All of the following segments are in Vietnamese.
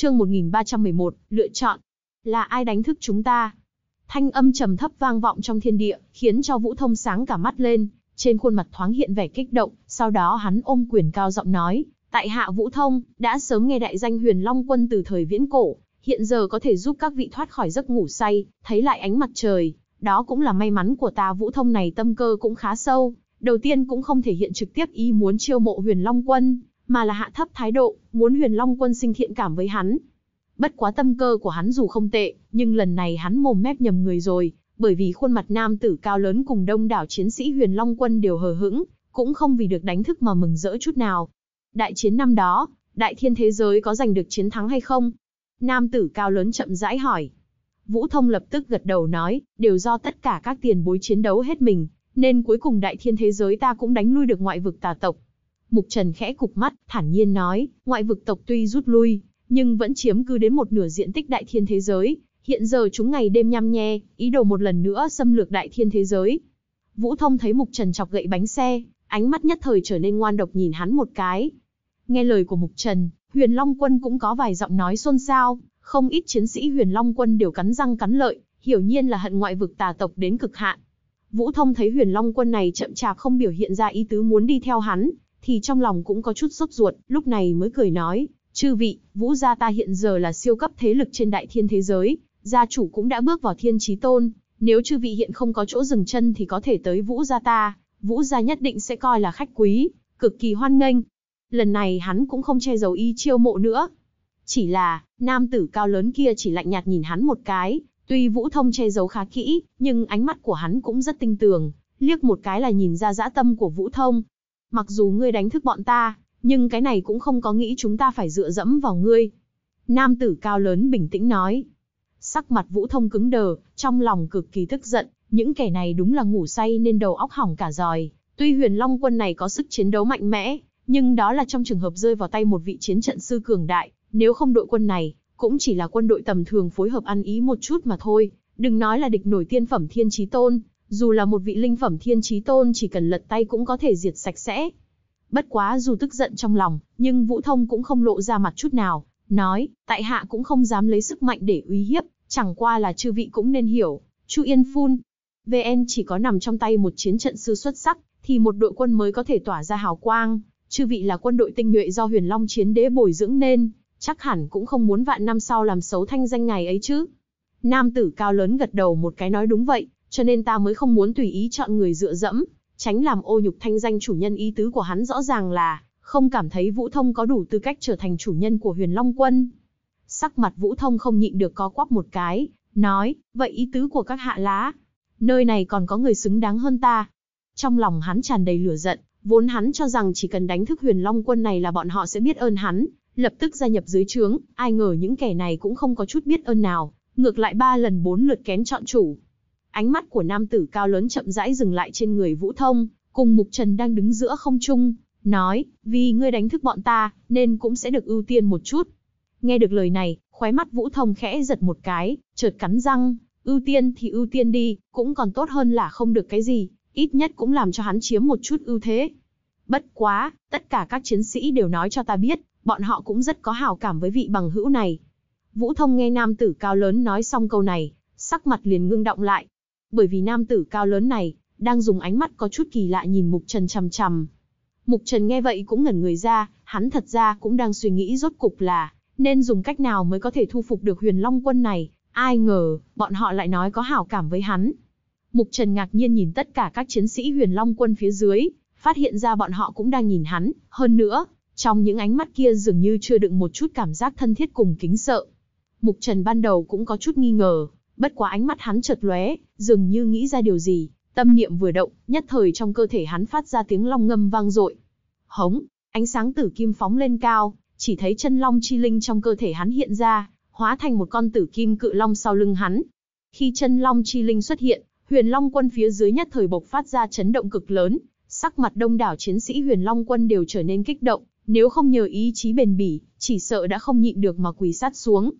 Chương 1311, lựa chọn. Là ai đánh thức chúng ta? Thanh âm trầm thấp vang vọng trong thiên địa, khiến cho Vũ Thông sáng cả mắt lên, trên khuôn mặt thoáng hiện vẻ kích động, sau đó hắn ôm quyền cao giọng nói, tại hạ Vũ Thông, đã sớm nghe đại danh Huyền Long Quân từ thời viễn cổ, hiện giờ có thể giúp các vị thoát khỏi giấc ngủ say, thấy lại ánh mặt trời, đó cũng là may mắn của ta Vũ Thông này tâm cơ cũng khá sâu, đầu tiên cũng không thể hiện trực tiếp ý muốn chiêu mộ Huyền Long Quân, mà là hạ thấp thái độ, muốn Huyền Long Quân sinh thiện cảm với hắn. Bất quá tâm cơ của hắn dù không tệ, nhưng lần này hắn mồm mép nhầm người rồi, bởi vì khuôn mặt nam tử cao lớn cùng đông đảo chiến sĩ Huyền Long Quân đều hờ hững, cũng không vì được đánh thức mà mừng rỡ chút nào. Đại chiến năm đó, đại thiên thế giới có giành được chiến thắng hay không? Nam tử cao lớn chậm rãi hỏi. Vũ Thông lập tức gật đầu nói, đều do tất cả các tiền bối chiến đấu hết mình, nên cuối cùng đại thiên thế giới ta cũng đánh lui được ngoại vực tà tộc, Mục Trần khẽ cục mắt, thản nhiên nói, ngoại vực tộc tuy rút lui, nhưng vẫn chiếm cứ đến một nửa diện tích đại thiên thế giới. Hiện giờ chúng ngày đêm nhăm nhe, ý đồ một lần nữa xâm lược đại thiên thế giới. Vũ Thông thấy Mục Trần chọc gậy bánh xe, ánh mắt nhất thời trở nên ngoan độc nhìn hắn một cái. Nghe lời của Mục Trần, Huyền Long Quân cũng có vài giọng nói xôn xao, không ít chiến sĩ Huyền Long Quân đều cắn răng cắn lợi, hiểu nhiên là hận ngoại vực tà tộc đến cực hạn. Vũ Thông thấy Huyền Long Quân này chậm chạp không biểu hiện ra ý tứ muốn đi theo hắn, thì trong lòng cũng có chút sốt ruột, lúc này mới cười nói, chư vị, vũ gia ta hiện giờ là siêu cấp thế lực trên đại thiên thế giới, gia chủ cũng đã bước vào thiên trí tôn, nếu chư vị hiện không có chỗ dừng chân thì có thể tới vũ gia ta, vũ gia nhất định sẽ coi là khách quý, cực kỳ hoan nghênh. Lần này hắn cũng không che giấu y chiêu mộ nữa. Chỉ là, nam tử cao lớn kia chỉ lạnh nhạt nhìn hắn một cái, tuy vũ thông che giấu khá kỹ, nhưng ánh mắt của hắn cũng rất tinh tường, liếc một cái là nhìn ra dã tâm của vũ thông, mặc dù ngươi đánh thức bọn ta, nhưng cái này cũng không có nghĩ chúng ta phải dựa dẫm vào ngươi. Nam tử cao lớn bình tĩnh nói. Sắc mặt Vũ Thông cứng đờ, trong lòng cực kỳ tức giận, những kẻ này đúng là ngủ say nên đầu óc hỏng cả giòi. Tuy huyền long quân này có sức chiến đấu mạnh mẽ, nhưng đó là trong trường hợp rơi vào tay một vị chiến trận sư cường đại, nếu không đội quân này, cũng chỉ là quân đội tầm thường phối hợp ăn ý một chút mà thôi, đừng nói là địch nổi tiên phẩm thiên trí tôn, dù là một vị linh phẩm thiên trí tôn chỉ cần lật tay cũng có thể diệt sạch sẽ. Bất quá dù tức giận trong lòng, nhưng Vũ Thông cũng không lộ ra mặt chút nào, nói, tại hạ cũng không dám lấy sức mạnh để uy hiếp, chẳng qua là chư vị cũng nên hiểu, Chu Yên phun. VN chỉ có nằm trong tay một chiến trận sư xuất sắc, thì một đội quân mới có thể tỏa ra hào quang, chư vị là quân đội tinh nhuệ do Huyền Long chiến đế bồi dưỡng nên, chắc hẳn cũng không muốn vạn năm sau làm xấu thanh danh ngày ấy chứ. Nam tử cao lớn gật đầu một cái nói đúng vậy, cho nên ta mới không muốn tùy ý chọn người dựa dẫm, tránh làm ô nhục thanh danh chủ nhân ý tứ của hắn rõ ràng là không cảm thấy Vũ Thông có đủ tư cách trở thành chủ nhân của Huyền Long Quân. Sắc mặt Vũ Thông không nhịn được có quắp một cái, nói, vậy ý tứ của các hạ lá, nơi này còn có người xứng đáng hơn ta. Trong lòng hắn tràn đầy lửa giận, vốn hắn cho rằng chỉ cần đánh thức Huyền Long Quân này là bọn họ sẽ biết ơn hắn, lập tức gia nhập dưới trướng, ai ngờ những kẻ này cũng không có chút biết ơn nào, ngược lại ba lần bốn lượt kén chọn chủ, Ánh mắt của nam tử cao lớn chậm rãi dừng lại trên người Vũ Thông, cùng Mục Trần đang đứng giữa không trung, nói, vì ngươi đánh thức bọn ta, nên cũng sẽ được ưu tiên một chút. Nghe được lời này, khóe mắt Vũ Thông khẽ giật một cái, chợt cắn răng, ưu tiên thì ưu tiên đi, cũng còn tốt hơn là không được cái gì, ít nhất cũng làm cho hắn chiếm một chút ưu thế. Bất quá, tất cả các chiến sĩ đều nói cho ta biết, bọn họ cũng rất có hảo cảm với vị bằng hữu này. Vũ Thông nghe nam tử cao lớn nói xong câu này, sắc mặt liền ngưng động lại, bởi vì nam tử cao lớn này, đang dùng ánh mắt có chút kỳ lạ nhìn Mục Trần chằm chằm. Mục Trần nghe vậy cũng ngẩn người ra, hắn thật ra cũng đang suy nghĩ rốt cục là, nên dùng cách nào mới có thể thu phục được huyền long quân này, ai ngờ, bọn họ lại nói có hảo cảm với hắn. Mục Trần ngạc nhiên nhìn tất cả các chiến sĩ huyền long quân phía dưới, phát hiện ra bọn họ cũng đang nhìn hắn, hơn nữa, trong những ánh mắt kia dường như chưa đựng một chút cảm giác thân thiết cùng kính sợ. Mục Trần ban đầu cũng có chút nghi ngờ, Bất quá ánh mắt hắn chợt lóe, dường như nghĩ ra điều gì, tâm niệm vừa động, nhất thời trong cơ thể hắn phát ra tiếng long ngâm vang dội. Hống, ánh sáng tử kim phóng lên cao, chỉ thấy chân long chi linh trong cơ thể hắn hiện ra, hóa thành một con tử kim cự long sau lưng hắn. Khi chân long chi linh xuất hiện, Huyền Long quân phía dưới nhất thời bộc phát ra chấn động cực lớn, sắc mặt đông đảo chiến sĩ Huyền Long quân đều trở nên kích động, nếu không nhờ ý chí bền bỉ, chỉ sợ đã không nhịn được mà quỳ sát xuống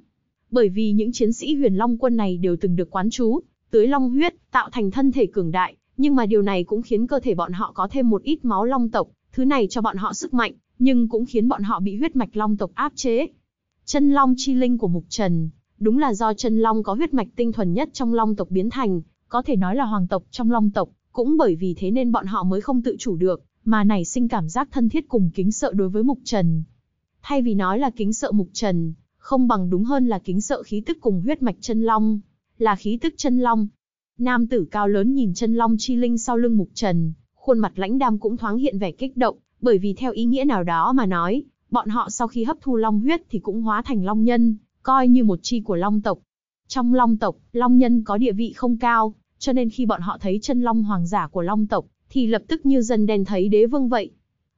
bởi vì những chiến sĩ huyền long quân này đều từng được quán chú, tưới long huyết, tạo thành thân thể cường đại, nhưng mà điều này cũng khiến cơ thể bọn họ có thêm một ít máu long tộc, thứ này cho bọn họ sức mạnh, nhưng cũng khiến bọn họ bị huyết mạch long tộc áp chế. Chân long chi linh của Mục Trần, đúng là do chân long có huyết mạch tinh thuần nhất trong long tộc biến thành, có thể nói là hoàng tộc trong long tộc, cũng bởi vì thế nên bọn họ mới không tự chủ được, mà nảy sinh cảm giác thân thiết cùng kính sợ đối với Mục Trần. Thay vì nói là kính sợ Mục Trần, không bằng đúng hơn là kính sợ khí tức cùng huyết mạch chân long, là khí tức chân long. Nam tử cao lớn nhìn chân long chi linh sau lưng mục trần, khuôn mặt lãnh đam cũng thoáng hiện vẻ kích động, bởi vì theo ý nghĩa nào đó mà nói, bọn họ sau khi hấp thu long huyết thì cũng hóa thành long nhân, coi như một chi của long tộc. Trong long tộc, long nhân có địa vị không cao, cho nên khi bọn họ thấy chân long hoàng giả của long tộc, thì lập tức như dân đen thấy đế vương vậy.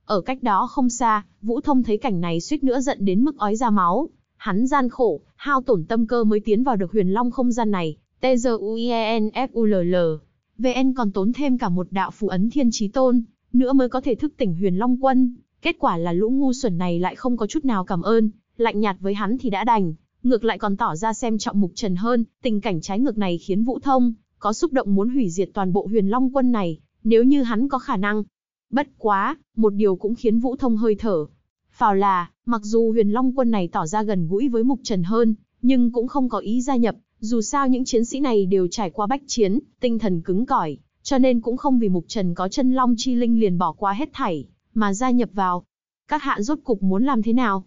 Ở cách đó không xa, Vũ Thông thấy cảnh này suýt nữa giận đến mức ói ra máu, Hắn gian khổ, hao tổn tâm cơ mới tiến vào được huyền long không gian này, t u u i e n f l TZUIENFULL. VN còn tốn thêm cả một đạo phù ấn thiên trí tôn, nữa mới có thể thức tỉnh huyền long quân. Kết quả là lũ ngu xuẩn này lại không có chút nào cảm ơn, lạnh nhạt với hắn thì đã đành, ngược lại còn tỏ ra xem trọng mục trần hơn, tình cảnh trái ngược này khiến Vũ Thông có xúc động muốn hủy diệt toàn bộ huyền long quân này, nếu như hắn có khả năng. Bất quá, một điều cũng khiến Vũ Thông hơi thở. Phào là, Mặc dù huyền long quân này tỏ ra gần gũi với Mục Trần hơn, nhưng cũng không có ý gia nhập, dù sao những chiến sĩ này đều trải qua bách chiến, tinh thần cứng cỏi, cho nên cũng không vì Mục Trần có chân long chi linh liền bỏ qua hết thảy, mà gia nhập vào. Các hạ rốt cục muốn làm thế nào?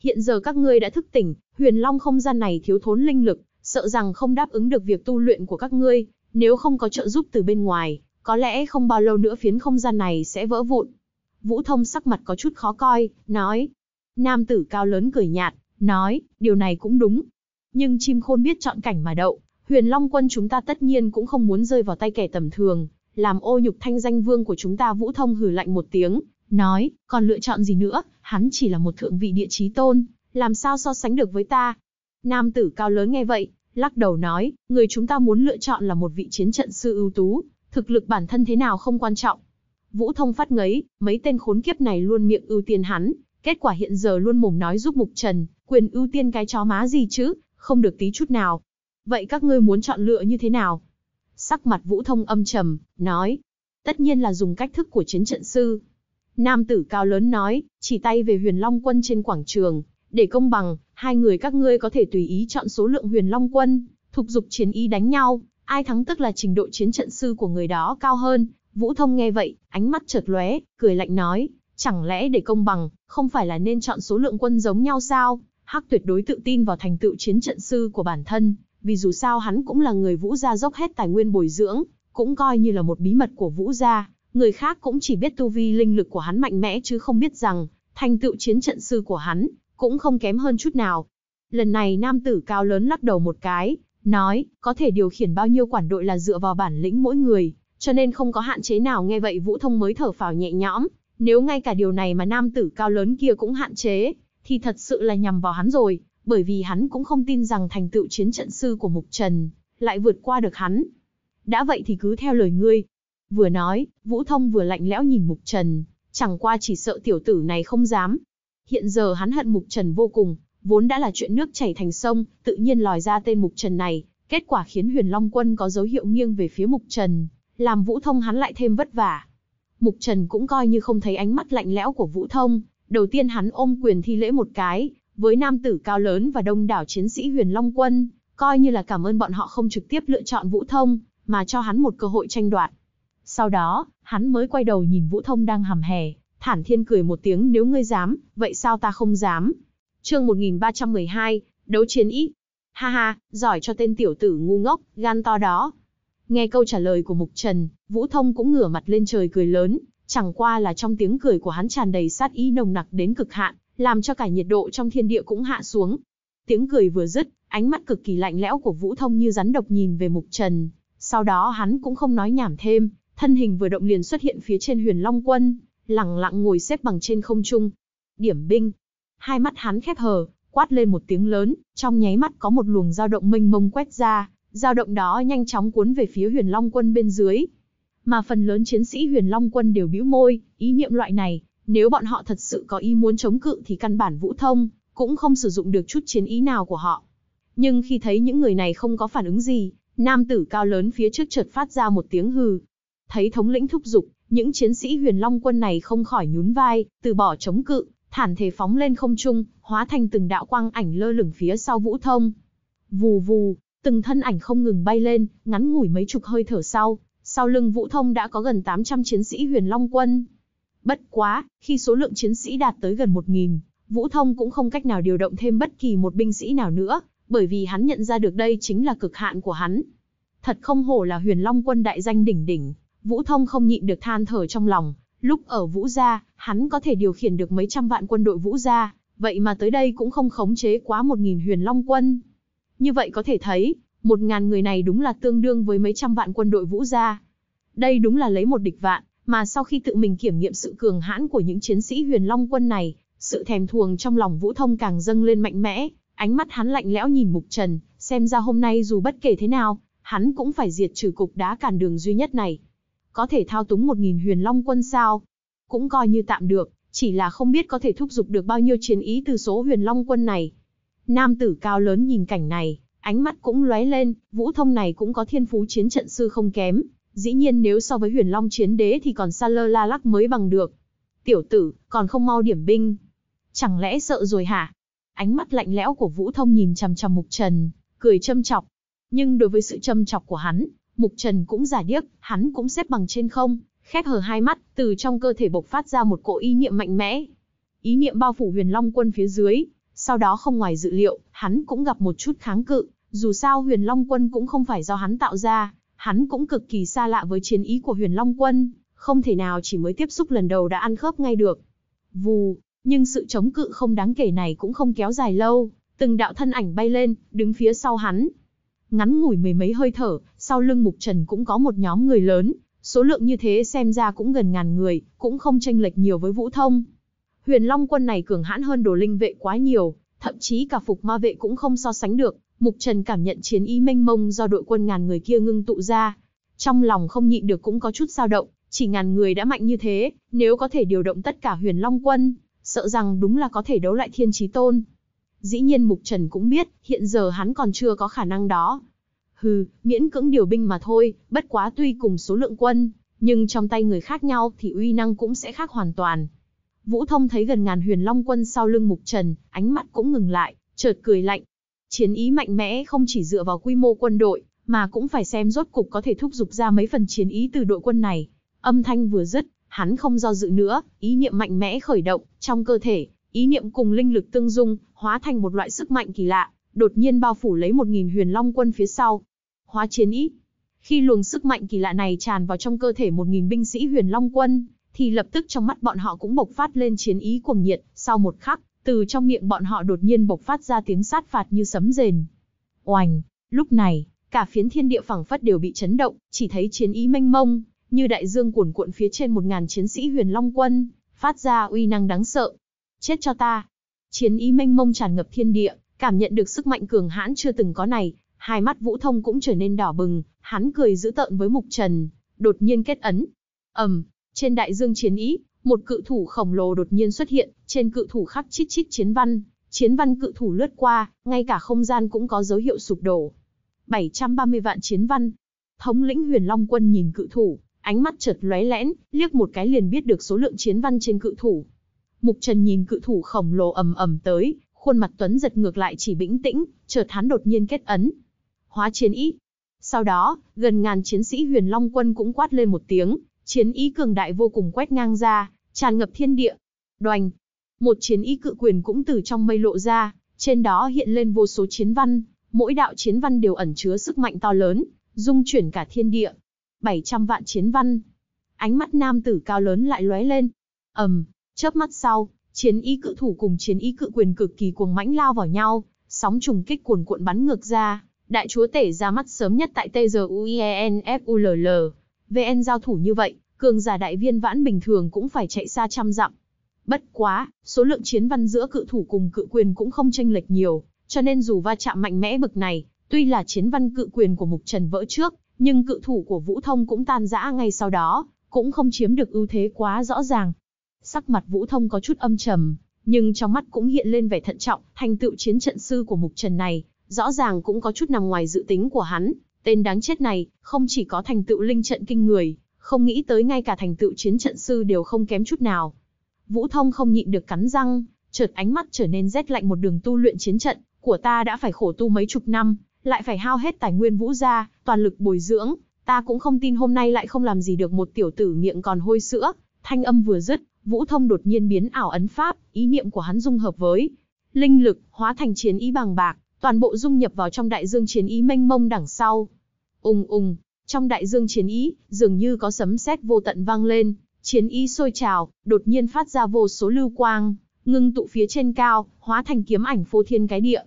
Hiện giờ các ngươi đã thức tỉnh, huyền long không gian này thiếu thốn linh lực, sợ rằng không đáp ứng được việc tu luyện của các ngươi, nếu không có trợ giúp từ bên ngoài, có lẽ không bao lâu nữa phiến không gian này sẽ vỡ vụn. Vũ Thông sắc mặt có chút khó coi, nói, Nam tử cao lớn cười nhạt, nói, điều này cũng đúng. Nhưng chim khôn biết chọn cảnh mà đậu, huyền long quân chúng ta tất nhiên cũng không muốn rơi vào tay kẻ tầm thường, làm ô nhục thanh danh vương của chúng ta vũ thông hừ lạnh một tiếng, nói, còn lựa chọn gì nữa, hắn chỉ là một thượng vị địa chí tôn, làm sao so sánh được với ta. Nam tử cao lớn nghe vậy, lắc đầu nói, người chúng ta muốn lựa chọn là một vị chiến trận sư ưu tú, thực lực bản thân thế nào không quan trọng. Vũ thông phát ngấy, mấy tên khốn kiếp này luôn miệng ưu tiên hắn, Kết quả hiện giờ luôn mồm nói giúp Mục Trần, quyền ưu tiên cái chó má gì chứ, không được tí chút nào. Vậy các ngươi muốn chọn lựa như thế nào? Sắc mặt Vũ Thông âm trầm, nói. Tất nhiên là dùng cách thức của chiến trận sư. Nam tử cao lớn nói, chỉ tay về huyền long quân trên quảng trường. Để công bằng, hai người các ngươi có thể tùy ý chọn số lượng huyền long quân, thục dục chiến ý đánh nhau. Ai thắng tức là trình độ chiến trận sư của người đó cao hơn. Vũ Thông nghe vậy, ánh mắt chợt lóe, cười lạnh nói, Chẳng lẽ để công bằng, không phải là nên chọn số lượng quân giống nhau sao? Hắc tuyệt đối tự tin vào thành tựu chiến trận sư của bản thân, vì dù sao hắn cũng là người Vũ gia dốc hết tài nguyên bồi dưỡng, cũng coi như là một bí mật của Vũ gia, người khác cũng chỉ biết tu vi linh lực của hắn mạnh mẽ chứ không biết rằng, thành tựu chiến trận sư của hắn cũng không kém hơn chút nào. Lần này nam tử cao lớn lắc đầu một cái, nói, có thể điều khiển bao nhiêu quản đội là dựa vào bản lĩnh mỗi người, cho nên không có hạn chế nào nghe vậy Vũ Thông mới thở phào nhẹ nhõm, nếu ngay cả điều này mà nam tử cao lớn kia cũng hạn chế, thì thật sự là nhằm vào hắn rồi, bởi vì hắn cũng không tin rằng thành tựu chiến trận sư của Mục Trần lại vượt qua được hắn. Đã vậy thì cứ theo lời ngươi. Vừa nói, Vũ Thông vừa lạnh lẽo nhìn Mục Trần, chẳng qua chỉ sợ tiểu tử này không dám. Hiện giờ hắn hận Mục Trần vô cùng, vốn đã là chuyện nước chảy thành sông, tự nhiên lòi ra tên Mục Trần này, kết quả khiến Huyền Long Quân có dấu hiệu nghiêng về phía Mục Trần, làm Vũ Thông hắn lại thêm vất vả. Mục Trần cũng coi như không thấy ánh mắt lạnh lẽo của Vũ Thông, đầu tiên hắn ôm quyền thi lễ một cái, với nam tử cao lớn và đông đảo chiến sĩ Huyền Long Quân, coi như là cảm ơn bọn họ không trực tiếp lựa chọn Vũ Thông, mà cho hắn một cơ hội tranh đoạt. Sau đó, hắn mới quay đầu nhìn Vũ Thông đang hầm hè, thản thiên cười một tiếng nếu ngươi dám, vậy sao ta không dám. Chương 1312, đấu chiến ý. Ha ha, giỏi cho tên tiểu tử ngu ngốc, gan to đó, Nghe câu trả lời của Mục Trần, Vũ Thông cũng ngửa mặt lên trời cười lớn, chẳng qua là trong tiếng cười của hắn tràn đầy sát ý nồng nặc đến cực hạn, làm cho cả nhiệt độ trong thiên địa cũng hạ xuống. Tiếng cười vừa dứt, ánh mắt cực kỳ lạnh lẽo của Vũ Thông như rắn độc nhìn về Mục Trần, sau đó hắn cũng không nói nhảm thêm, thân hình vừa động liền xuất hiện phía trên Huyền Long Quân, lặng lặng ngồi xếp bằng trên không trung. Điểm binh. Hai mắt hắn khép hờ, quát lên một tiếng lớn, trong nháy mắt có một luồng dao động mênh mông quét ra, dao động đó nhanh chóng cuốn về phía huyền long quân bên dưới. Mà phần lớn chiến sĩ huyền long quân đều bĩu môi, ý niệm loại này, nếu bọn họ thật sự có ý muốn chống cự thì căn bản vũ thông, cũng không sử dụng được chút chiến ý nào của họ. Nhưng khi thấy những người này không có phản ứng gì, nam tử cao lớn phía trước chợt phát ra một tiếng hừ. Thấy thống lĩnh thúc giục, những chiến sĩ huyền long quân này không khỏi nhún vai, từ bỏ chống cự, thản thể phóng lên không trung, hóa thành từng đạo quang ảnh lơ lửng phía sau vũ thông. Vù vù, Từng thân ảnh không ngừng bay lên, ngắn ngủi mấy chục hơi thở sau, sau lưng Vũ Thông đã có gần 800 chiến sĩ Huyền Long quân. Bất quá, khi số lượng chiến sĩ đạt tới gần 1000, Vũ Thông cũng không cách nào điều động thêm bất kỳ một binh sĩ nào nữa, bởi vì hắn nhận ra được đây chính là cực hạn của hắn. Thật không hổ là Huyền Long quân đại danh đỉnh đỉnh, Vũ Thông không nhịn được than thở trong lòng, lúc ở Vũ gia, hắn có thể điều khiển được mấy trăm vạn quân đội Vũ gia, vậy mà tới đây cũng không khống chế quá một nghìn Huyền Long quân. Như vậy có thể thấy, một ngàn người này đúng là tương đương với mấy trăm vạn quân đội vũ gia. Đây đúng là lấy một địch vạn, mà sau khi tự mình kiểm nghiệm sự cường hãn của những chiến sĩ huyền long quân này, sự thèm thuồng trong lòng Vũ Thông càng dâng lên mạnh mẽ, ánh mắt hắn lạnh lẽo nhìn Mục Trần, xem ra hôm nay dù bất kể thế nào, hắn cũng phải diệt trừ cục đá cản đường duy nhất này. Có thể thao túng một nghìn huyền long quân sao? Cũng coi như tạm được, chỉ là không biết có thể thúc giục được bao nhiêu chiến ý từ số huyền long quân này. Nam tử cao lớn nhìn cảnh này, ánh mắt cũng lóe lên, vũ thông này cũng có thiên phú chiến trận sư không kém, dĩ nhiên nếu so với huyền long chiến đế thì còn xa lơ la lắc mới bằng được. Tiểu tử, còn không mau điểm binh. Chẳng lẽ sợ rồi hả? Ánh mắt lạnh lẽo của vũ thông nhìn chằm chằm mục trần, cười châm chọc. Nhưng đối với sự châm chọc của hắn, mục trần cũng giả điếc, hắn cũng xếp bằng trên không, khép hờ hai mắt, từ trong cơ thể bộc phát ra một cỗ ý niệm mạnh mẽ. Ý niệm bao phủ huyền long quân phía dưới, sau đó không ngoài dự liệu, hắn cũng gặp một chút kháng cự, dù sao huyền Long Quân cũng không phải do hắn tạo ra, hắn cũng cực kỳ xa lạ với chiến ý của huyền Long Quân, không thể nào chỉ mới tiếp xúc lần đầu đã ăn khớp ngay được. Vù, nhưng sự chống cự không đáng kể này cũng không kéo dài lâu, từng đạo thân ảnh bay lên, đứng phía sau hắn. Ngắn ngủi mấy mấy hơi thở, sau lưng Mục Trần cũng có một nhóm người lớn, số lượng như thế xem ra cũng gần ngàn người, cũng không tranh lệch nhiều với Vũ Thông. Huyền Long quân này cường hãn hơn đồ linh vệ quá nhiều, thậm chí cả phục ma vệ cũng không so sánh được. Mục Trần cảm nhận chiến ý mênh mông do đội quân ngàn người kia ngưng tụ ra, trong lòng không nhịn được cũng có chút dao động, chỉ ngàn người đã mạnh như thế, nếu có thể điều động tất cả Huyền Long quân, sợ rằng đúng là có thể đấu lại Thiên Chí Tôn. Dĩ nhiên Mục Trần cũng biết, hiện giờ hắn còn chưa có khả năng đó. Hừ, miễn cưỡng điều binh mà thôi, bất quá tuy cùng số lượng quân, nhưng trong tay người khác nhau thì uy năng cũng sẽ khác hoàn toàn. Vũ Thông thấy gần ngàn huyền long quân sau lưng Mục Trần, ánh mắt cũng ngừng lại, chợt cười lạnh. Chiến ý mạnh mẽ không chỉ dựa vào quy mô quân đội, mà cũng phải xem rốt cục có thể thúc giục ra mấy phần chiến ý từ đội quân này. Âm thanh vừa dứt, hắn không do dự nữa, ý niệm mạnh mẽ khởi động, trong cơ thể, ý niệm cùng linh lực tương dung, hóa thành một loại sức mạnh kỳ lạ, đột nhiên bao phủ lấy một nghìn huyền long quân phía sau. Hóa chiến ý. Khi luồng sức mạnh kỳ lạ này tràn vào trong cơ thể một nghìn binh sĩ huyền long quân, thì lập tức trong mắt bọn họ cũng bộc phát lên chiến ý cuồng nhiệt, sau một khắc, từ trong miệng bọn họ đột nhiên bộc phát ra tiếng sát phạt như sấm rền. Oành, lúc này, cả phiến thiên địa phẳng phất đều bị chấn động, chỉ thấy chiến ý mênh mông, như đại dương cuồn cuộn phía trên một ngàn chiến sĩ huyền long quân, phát ra uy năng đáng sợ. Chết cho ta! Chiến ý mênh mông tràn ngập thiên địa, cảm nhận được sức mạnh cường hãn chưa từng có này, hai mắt Vũ Thông cũng trở nên đỏ bừng, hắn cười dữ tợn với Mục Trần, đột nhiên kết ấn. Ầm, trên đại dương chiến ý, một cự thủ khổng lồ đột nhiên xuất hiện, trên cự thủ khắc chít chít chiến văn, chiến văn cự thủ lướt qua, ngay cả không gian cũng có dấu hiệu sụp đổ. 730 vạn chiến văn. Thống lĩnh Huyền Long quân nhìn cự thủ, ánh mắt chợt lóe lẽn, liếc một cái liền biết được số lượng chiến văn trên cự thủ. Mục Trần nhìn cự thủ khổng lồ ầm ầm tới, khuôn mặt tuấn giật ngược lại chỉ bĩnh tĩnh, chợt hắn đột nhiên kết ấn. Hóa chiến ý. Sau đó, gần ngàn chiến sĩ Huyền Long quân cũng quát lên một tiếng, Chiến ý cường đại vô cùng quét ngang ra, tràn ngập thiên địa. Đoành, một chiến ý cự quyền cũng từ trong mây lộ ra, trên đó hiện lên vô số chiến văn, mỗi đạo chiến văn đều ẩn chứa sức mạnh to lớn, dung chuyển cả thiên địa. 700 vạn chiến văn. Ánh mắt nam tử cao lớn lại lóe lên. Ầm, chớp mắt sau, chiến ý cự thủ cùng chiến ý cự quyền cực kỳ cuồng mãnh lao vào nhau, sóng trùng kích cuồn cuộn bắn ngược ra, đại chúa tể ra mắt sớm nhất tại TZUIENFULL, VN giao thủ như vậy, cường giả đại viên vãn bình thường cũng phải chạy xa trăm dặm. Bất quá, số lượng chiến văn giữa cự thủ cùng cự quyền cũng không tranh lệch nhiều, cho nên dù va chạm mạnh mẽ bực này, tuy là chiến văn cự quyền của Mục Trần vỡ trước, nhưng cự thủ của Vũ Thông cũng tan rã ngay sau đó, cũng không chiếm được ưu thế quá rõ ràng. Sắc mặt Vũ Thông có chút âm trầm, nhưng trong mắt cũng hiện lên vẻ thận trọng, thành tựu chiến trận sư của Mục Trần này, rõ ràng cũng có chút nằm ngoài dự tính của hắn, Tên đáng chết này, không chỉ có thành tựu linh trận kinh người, không nghĩ tới ngay cả thành tựu chiến trận sư đều không kém chút nào. Vũ Thông không nhịn được cắn răng, chợt ánh mắt trở nên rét lạnh một đường tu luyện chiến trận, của ta đã phải khổ tu mấy chục năm, lại phải hao hết tài nguyên vũ gia, toàn lực bồi dưỡng, ta cũng không tin hôm nay lại không làm gì được một tiểu tử miệng còn hôi sữa. Thanh âm vừa dứt, Vũ Thông đột nhiên biến ảo ấn pháp, ý niệm của hắn dung hợp với linh lực, hóa thành chiến ý bằng bạc, toàn bộ dung nhập vào trong đại dương chiến ý mênh mông đằng sau. Ùng ùng, trong đại dương chiến ý, dường như có sấm sét vô tận vang lên, chiến ý sôi trào, đột nhiên phát ra vô số lưu quang, ngưng tụ phía trên cao, hóa thành kiếm ảnh phô thiên cái địa.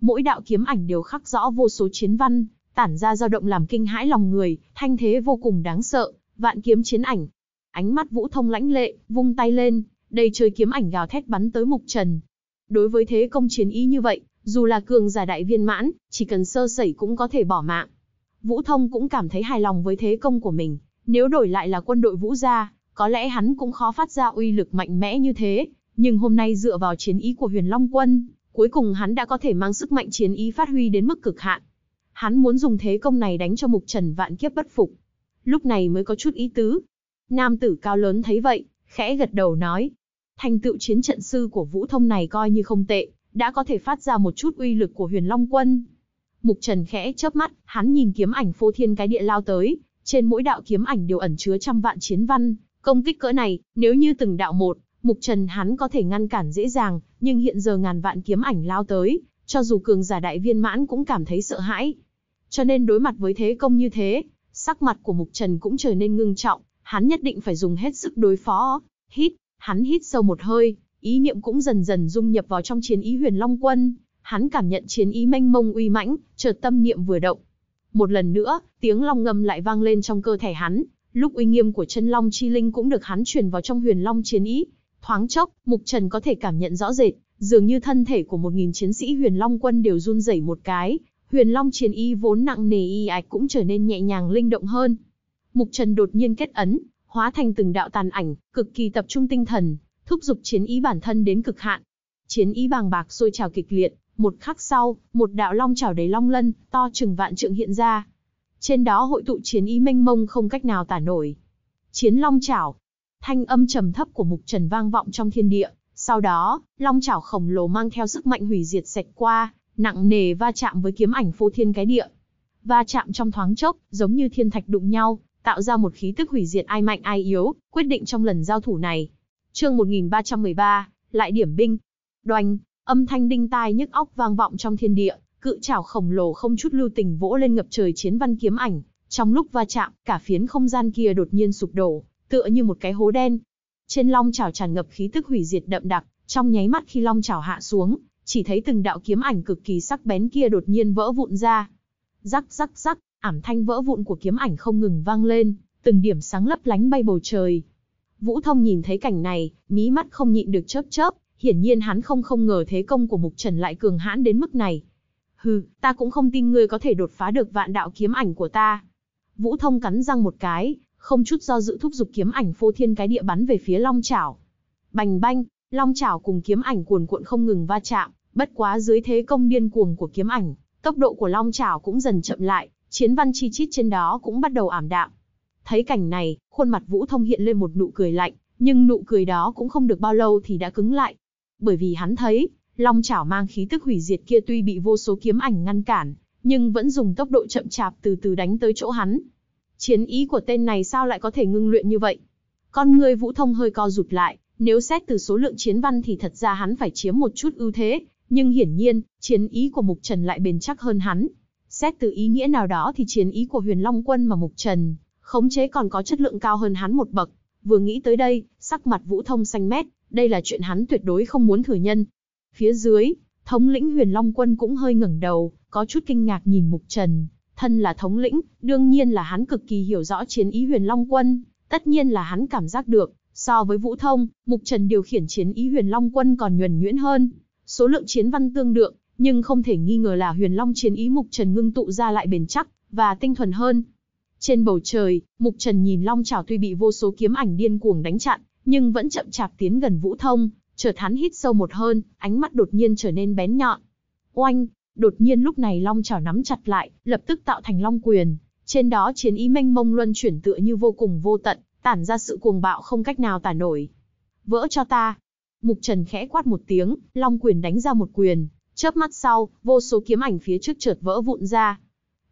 Mỗi đạo kiếm ảnh đều khắc rõ vô số chiến văn, tản ra dao động làm kinh hãi lòng người, thanh thế vô cùng đáng sợ, vạn kiếm chiến ảnh. Ánh mắt Vũ Thông lãnh lệ, vung tay lên, đầy trời kiếm ảnh gào thét bắn tới Mục Trần. Đối với thế công chiến ý như vậy, dù là cường giả đại viên mãn, chỉ cần sơ sẩy cũng có thể bỏ mạng. Vũ Thông cũng cảm thấy hài lòng với thế công của mình, nếu đổi lại là quân đội Vũ gia, có lẽ hắn cũng khó phát ra uy lực mạnh mẽ như thế, nhưng hôm nay dựa vào chiến ý của Huyền Long quân, cuối cùng hắn đã có thể mang sức mạnh chiến ý phát huy đến mức cực hạn. Hắn muốn dùng thế công này đánh cho Mục Trần vạn kiếp bất phục. Lúc này mới có chút ý tứ. Nam tử cao lớn thấy vậy, khẽ gật đầu nói: "Thành tựu chiến trận sư của Vũ Thông này coi như không tệ, đã có thể phát ra một chút uy lực của huyền long quân. Mục Trần khẽ chớp mắt, hắn nhìn kiếm ảnh phô thiên cái địa lao tới, trên mỗi đạo kiếm ảnh đều ẩn chứa trăm vạn chiến văn, công kích cỡ này, nếu như từng đạo một, Mục Trần hắn có thể ngăn cản dễ dàng, nhưng hiện giờ ngàn vạn kiếm ảnh lao tới, cho dù cường giả đại viên mãn cũng cảm thấy sợ hãi. Cho nên đối mặt với thế công như thế, sắc mặt của Mục Trần cũng trở nên ngưng trọng, hắn nhất định phải dùng hết sức đối phó. Hít, hắn hít sâu một hơi, ý niệm cũng dần dần dung nhập vào trong chiến ý huyền long quân. Hắn cảm nhận chiến ý mênh mông uy mãnh, chợt tâm niệm vừa động. Một lần nữa, tiếng long ngâm lại vang lên trong cơ thể hắn, lúc uy nghiêm của chân long chi linh cũng được hắn truyền vào trong huyền long chiến ý. Thoáng chốc, Mục Trần có thể cảm nhận rõ rệt, dường như thân thể của một nghìn chiến sĩ huyền long quân đều run rẩy một cái, huyền long chiến y vốn nặng nề y ạch cũng trở nên nhẹ nhàng linh động hơn. Mục Trần đột nhiên kết ấn, hóa thành từng đạo tàn ảnh, cực kỳ tập trung tinh thần, thúc giục chiến ý bản thân đến cực hạn. Chiến ý bàng bạc sôi trào kịch liệt, một khắc sau, một đạo long trảo đầy long lân, to chừng vạn trượng hiện ra. Trên đó hội tụ chiến ý mênh mông không cách nào tả nổi. Chiến long trảo. Thanh âm trầm thấp của Mục Trần vang vọng trong thiên địa, sau đó, long trảo khổng lồ mang theo sức mạnh hủy diệt sạch qua, nặng nề va chạm với kiếm ảnh phô thiên cái địa. Va chạm trong thoáng chốc, giống như thiên thạch đụng nhau, tạo ra một khí tức hủy diệt ai mạnh ai yếu, quyết định trong lần giao thủ này chương 1313, lại điểm binh. Đoành, âm thanh đinh tai nhức óc vang vọng trong thiên địa, cự trảo khổng lồ không chút lưu tình vỗ lên ngập trời chiến văn kiếm ảnh, trong lúc va chạm, cả phiến không gian kia đột nhiên sụp đổ, tựa như một cái hố đen. Trên long trảo tràn ngập khí tức hủy diệt đậm đặc, trong nháy mắt khi long trảo hạ xuống, chỉ thấy từng đạo kiếm ảnh cực kỳ sắc bén kia đột nhiên vỡ vụn ra. Rắc rắc rắc, ảm thanh vỡ vụn của kiếm ảnh không ngừng vang lên, từng điểm sáng lấp lánh bay bầu trời, Vũ Thông nhìn thấy cảnh này, mí mắt không nhịn được chớp chớp, hiển nhiên hắn không không ngờ thế công của Mục Trần lại cường hãn đến mức này. Hừ, ta cũng không tin ngươi có thể đột phá được vạn đạo kiếm ảnh của ta. Vũ Thông cắn răng một cái, không chút do dự thúc giục kiếm ảnh phô thiên cái địa bắn về phía Long Chảo. Bành banh, Long Chảo cùng kiếm ảnh cuồn cuộn không ngừng va chạm, bất quá dưới thế công điên cuồng của kiếm ảnh, tốc độ của Long Chảo cũng dần chậm lại, chiến văn chi chít trên đó cũng bắt đầu ảm đạm. Thấy cảnh này, khuôn mặt Vũ Thông hiện lên một nụ cười lạnh, nhưng nụ cười đó cũng không được bao lâu thì đã cứng lại. Bởi vì hắn thấy, long chảo mang khí tức hủy diệt kia tuy bị vô số kiếm ảnh ngăn cản, nhưng vẫn dùng tốc độ chậm chạp từ từ đánh tới chỗ hắn. Chiến ý của tên này sao lại có thể ngưng luyện như vậy? Con người Vũ Thông hơi co rụt lại, nếu xét từ số lượng chiến văn thì thật ra hắn phải chiếm một chút ưu thế, nhưng hiển nhiên, chiến ý của Mục Trần lại bền chắc hơn hắn. Xét từ ý nghĩa nào đó thì chiến ý của Huyền Long Quân mà Mục Trần khống chế còn có chất lượng cao hơn hắn một bậc. Vừa nghĩ tới đây, sắc mặt Vũ Thông xanh mét, đây là chuyện hắn tuyệt đối không muốn thừa nhân. Phía dưới, thống lĩnh Huyền Long Quân cũng hơi ngẩng đầu, có chút kinh ngạc nhìn Mục Trần. Thân là thống lĩnh, đương nhiên là hắn cực kỳ hiểu rõ chiến ý Huyền Long Quân, tất nhiên là hắn cảm giác được, so với Vũ Thông, Mục Trần điều khiển chiến ý Huyền Long Quân còn nhuần nhuyễn hơn. Số lượng chiến văn tương đương, nhưng không thể nghi ngờ là Huyền Long chiến ý Mục Trần ngưng tụ ra lại bền chắc và tinh thuần hơn, trên bầu trời, Mục Trần nhìn Long Trảo tuy bị vô số kiếm ảnh điên cuồng đánh chặn, nhưng vẫn chậm chạp tiến gần Vũ Thông, chờ hắn hít sâu một hơn, ánh mắt đột nhiên trở nên bén nhọn. Oanh, đột nhiên lúc này Long Trảo nắm chặt lại, lập tức tạo thành long quyền, trên đó chiến ý mênh mông luân chuyển tựa như vô cùng vô tận, tản ra sự cuồng bạo không cách nào tả nổi. Vỡ cho ta. Mục Trần khẽ quát một tiếng, long quyền đánh ra một quyền, chớp mắt sau, vô số kiếm ảnh phía trước chợt vỡ vụn ra.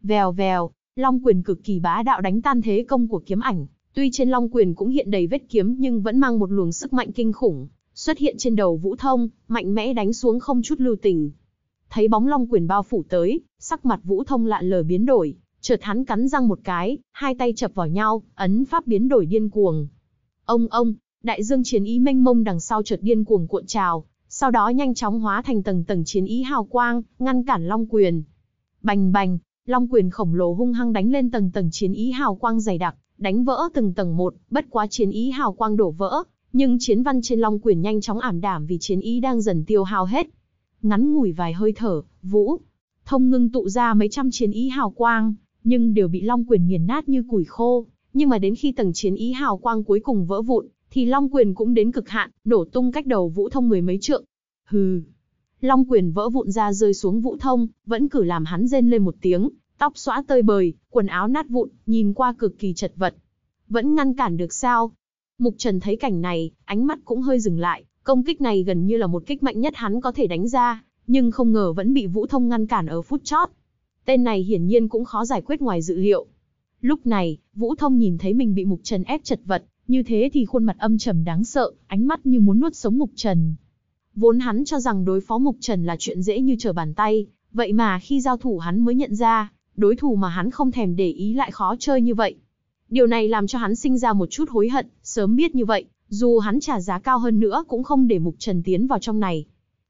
Vèo vèo, Long quyền cực kỳ bá đạo đánh tan thế công của kiếm ảnh, tuy trên long quyền cũng hiện đầy vết kiếm nhưng vẫn mang một luồng sức mạnh kinh khủng, xuất hiện trên đầu Vũ Thông, mạnh mẽ đánh xuống không chút lưu tình. Thấy bóng long quyền bao phủ tới, sắc mặt Vũ Thông lạ lờ biến đổi, chợt hắn cắn răng một cái, hai tay chập vào nhau, ấn pháp biến đổi điên cuồng. Ông ông, đại dương chiến ý mênh mông đằng sau chợt điên cuồng cuộn trào, sau đó nhanh chóng hóa thành tầng tầng chiến ý hào quang, ngăn cản long quyền. Bành bành, long quyền khổng lồ hung hăng đánh lên tầng tầng chiến ý hào quang dày đặc, đánh vỡ từng tầng một, bất quá chiến ý hào quang đổ vỡ, nhưng chiến văn trên long quyền nhanh chóng ảm đảm vì chiến ý đang dần tiêu hao hết. Ngắn ngủi vài hơi thở, Vũ Thông ngưng tụ ra mấy trăm chiến ý hào quang, nhưng đều bị long quyền nghiền nát như củi khô, nhưng mà đến khi tầng chiến ý hào quang cuối cùng vỡ vụn, thì long quyền cũng đến cực hạn, đổ tung cách đầu Vũ Thông mười mấy trượng. Hừ, Long quyền vỡ vụn ra rơi xuống Vũ Thông, vẫn cử làm hắn rên lên một tiếng, tóc xóa tơi bời, quần áo nát vụn, nhìn qua cực kỳ chật vật. Vẫn ngăn cản được sao? Mục Trần thấy cảnh này, ánh mắt cũng hơi dừng lại, công kích này gần như là một kích mạnh nhất hắn có thể đánh ra, nhưng không ngờ vẫn bị Vũ Thông ngăn cản ở phút chót. Tên này hiển nhiên cũng khó giải quyết ngoài dự liệu. Lúc này, Vũ Thông nhìn thấy mình bị Mục Trần ép chật vật, như thế thì khuôn mặt âm trầm đáng sợ, ánh mắt như muốn nuốt sống Mục Trần. Vốn hắn cho rằng đối phó Mục Trần là chuyện dễ như trở bàn tay, vậy mà khi giao thủ hắn mới nhận ra, đối thủ mà hắn không thèm để ý lại khó chơi như vậy. Điều này làm cho hắn sinh ra một chút hối hận, sớm biết như vậy, dù hắn trả giá cao hơn nữa cũng không để Mục Trần tiến vào trong này.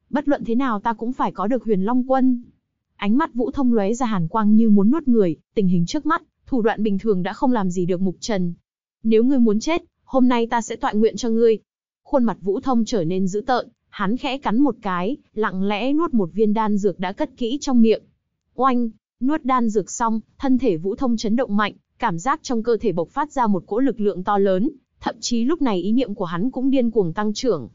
Bất luận thế nào ta cũng phải có được huyền Long Quân. Ánh mắt Vũ Thông lóe ra hàn quang như muốn nuốt người, tình hình trước mắt, thủ đoạn bình thường đã không làm gì được Mục Trần. Nếu ngươi muốn chết, hôm nay ta sẽ tọa nguyện cho ngươi. Khuôn mặt Vũ Thông trở nên dữ tợn, Hắn khẽ cắn một cái, lặng lẽ nuốt một viên đan dược đã cất kỹ trong miệng. Oanh, nuốt đan dược xong, thân thể Vũ Thông chấn động mạnh, cảm giác trong cơ thể bộc phát ra một cỗ lực lượng to lớn, thậm chí lúc này ý niệm của hắn cũng điên cuồng tăng trưởng.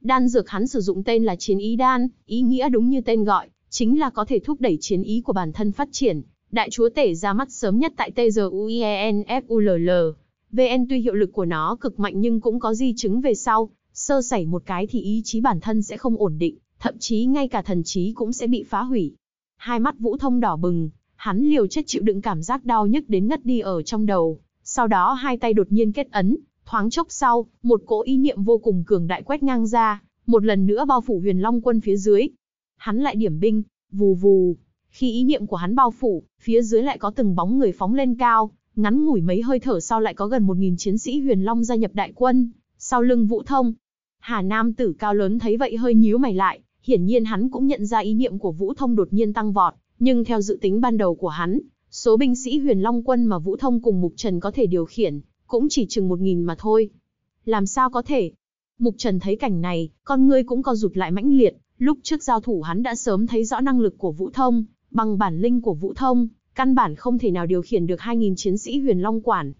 Đan dược hắn sử dụng tên là Chiến ý đan, ý nghĩa đúng như tên gọi, chính là có thể thúc đẩy chiến ý của bản thân phát triển. Đại chúa tể ra mắt sớm nhất tại TGUIENFULL. VN tuy hiệu lực của nó cực mạnh nhưng cũng có di chứng về sau, sơ sẩy một cái thì ý chí bản thân sẽ không ổn định, thậm chí ngay cả thần trí cũng sẽ bị phá hủy. Hai mắt Vũ Thông đỏ bừng, hắn liều chết chịu đựng cảm giác đau nhức đến ngất đi ở trong đầu, sau đó hai tay đột nhiên kết ấn, thoáng chốc sau, một cỗ ý niệm vô cùng cường đại quét ngang ra, một lần nữa bao phủ Huyền Long quân phía dưới. Hắn lại điểm binh, vù vù, khi ý niệm của hắn bao phủ, phía dưới lại có từng bóng người phóng lên cao, ngắn ngủi mấy hơi thở sau lại có gần 1000 chiến sĩ Huyền Long gia nhập đại quân, sau lưng Vũ Thông, Hà Nam tử cao lớn thấy vậy hơi nhíu mày lại, hiển nhiên hắn cũng nhận ra ý niệm của Vũ Thông đột nhiên tăng vọt, nhưng theo dự tính ban đầu của hắn, số binh sĩ Huyền Long quân mà Vũ Thông cùng Mục Trần có thể điều khiển, cũng chỉ chừng một nghìn mà thôi. Làm sao có thể? Mục Trần thấy cảnh này, con ngươi cũng co rụt lại mãnh liệt, lúc trước giao thủ hắn đã sớm thấy rõ năng lực của Vũ Thông, bằng bản linh của Vũ Thông, căn bản không thể nào điều khiển được 2.000 chiến sĩ huyền long quản.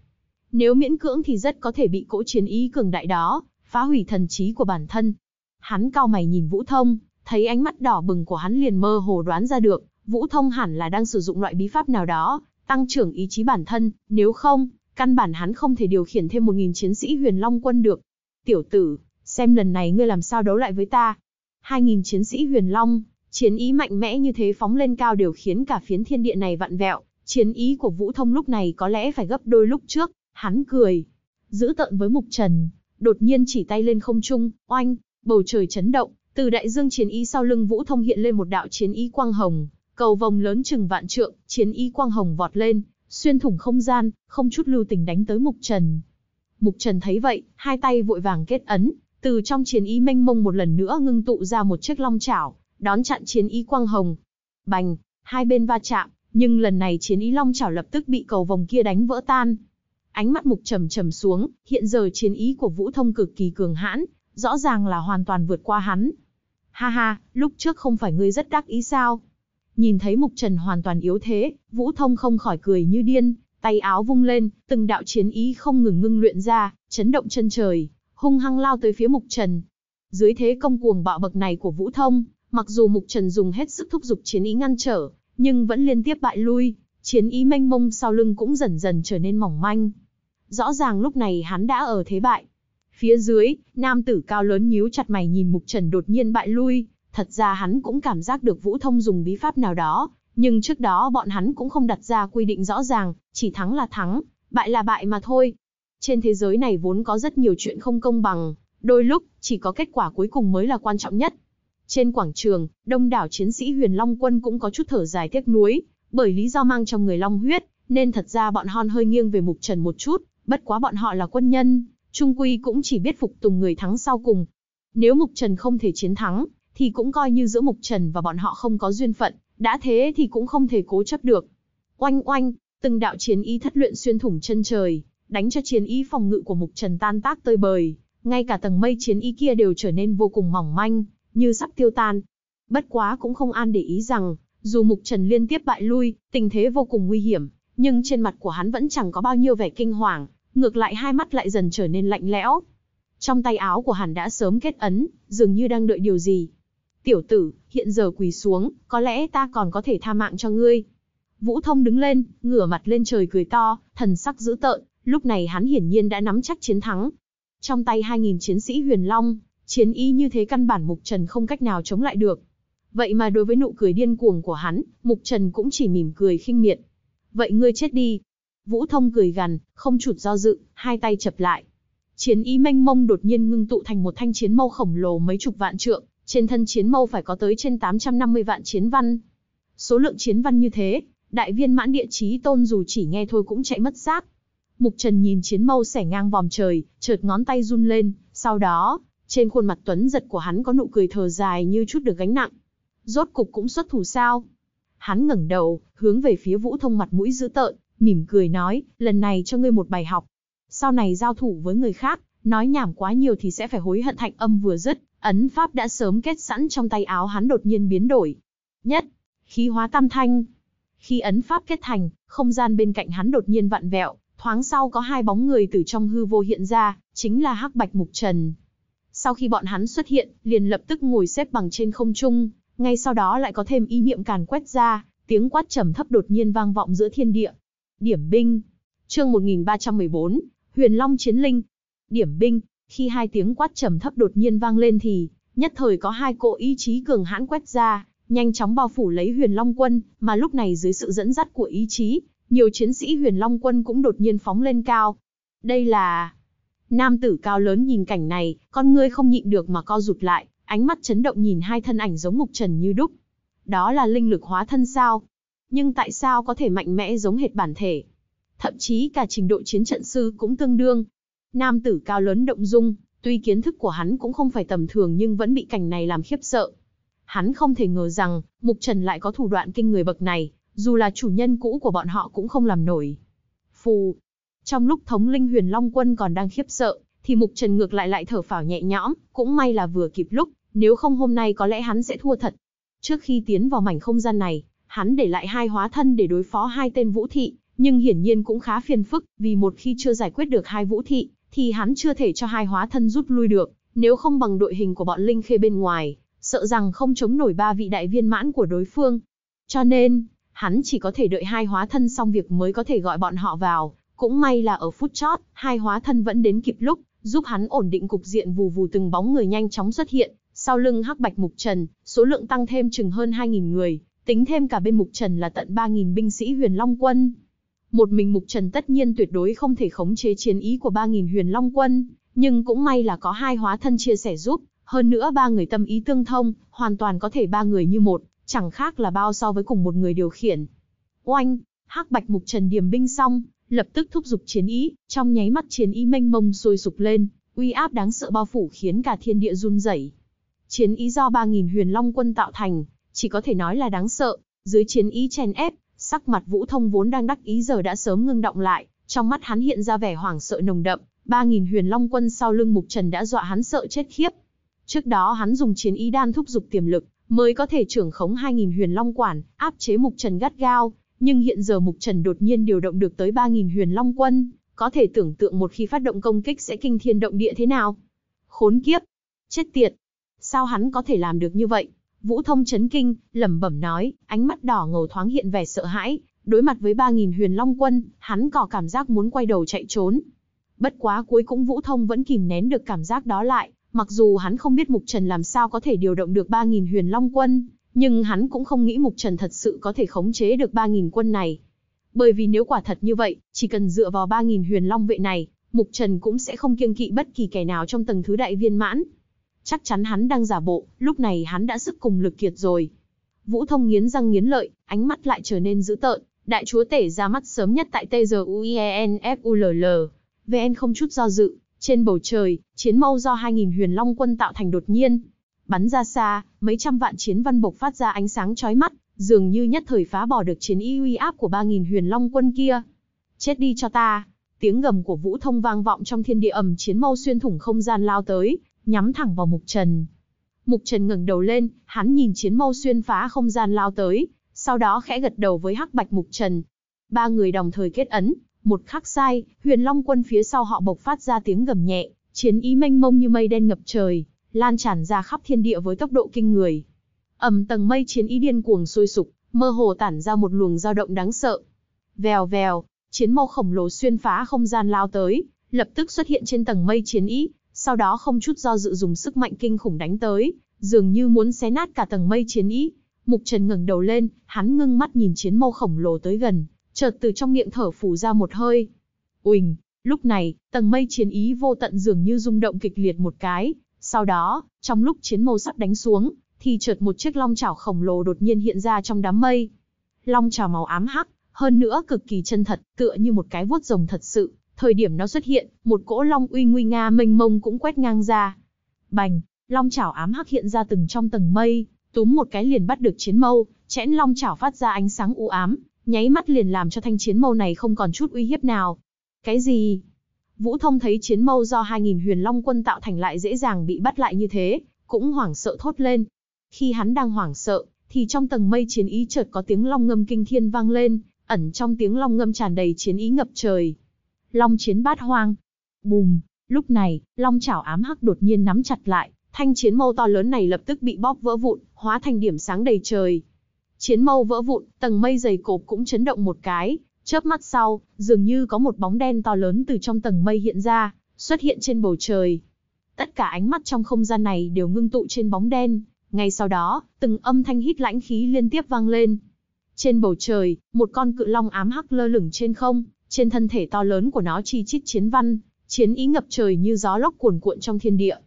Nếu miễn cưỡng thì rất có thể bị cỗ chiến ý cường đại đó, phá hủy thần trí của bản thân. Hắn cao mày nhìn Vũ Thông, thấy ánh mắt đỏ bừng của hắn liền mơ hồ đoán ra được, Vũ Thông hẳn là đang sử dụng loại bí pháp nào đó, tăng trưởng ý chí bản thân, nếu không, căn bản hắn không thể điều khiển thêm 1.000 chiến sĩ huyền long quân được. Tiểu tử, xem lần này ngươi làm sao đấu lại với ta. 2.000 chiến sĩ huyền long, chiến ý mạnh mẽ như thế phóng lên cao đều khiến cả phiến thiên địa này vặn vẹo, chiến ý của Vũ Thông lúc này có lẽ phải gấp đôi lúc trước, hắn cười. Giữ tận với Mục Trần, đột nhiên chỉ tay lên không trung, oanh, bầu trời chấn động, từ đại dương chiến ý sau lưng Vũ Thông hiện lên một đạo chiến ý quang hồng, cầu vòng lớn chừng vạn trượng, chiến ý quang hồng vọt lên, xuyên thủng không gian, không chút lưu tình đánh tới Mục Trần. Mục Trần thấy vậy, hai tay vội vàng kết ấn, từ trong chiến ý mênh mông một lần nữa ngưng tụ ra một chiếc long chảo, đón chặn chiến ý quang hồng. Bành, hai bên va chạm, nhưng lần này chiến ý long chảo lập tức bị cầu vòng kia đánh vỡ tan, Ánh mắt mục trầm trầm xuống, hiện giờ chiến ý của Vũ Thông cực kỳ cường hãn, rõ ràng là hoàn toàn vượt qua hắn. Ha ha, lúc trước không phải ngươi rất đắc ý sao? Nhìn thấy mục trần hoàn toàn yếu thế, Vũ Thông không khỏi cười như điên, tay áo vung lên, từng đạo chiến ý không ngừng ngưng luyện ra, chấn động chân trời, hung hăng lao tới phía mục trần. Dưới thế công cuồng bạo bậc này của Vũ Thông, mặc dù mục trần dùng hết sức thúc giục chiến ý ngăn trở, nhưng vẫn liên tiếp bại lui, chiến ý mênh mông sau lưng cũng dần dần trở nên mỏng manh. Rõ ràng lúc này hắn đã ở thế bại. Phía dưới, nam tử cao lớn nhíu chặt mày nhìn Mục Trần đột nhiên bại lui, thật ra hắn cũng cảm giác được Vũ Thông dùng bí pháp nào đó, nhưng trước đó bọn hắn cũng không đặt ra quy định rõ ràng, chỉ thắng là thắng, bại là bại mà thôi. Trên thế giới này vốn có rất nhiều chuyện không công bằng, đôi lúc chỉ có kết quả cuối cùng mới là quan trọng nhất. Trên quảng trường, đông đảo chiến sĩ Huyền Long quân cũng có chút thở dài tiếc nuối, bởi lý do mang trong người long huyết, nên thật ra bọn hon hơi nghiêng về mục trần một chút, bất quá bọn họ là quân nhân, trung quy cũng chỉ biết phục tùng người thắng sau cùng. Nếu mục trần không thể chiến thắng, thì cũng coi như giữa mục trần và bọn họ không có duyên phận, đã thế thì cũng không thể cố chấp được. Oanh oanh, từng đạo chiến ý thất luyện xuyên thủng chân trời, đánh cho chiến ý phòng ngự của mục trần tan tác tơi bời, ngay cả tầng mây chiến ý kia đều trở nên vô cùng mỏng manh, như sắp tiêu tan. Bất quá cũng không an để ý rằng, dù Mục Trần liên tiếp bại lui, tình thế vô cùng nguy hiểm, nhưng trên mặt của hắn vẫn chẳng có bao nhiêu vẻ kinh hoàng, ngược lại hai mắt lại dần trở nên lạnh lẽo. Trong tay áo của hắn đã sớm kết ấn, dường như đang đợi điều gì. Tiểu tử, hiện giờ quỳ xuống, có lẽ ta còn có thể tha mạng cho ngươi. Vũ Thông đứng lên, ngửa mặt lên trời cười to, thần sắc dữ tợn, lúc này hắn hiển nhiên đã nắm chắc chiến thắng. Trong tay 2.000 chiến sĩ huyền long, chiến y như thế căn bản Mục Trần không cách nào chống lại được. Vậy mà đối với nụ cười điên cuồng của hắn, Mục Trần cũng chỉ mỉm cười khinh miệt. Vậy ngươi chết đi. Vũ Thông cười gằn, không chút do dự, hai tay chập lại. Chiến ý mênh mông đột nhiên ngưng tụ thành một thanh chiến mâu khổng lồ mấy chục vạn trượng, trên thân chiến mâu phải có tới trên 850 vạn chiến văn. Số lượng chiến văn như thế, đại viên mãn địa chí tôn dù chỉ nghe thôi cũng chạy mất xác. Mục Trần nhìn chiến mâu xẻ ngang vòm trời, chợt ngón tay run lên, sau đó, trên khuôn mặt tuấn giật của hắn có nụ cười thờ dài như chút được gánh nặng rốt cục cũng xuất thủ sao? Hắn ngẩng đầu, hướng về phía Vũ Thông mặt mũi dữ tợn, mỉm cười nói, lần này cho ngươi một bài học. Sau này giao thủ với người khác, nói nhảm quá nhiều thì sẽ phải hối hận thạnh âm vừa dứt, ấn pháp đã sớm kết sẵn trong tay áo hắn đột nhiên biến đổi. Nhất, khí hóa tam thanh. Khi ấn pháp kết thành, không gian bên cạnh hắn đột nhiên vặn vẹo, thoáng sau có hai bóng người từ trong hư vô hiện ra, chính là Hắc Bạch Mục Trần. Sau khi bọn hắn xuất hiện, liền lập tức ngồi xếp bằng trên không trung, ngay sau đó lại có thêm ý niệm càn quét ra, tiếng quát trầm thấp đột nhiên vang vọng giữa thiên địa. Điểm binh. Chương 1314, Huyền Long chiến linh. Điểm binh, khi hai tiếng quát trầm thấp đột nhiên vang lên thì, nhất thời có hai cỗ ý chí cường hãn quét ra, nhanh chóng bao phủ lấy Huyền Long quân, mà lúc này dưới sự dẫn dắt của ý chí, nhiều chiến sĩ Huyền Long quân cũng đột nhiên phóng lên cao. Đây là Nam tử cao lớn nhìn cảnh này, con ngươi không nhịn được mà co rụt lại, ánh mắt chấn động nhìn hai thân ảnh giống Mục Trần như đúc. Đó là linh lực hóa thân sao? Nhưng tại sao có thể mạnh mẽ giống hệt bản thể? Thậm chí cả trình độ chiến trận sư cũng tương đương. Nam tử cao lớn động dung, tuy kiến thức của hắn cũng không phải tầm thường nhưng vẫn bị cảnh này làm khiếp sợ. Hắn không thể ngờ rằng, Mục Trần lại có thủ đoạn kinh người bậc này, dù là chủ nhân cũ của bọn họ cũng không làm nổi. Phù! Trong lúc thống linh huyền Long Quân còn đang khiếp sợ, thì Mục Trần ngược lại lại thở phào nhẹ nhõm, cũng may là vừa kịp lúc, nếu không hôm nay có lẽ hắn sẽ thua thật. Trước khi tiến vào mảnh không gian này, hắn để lại hai hóa thân để đối phó hai tên vũ thị, nhưng hiển nhiên cũng khá phiền phức, vì một khi chưa giải quyết được hai vũ thị, thì hắn chưa thể cho hai hóa thân rút lui được, nếu không bằng đội hình của bọn Linh Khê bên ngoài, sợ rằng không chống nổi ba vị đại viên mãn của đối phương. Cho nên, hắn chỉ có thể đợi hai hóa thân xong việc mới có thể gọi bọn họ vào, cũng may là ở phút chót, hai hóa thân vẫn đến kịp lúc, giúp hắn ổn định cục diện vù vù từng bóng người nhanh chóng xuất hiện, sau lưng hắc bạch mục trần, số lượng tăng thêm chừng hơn 2.000 người, tính thêm cả bên mục trần là tận 3.000 binh sĩ huyền long quân. Một mình mục trần tất nhiên tuyệt đối không thể khống chế chiến ý của 3.000 huyền long quân, nhưng cũng may là có hai hóa thân chia sẻ giúp, hơn nữa ba người tâm ý tương thông, hoàn toàn có thể ba người như một, chẳng khác là bao so với cùng một người điều khiển. Oanh, hắc bạch mục trần điểm binh xong, lập tức thúc giục chiến ý, trong nháy mắt chiến ý mênh mông sôi sục lên, uy áp đáng sợ bao phủ khiến cả thiên địa run rẩy. Chiến ý do 3.000 huyền long quân tạo thành, chỉ có thể nói là đáng sợ. Dưới chiến ý chèn ép, sắc mặt Vũ Thông vốn đang đắc ý giờ đã sớm ngưng động lại, trong mắt hắn hiện ra vẻ hoảng sợ nồng đậm, 3000 Huyền Long quân sau lưng Mục Trần đã dọa hắn sợ chết khiếp. Trước đó hắn dùng chiến ý đan thúc dục tiềm lực, mới có thể trưởng khống 2000 Huyền Long quản, áp chế Mục Trần gắt gao, nhưng hiện giờ Mục Trần đột nhiên điều động được tới 3000 Huyền Long quân, có thể tưởng tượng một khi phát động công kích sẽ kinh thiên động địa thế nào. Khốn kiếp, chết tiệt, Sao hắn có thể làm được như vậy? Vũ Thông chấn kinh, lẩm bẩm nói, ánh mắt đỏ ngầu thoáng hiện vẻ sợ hãi, đối mặt với 3000 Huyền Long quân, hắn có cảm giác muốn quay đầu chạy trốn. Bất quá cuối cùng Vũ Thông vẫn kìm nén được cảm giác đó lại, mặc dù hắn không biết Mục Trần làm sao có thể điều động được 3000 Huyền Long quân, nhưng hắn cũng không nghĩ Mục Trần thật sự có thể khống chế được 3000 quân này. Bởi vì nếu quả thật như vậy, chỉ cần dựa vào 3000 Huyền Long vệ này, Mục Trần cũng sẽ không kiêng kỵ bất kỳ kẻ nào trong tầng thứ đại viên mãn, Chắc chắn hắn đang giả bộ, lúc này hắn đã sức cùng lực kiệt rồi. Vũ Thông nghiến răng nghiến lợi, ánh mắt lại trở nên dữ tợn. Đại chúa tể ra mắt sớm nhất tại TGUIENFULL. VN không chút do dự, trên bầu trời, chiến mâu do 2.000 huyền long quân tạo thành đột nhiên. Bắn ra xa, mấy trăm vạn chiến văn bộc phát ra ánh sáng chói mắt, dường như nhất thời phá bỏ được chiến y uy áp của 3.000 huyền long quân kia. Chết đi cho ta! Tiếng gầm của Vũ Thông vang vọng trong thiên địa ầm chiến mâu xuyên thủng không gian lao tới, nhắm thẳng vào Mục Trần. Mục Trần ngẩng đầu lên, hắn nhìn chiến mâu xuyên phá không gian lao tới, sau đó khẽ gật đầu với Hắc Bạch Mục Trần. Ba người đồng thời kết ấn, một khắc sai, Huyền Long quân phía sau họ bộc phát ra tiếng gầm nhẹ, chiến ý mênh mông như mây đen ngập trời, lan tràn ra khắp thiên địa với tốc độ kinh người. Ầm tầng mây chiến ý điên cuồng sôi sục, mơ hồ tản ra một luồng dao động đáng sợ. Vèo vèo, chiến mâu khổng lồ xuyên phá không gian lao tới, lập tức xuất hiện trên tầng mây chiến ý, sau đó không chút do dự dùng sức mạnh kinh khủng đánh tới, dường như muốn xé nát cả tầng mây chiến ý. Mục Trần ngẩng đầu lên, hắn ngưng mắt nhìn chiến mâu khổng lồ tới gần, chợt từ trong miệng thở phù ra một hơi. Uỳnh, lúc này, tầng mây chiến ý vô tận dường như rung động kịch liệt một cái, sau đó, trong lúc chiến mâu sắp đánh xuống, thì chợt một chiếc long chảo khổng lồ đột nhiên hiện ra trong đám mây. Long chảo màu ám hắc, hơn nữa cực kỳ chân thật, tựa như một cái vuốt rồng thật sự, Thời điểm nó xuất hiện, một cỗ long uy nguy nga mênh mông cũng quét ngang ra. Bành, long chảo ám hắc hiện ra từng trong tầng mây, túm một cái liền bắt được chiến mâu, chẽn long chảo phát ra ánh sáng u ám, nháy mắt liền làm cho thanh chiến mâu này không còn chút uy hiếp nào. Cái gì? Vũ Thông thấy chiến mâu do 2.000 huyền long quân tạo thành lại dễ dàng bị bắt lại như thế, cũng hoảng sợ thốt lên. Khi hắn đang hoảng sợ, thì trong tầng mây chiến ý chợt có tiếng long ngâm kinh thiên vang lên, ẩn trong tiếng long ngâm tràn đầy chiến ý ngập trời, long chiến bát hoang. Bùm, lúc này, long chảo ám hắc đột nhiên nắm chặt lại, thanh chiến mâu to lớn này lập tức bị bóp vỡ vụn, hóa thành điểm sáng đầy trời. Chiến mâu vỡ vụn, tầng mây dày cộp cũng chấn động một cái, chớp mắt sau, dường như có một bóng đen to lớn từ trong tầng mây hiện ra, xuất hiện trên bầu trời. Tất cả ánh mắt trong không gian này đều ngưng tụ trên bóng đen, ngay sau đó, từng âm thanh hít lãnh khí liên tiếp vang lên. Trên bầu trời, một con cự long ám hắc lơ lửng trên không, trên thân thể to lớn của nó chi chít chiến văn, chiến ý ngập trời như gió lốc cuồn cuộn trong thiên địa.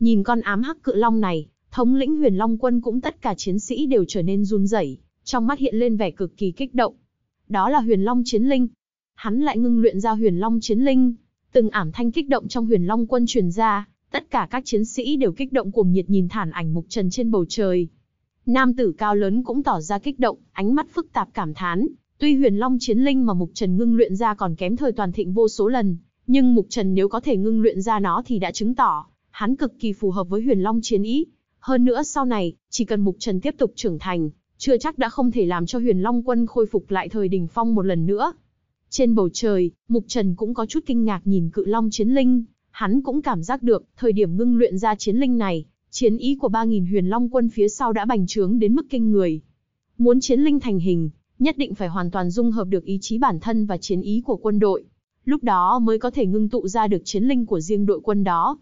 Nhìn con ám hắc cự long này, thống lĩnh huyền long quân cũng tất cả chiến sĩ đều trở nên run rẩy, trong mắt hiện lên vẻ cực kỳ kích động. Đó là huyền long chiến linh. Hắn lại ngưng luyện ra huyền long chiến linh, từng ảm thanh kích động trong huyền long quân truyền ra, tất cả các chiến sĩ đều kích động cuồng nhiệt nhìn thản ảnh mục trần trên bầu trời. Nam tử cao lớn cũng tỏ ra kích động, ánh mắt phức tạp cảm thán, Tuy huyền long chiến linh mà Mục Trần ngưng luyện ra còn kém thời toàn thịnh vô số lần, nhưng Mục Trần nếu có thể ngưng luyện ra nó thì đã chứng tỏ, hắn cực kỳ phù hợp với huyền long chiến ý. Hơn nữa sau này, chỉ cần Mục Trần tiếp tục trưởng thành, chưa chắc đã không thể làm cho huyền long quân khôi phục lại thời đỉnh phong một lần nữa. Trên bầu trời, Mục Trần cũng có chút kinh ngạc nhìn cự long chiến linh, hắn cũng cảm giác được, thời điểm ngưng luyện ra chiến linh này, chiến ý của ba nghìn huyền long quân phía sau đã bành trướng đến mức kinh người. Muốn chiến linh thành hình, nhất định phải hoàn toàn dung hợp được ý chí bản thân và chiến ý của quân đội. Lúc đó mới có thể ngưng tụ ra được chiến linh của riêng đội quân đó.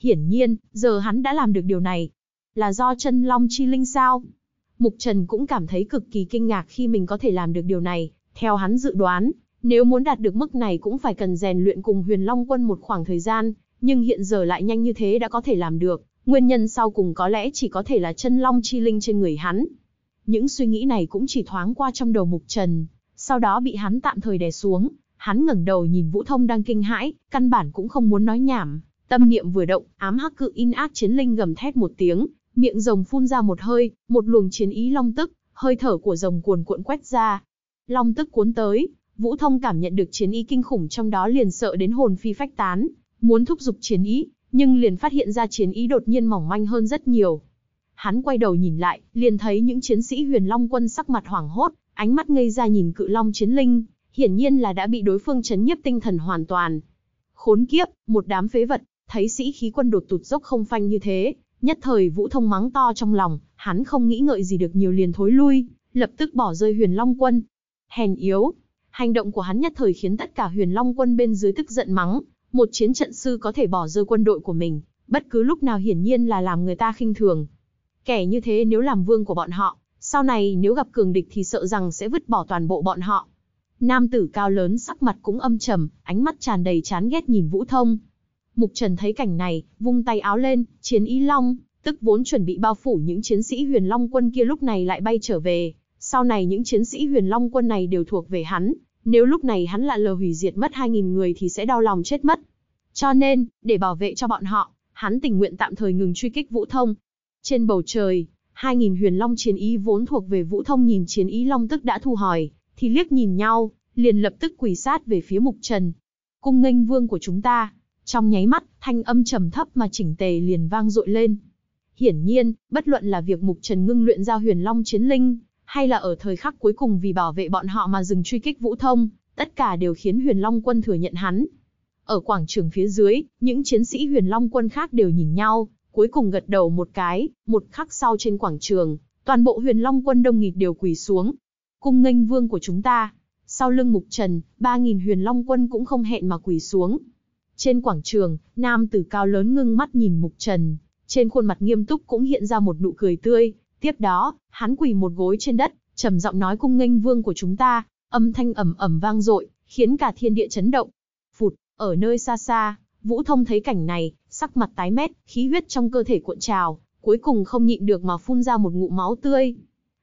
Hiển nhiên, giờ hắn đã làm được điều này. Là do chân long chi linh sao? Mục Trần cũng cảm thấy cực kỳ kinh ngạc khi mình có thể làm được điều này. Theo hắn dự đoán, nếu muốn đạt được mức này cũng phải cần rèn luyện cùng huyền long quân một khoảng thời gian, nhưng hiện giờ lại nhanh như thế đã có thể làm được. Nguyên nhân sau cùng có lẽ chỉ có thể là chân long chi linh trên người hắn. Những suy nghĩ này cũng chỉ thoáng qua trong đầu Mục Trần, sau đó bị hắn tạm thời đè xuống. Hắn ngẩng đầu nhìn Vũ Thông đang kinh hãi, căn bản cũng không muốn nói nhảm. Tâm niệm vừa động, ám hắc cự in ác chiến linh gầm thét một tiếng, miệng rồng phun ra một hơi, một luồng chiến ý long tức, hơi thở của rồng cuồn cuộn quét ra. Long tức cuốn tới, Vũ Thông cảm nhận được chiến ý kinh khủng trong đó liền sợ đến hồn phi phách tán, muốn thúc giục chiến ý, nhưng liền phát hiện ra chiến ý đột nhiên mỏng manh hơn rất nhiều, Hắn quay đầu nhìn lại, liền thấy những chiến sĩ huyền long quân sắc mặt hoảng hốt, ánh mắt ngây ra nhìn cự long chiến linh, hiển nhiên là đã bị đối phương chấn nhiếp tinh thần hoàn toàn. Khốn kiếp, một đám phế vật, thấy sĩ khí quân đột tụt dốc không phanh như thế, nhất thời vũ thông mắng to trong lòng, hắn không nghĩ ngợi gì được nhiều liền thối lui, lập tức bỏ rơi huyền long quân. Hèn yếu, hành động của hắn nhất thời khiến tất cả huyền long quân bên dưới tức giận mắng, một chiến trận sư có thể bỏ rơi quân đội của mình, bất cứ lúc nào hiển nhiên là làm người ta khinh thường, Kẻ như thế nếu làm vương của bọn họ, sau này nếu gặp cường địch thì sợ rằng sẽ vứt bỏ toàn bộ bọn họ. Nam tử cao lớn sắc mặt cũng âm trầm, ánh mắt tràn đầy chán ghét nhìn Vũ Thông. Mục Trần thấy cảnh này, vung tay áo lên, chiến ý long, tức vốn chuẩn bị bao phủ những chiến sĩ huyền long quân kia lúc này lại bay trở về. Sau này những chiến sĩ huyền long quân này đều thuộc về hắn, nếu lúc này hắn lạ lờ hủy diệt mất 2.000 người thì sẽ đau lòng chết mất. Cho nên, để bảo vệ cho bọn họ, hắn tình nguyện tạm thời ngừng truy kích Vũ Thông, trên bầu trời, hai nghìn huyền long chiến ý vốn thuộc về Vũ Thông nhìn chiến ý long tức đã thu hỏi, thì liếc nhìn nhau, liền lập tức quỳ sát về phía Mục Trần. Cung nghênh vương của chúng ta, trong nháy mắt, thanh âm trầm thấp mà chỉnh tề liền vang dội lên. Hiển nhiên, bất luận là việc Mục Trần ngưng luyện ra huyền long chiến linh, hay là ở thời khắc cuối cùng vì bảo vệ bọn họ mà dừng truy kích Vũ Thông, tất cả đều khiến huyền long quân thừa nhận hắn. Ở quảng trường phía dưới, những chiến sĩ huyền long quân khác đều nhìn nhau, cuối cùng gật đầu một cái, một khắc sau trên quảng trường, toàn bộ huyền long quân đông nghịt đều quỳ xuống. Cung nghênh vương của chúng ta, sau lưng mục trần, ba nghìn huyền long quân cũng không hẹn mà quỳ xuống. Trên quảng trường, nam tử cao lớn ngưng mắt nhìn mục trần, trên khuôn mặt nghiêm túc cũng hiện ra một nụ cười tươi. Tiếp đó, hắn quỳ một gối trên đất, trầm giọng nói cung nghênh vương của chúng ta, âm thanh ầm ầm vang dội, khiến cả thiên địa chấn động. Phụt, ở nơi xa xa, Vũ Thông thấy cảnh này, sắc mặt tái mét, khí huyết trong cơ thể cuộn trào, cuối cùng không nhịn được mà phun ra một ngụm máu tươi.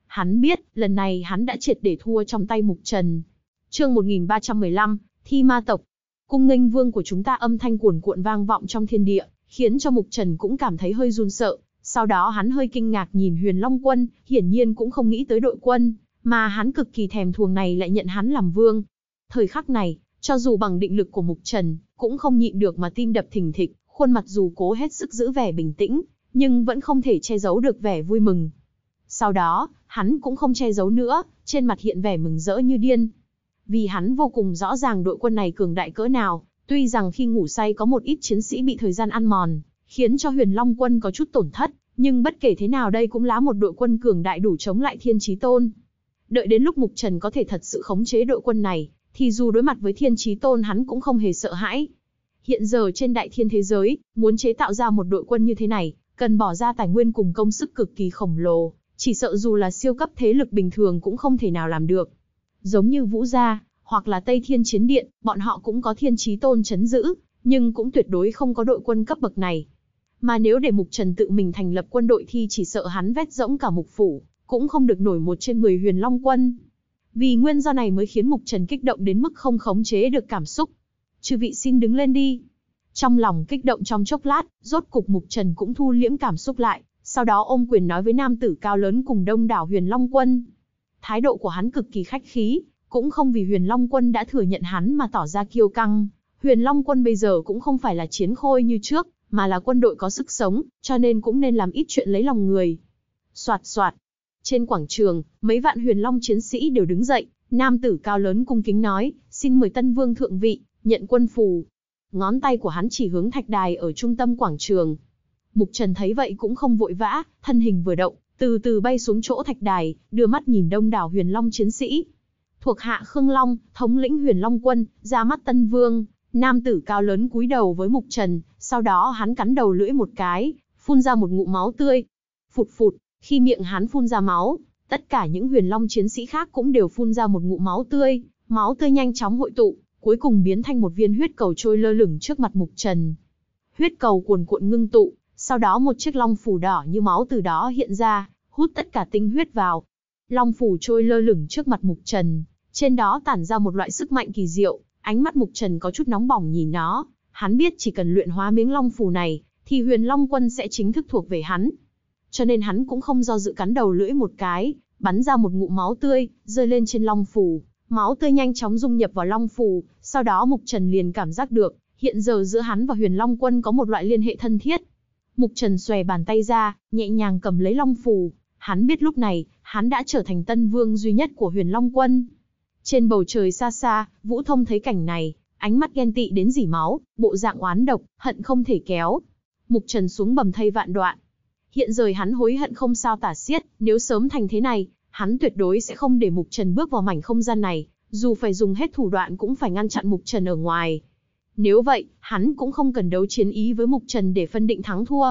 Hắn biết, lần này hắn đã triệt để thua trong tay Mục Trần. Chương 1315, Thi ma tộc. Cung nghênh vương của chúng ta âm thanh cuồn cuộn vang vọng trong thiên địa, khiến cho Mục Trần cũng cảm thấy hơi run sợ. Sau đó hắn hơi kinh ngạc nhìn Huyền Long quân, hiển nhiên cũng không nghĩ tới đội quân, mà hắn cực kỳ thèm thuồng này lại nhận hắn làm vương. Thời khắc này, cho dù bằng định lực của Mục Trần, cũng không nhịn được mà tim đập thình thịch, khuôn mặt dù cố hết sức giữ vẻ bình tĩnh, nhưng vẫn không thể che giấu được vẻ vui mừng. Sau đó, hắn cũng không che giấu nữa, trên mặt hiện vẻ mừng rỡ như điên. Vì hắn vô cùng rõ ràng đội quân này cường đại cỡ nào, tuy rằng khi ngủ say có một ít chiến sĩ bị thời gian ăn mòn, khiến cho huyền long quân có chút tổn thất, nhưng bất kể thế nào đây cũng là một đội quân cường đại đủ chống lại thiên trí tôn. Đợi đến lúc Mục Trần có thể thật sự khống chế đội quân này, thì dù đối mặt với thiên trí tôn hắn cũng không hề sợ hãi, Hiện giờ trên đại thiên thế giới, muốn chế tạo ra một đội quân như thế này, cần bỏ ra tài nguyên cùng công sức cực kỳ khổng lồ, chỉ sợ dù là siêu cấp thế lực bình thường cũng không thể nào làm được. Giống như Vũ Gia, hoặc là Tây Thiên Chiến Điện, bọn họ cũng có thiên trí tôn chấn giữ, nhưng cũng tuyệt đối không có đội quân cấp bậc này. Mà nếu để Mục Trần tự mình thành lập quân đội thì chỉ sợ hắn vét rỗng cả Mục Phủ, cũng không được nổi một trên 10 huyền long quân. Vì nguyên do này mới khiến Mục Trần kích động đến mức không khống chế được cảm xúc, chư vị xin đứng lên đi. Trong lòng kích động trong chốc lát, rốt cục Mục Trần cũng thu liễm cảm xúc lại, sau đó ôm quyền nói với nam tử cao lớn cùng đông đảo huyền Long Quân. Thái độ của hắn cực kỳ khách khí, cũng không vì huyền Long Quân đã thừa nhận hắn mà tỏ ra kiêu căng. Huyền Long Quân bây giờ cũng không phải là chiến khôi như trước, mà là quân đội có sức sống, cho nên cũng nên làm ít chuyện lấy lòng người. Soạt soạt. Trên quảng trường, mấy vạn huyền long chiến sĩ đều đứng dậy, nam tử cao lớn cung kính nói, xin mời tân vương thượng vị, nhận quân phù. Ngón tay của hắn chỉ hướng thạch đài ở trung tâm quảng trường. Mục Trần thấy vậy cũng không vội vã, thân hình vừa động, từ từ bay xuống chỗ thạch đài, đưa mắt nhìn đông đảo huyền long chiến sĩ. Thuộc hạ Khương Long, thống lĩnh huyền long quân, ra mắt Tân Vương, nam tử cao lớn cúi đầu với Mục Trần, sau đó hắn cắn đầu lưỡi một cái, phun ra một ngụm máu tươi. Phụt phụt, khi miệng hắn phun ra máu, tất cả những huyền long chiến sĩ khác cũng đều phun ra một ngụm máu tươi, máu tươi nhanh chóng hội tụ, cuối cùng biến thành một viên huyết cầu trôi lơ lửng trước mặt Mục Trần. Huyết cầu cuồn cuộn ngưng tụ, sau đó một chiếc long phủ đỏ như máu từ đó hiện ra, hút tất cả tinh huyết vào. Long phủ trôi lơ lửng trước mặt Mục Trần, trên đó tản ra một loại sức mạnh kỳ diệu, ánh mắt Mục Trần có chút nóng bỏng nhìn nó, hắn biết chỉ cần luyện hóa miếng long phủ này, thì huyền long quân sẽ chính thức thuộc về hắn. Cho nên hắn cũng không do dự cắn đầu lưỡi một cái, bắn ra một ngụ máu tươi, rơi lên trên long phủ. Máu tươi nhanh chóng dung nhập vào Long phủ, sau đó Mục Trần liền cảm giác được, hiện giờ giữa hắn và Huyền Long Quân có một loại liên hệ thân thiết. Mục Trần xòe bàn tay ra, nhẹ nhàng cầm lấy Long phủ. hắn biết lúc này, hắn đã trở thành tân vương duy nhất của Huyền Long Quân. Trên bầu trời xa xa, Vũ Thông thấy cảnh này, ánh mắt ghen tị đến dỉ máu, bộ dạng oán độc, hận không thể kéo. Mục Trần xuống bầm thay vạn đoạn. Hiện giờ hắn hối hận không sao tả xiết, nếu sớm thành thế này, hắn tuyệt đối sẽ không để Mục Trần bước vào mảnh không gian này, dù phải dùng hết thủ đoạn cũng phải ngăn chặn Mục Trần ở ngoài. Nếu vậy, hắn cũng không cần đấu chiến ý với Mục Trần để phân định thắng thua.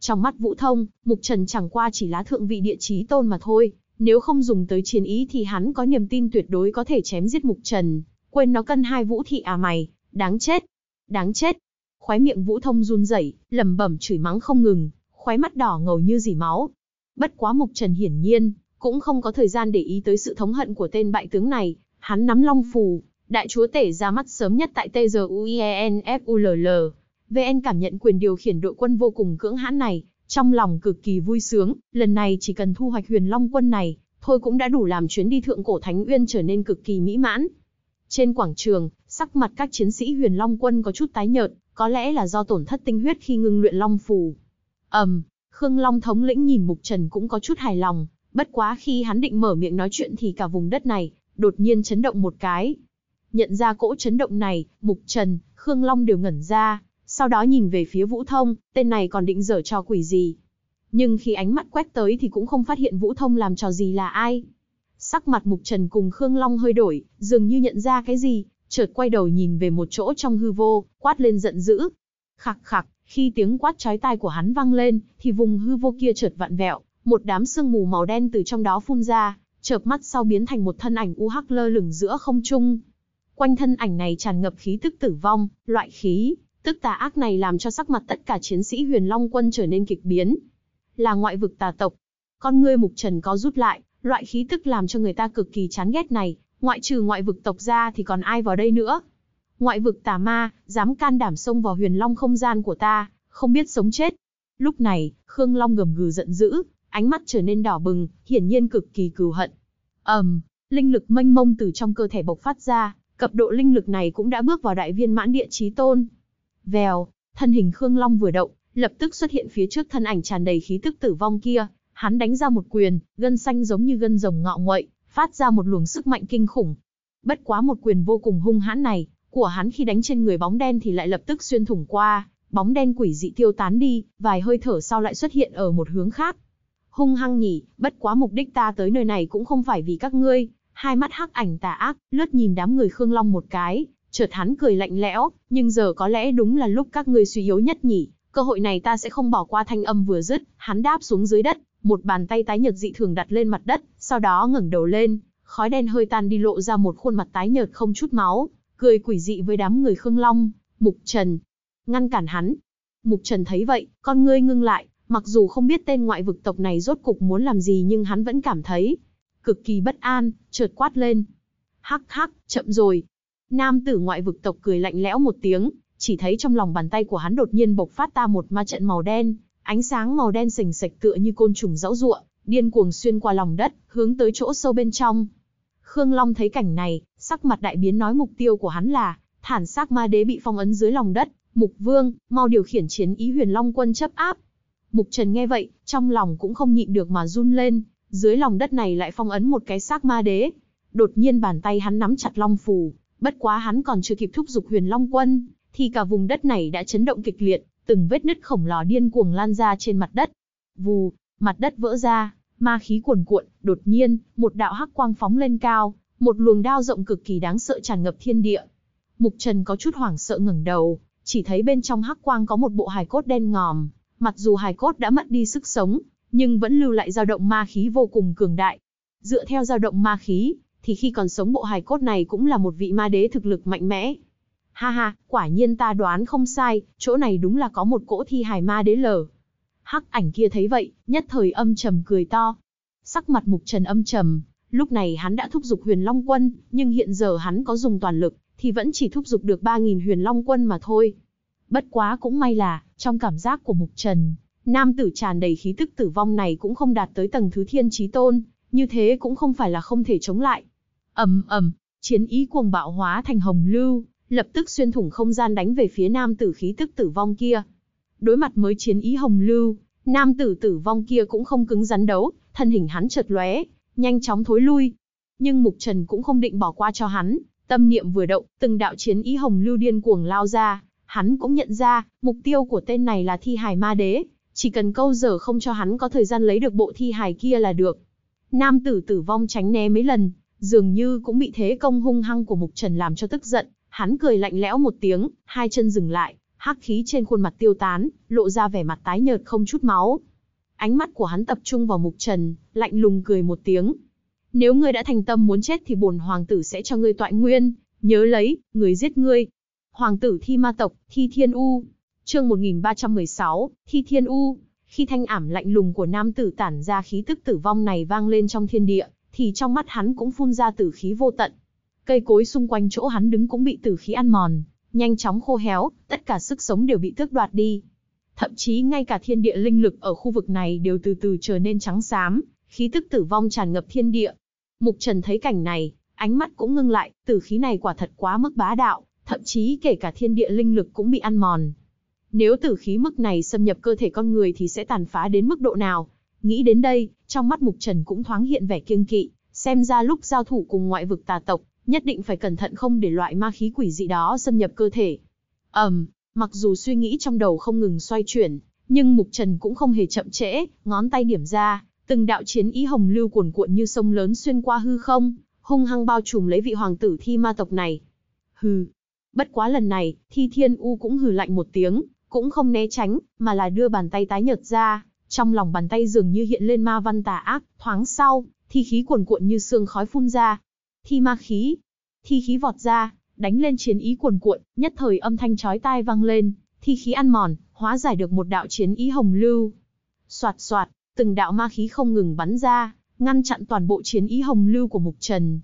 Trong mắt Vũ Thông, Mục Trần chẳng qua chỉ lá thượng vị địa chí tôn mà thôi, nếu không dùng tới chiến ý thì hắn có niềm tin tuyệt đối có thể chém giết Mục Trần. Quên nó cân hai Vũ thị à mày, đáng chết, đáng chết. Khóe miệng Vũ Thông run rẩy, lẩm bẩm chửi mắng không ngừng, khóe mắt đỏ ngầu như dỉ máu. Bất quá Mục Trần hiển nhiên cũng không có thời gian để ý tới sự thống hận của tên bại tướng này, hắn nắm long phù, đại chúa tể ra mắt sớm nhất tại TGUIENFULL. VN cảm nhận quyền điều khiển đội quân vô cùng cưỡng hãn này, trong lòng cực kỳ vui sướng, lần này chỉ cần thu hoạch huyền long quân này, thôi cũng đã đủ làm chuyến đi thượng cổ Thánh Uyên trở nên cực kỳ mỹ mãn. Trên quảng trường, sắc mặt các chiến sĩ huyền long quân có chút tái nhợt, có lẽ là do tổn thất tinh huyết khi ngưng luyện long phù. ầm, um, Khương Long thống lĩnh nhìn Mục Trần cũng có chút hài lòng, Bất quá khi hắn định mở miệng nói chuyện thì cả vùng đất này, đột nhiên chấn động một cái. Nhận ra cỗ chấn động này, Mục Trần, Khương Long đều ngẩn ra, sau đó nhìn về phía Vũ Thông, tên này còn định dở trò quỷ gì. Nhưng khi ánh mắt quét tới thì cũng không phát hiện Vũ Thông làm trò gì là ai. Sắc mặt Mục Trần cùng Khương Long hơi đổi, dường như nhận ra cái gì, chợt quay đầu nhìn về một chỗ trong hư vô, quát lên giận dữ. Khặc khặc, khi tiếng quát trái tai của hắn vang lên, thì vùng hư vô kia chợt vặn vẹo, một đám sương mù màu đen từ trong đó phun ra, chợp mắt sau biến thành một thân ảnh u hắc lơ lửng giữa không trung. Quanh thân ảnh này tràn ngập khí tức tử vong, loại khí, tức tà ác này làm cho sắc mặt tất cả chiến sĩ Huyền Long quân trở nên kịch biến. Là ngoại vực tà tộc. Con ngươi Mục Trần có rút lại, loại khí tức làm cho người ta cực kỳ chán ghét này, ngoại trừ ngoại vực tộc ra thì còn ai vào đây nữa? Ngoại vực tà ma, dám can đảm xông vào Huyền Long không gian của ta, không biết sống chết. Lúc này, Khương Long gầm gừ giận dữ, ánh mắt trở nên đỏ bừng, hiển nhiên cực kỳ cừu hận. Ầm, um, linh lực mênh mông từ trong cơ thể bộc phát ra, cấp độ linh lực này cũng đã bước vào đại viên mãn địa chí tôn. Vèo, thân hình Khương Long vừa động, lập tức xuất hiện phía trước thân ảnh tràn đầy khí tức tử vong kia, hắn đánh ra một quyền, gân xanh giống như gân rồng ngọ nguậy, phát ra một luồng sức mạnh kinh khủng. Bất quá một quyền vô cùng hung hãn này, của hắn khi đánh trên người bóng đen thì lại lập tức xuyên thủng qua, bóng đen quỷ dị tiêu tán đi, vài hơi thở sau lại xuất hiện ở một hướng khác hung hăng nhỉ, bất quá mục đích ta tới nơi này cũng không phải vì các ngươi. Hai mắt hắc ảnh tà ác, lướt nhìn đám người Khương Long một cái, chợt hắn cười lạnh lẽo, nhưng giờ có lẽ đúng là lúc các ngươi suy yếu nhất nhỉ, cơ hội này ta sẽ không bỏ qua thanh âm vừa dứt, hắn đáp xuống dưới đất, một bàn tay tái nhợt dị thường đặt lên mặt đất, sau đó ngẩng đầu lên, khói đen hơi tan đi lộ ra một khuôn mặt tái nhợt không chút máu, cười quỷ dị với đám người Khương Long, Mục Trần. Ngăn cản hắn. Mục Trần thấy vậy, con ngươi ngưng lại, Mặc dù không biết tên ngoại vực tộc này rốt cục muốn làm gì nhưng hắn vẫn cảm thấy cực kỳ bất an, chợt quát lên. Hắc hắc, chậm rồi. Nam tử ngoại vực tộc cười lạnh lẽo một tiếng, chỉ thấy trong lòng bàn tay của hắn đột nhiên bộc phát ra một ma trận màu đen, ánh sáng màu đen sình sạch tựa như côn trùng dẫu ruộng, điên cuồng xuyên qua lòng đất, hướng tới chỗ sâu bên trong. Khương Long thấy cảnh này, sắc mặt đại biến nói mục tiêu của hắn là thản xác ma đế bị phong ấn dưới lòng đất, mục vương, mau điều khiển chiến ý huyền long quân chấp áp, Mục Trần nghe vậy, trong lòng cũng không nhịn được mà run lên, dưới lòng đất này lại phong ấn một cái xác ma đế. Đột nhiên bàn tay hắn nắm chặt long phù, bất quá hắn còn chưa kịp thúc giục huyền long quân, thì cả vùng đất này đã chấn động kịch liệt, từng vết nứt khổng lồ điên cuồng lan ra trên mặt đất. Vù, mặt đất vỡ ra, ma khí cuồn cuộn, đột nhiên, một đạo hắc quang phóng lên cao, một luồng đao rộng cực kỳ đáng sợ tràn ngập thiên địa. Mục Trần có chút hoảng sợ ngẩng đầu, chỉ thấy bên trong hắc quang có một bộ hài cốt đen ngòm, Mặc dù hài cốt đã mất đi sức sống, nhưng vẫn lưu lại dao động ma khí vô cùng cường đại. Dựa theo dao động ma khí, thì khi còn sống bộ hài cốt này cũng là một vị ma đế thực lực mạnh mẽ. Ha ha, quả nhiên ta đoán không sai, chỗ này đúng là có một cỗ thi hài ma đế lở. Hắc ảnh kia thấy vậy, nhất thời âm trầm cười to. Sắc mặt mục trần âm trầm, lúc này hắn đã thúc giục huyền long quân, nhưng hiện giờ hắn có dùng toàn lực, thì vẫn chỉ thúc giục được 3.000 huyền long quân mà thôi. Bất quá cũng may là, trong cảm giác của Mục Trần, nam tử tràn đầy khí tức tử vong này cũng không đạt tới tầng thứ thiên trí tôn, như thế cũng không phải là không thể chống lại. ầm ầm, chiến ý cuồng bạo hóa thành hồng lưu, lập tức xuyên thủng không gian đánh về phía nam tử khí tức tử vong kia. Đối mặt mới chiến ý hồng lưu, nam tử tử vong kia cũng không cứng rắn đấu, thân hình hắn chợt lóe, nhanh chóng thối lui. Nhưng Mục Trần cũng không định bỏ qua cho hắn, tâm niệm vừa động, từng đạo chiến ý hồng lưu điên cuồng lao ra, Hắn cũng nhận ra, mục tiêu của tên này là thi hài ma đế, chỉ cần câu giờ không cho hắn có thời gian lấy được bộ thi hài kia là được. Nam tử tử vong tránh né mấy lần, dường như cũng bị thế công hung hăng của mục trần làm cho tức giận, hắn cười lạnh lẽo một tiếng, hai chân dừng lại, hắc khí trên khuôn mặt tiêu tán, lộ ra vẻ mặt tái nhợt không chút máu. Ánh mắt của hắn tập trung vào mục trần, lạnh lùng cười một tiếng. Nếu ngươi đã thành tâm muốn chết thì bổn hoàng tử sẽ cho ngươi tọa nguyên, nhớ lấy, người giết ngươi, Hoàng tử Thi Ma Tộc, Thi Thiên U. chương 1316, Thi Thiên U. Khi thanh ảm lạnh lùng của nam tử tản ra khí tức tử vong này vang lên trong thiên địa, thì trong mắt hắn cũng phun ra tử khí vô tận. Cây cối xung quanh chỗ hắn đứng cũng bị tử khí ăn mòn, nhanh chóng khô héo, tất cả sức sống đều bị tước đoạt đi. Thậm chí ngay cả thiên địa linh lực ở khu vực này đều từ từ trở nên trắng xám, khí tức tử vong tràn ngập thiên địa. Mục Trần thấy cảnh này, ánh mắt cũng ngưng lại, tử khí này quả thật quá mức bá đạo, thậm chí kể cả thiên địa linh lực cũng bị ăn mòn. Nếu tử khí mức này xâm nhập cơ thể con người thì sẽ tàn phá đến mức độ nào? Nghĩ đến đây, trong mắt Mục Trần cũng thoáng hiện vẻ kiêng kỵ, xem ra lúc giao thủ cùng ngoại vực tà tộc, nhất định phải cẩn thận không để loại ma khí quỷ dị đó xâm nhập cơ thể. Ầm, um, mặc dù suy nghĩ trong đầu không ngừng xoay chuyển, nhưng Mục Trần cũng không hề chậm trễ, ngón tay điểm ra, từng đạo chiến ý hồng lưu cuồn cuộn như sông lớn xuyên qua hư không, hung hăng bao trùm lấy vị hoàng tử thi ma tộc này. Hừ, Bất quá lần này, Thi Thiên U cũng hừ lạnh một tiếng, cũng không né tránh, mà là đưa bàn tay tái nhợt ra, trong lòng bàn tay dường như hiện lên ma văn tà ác, thoáng sau, thi khí cuồn cuộn như sương khói phun ra. Thi ma khí, thi khí vọt ra, đánh lên chiến ý cuồn cuộn, nhất thời âm thanh chói tai vang lên, thi khí ăn mòn, hóa giải được một đạo chiến ý hồng lưu. Soạt soạt, từng đạo ma khí không ngừng bắn ra, ngăn chặn toàn bộ chiến ý hồng lưu của Mục Trần,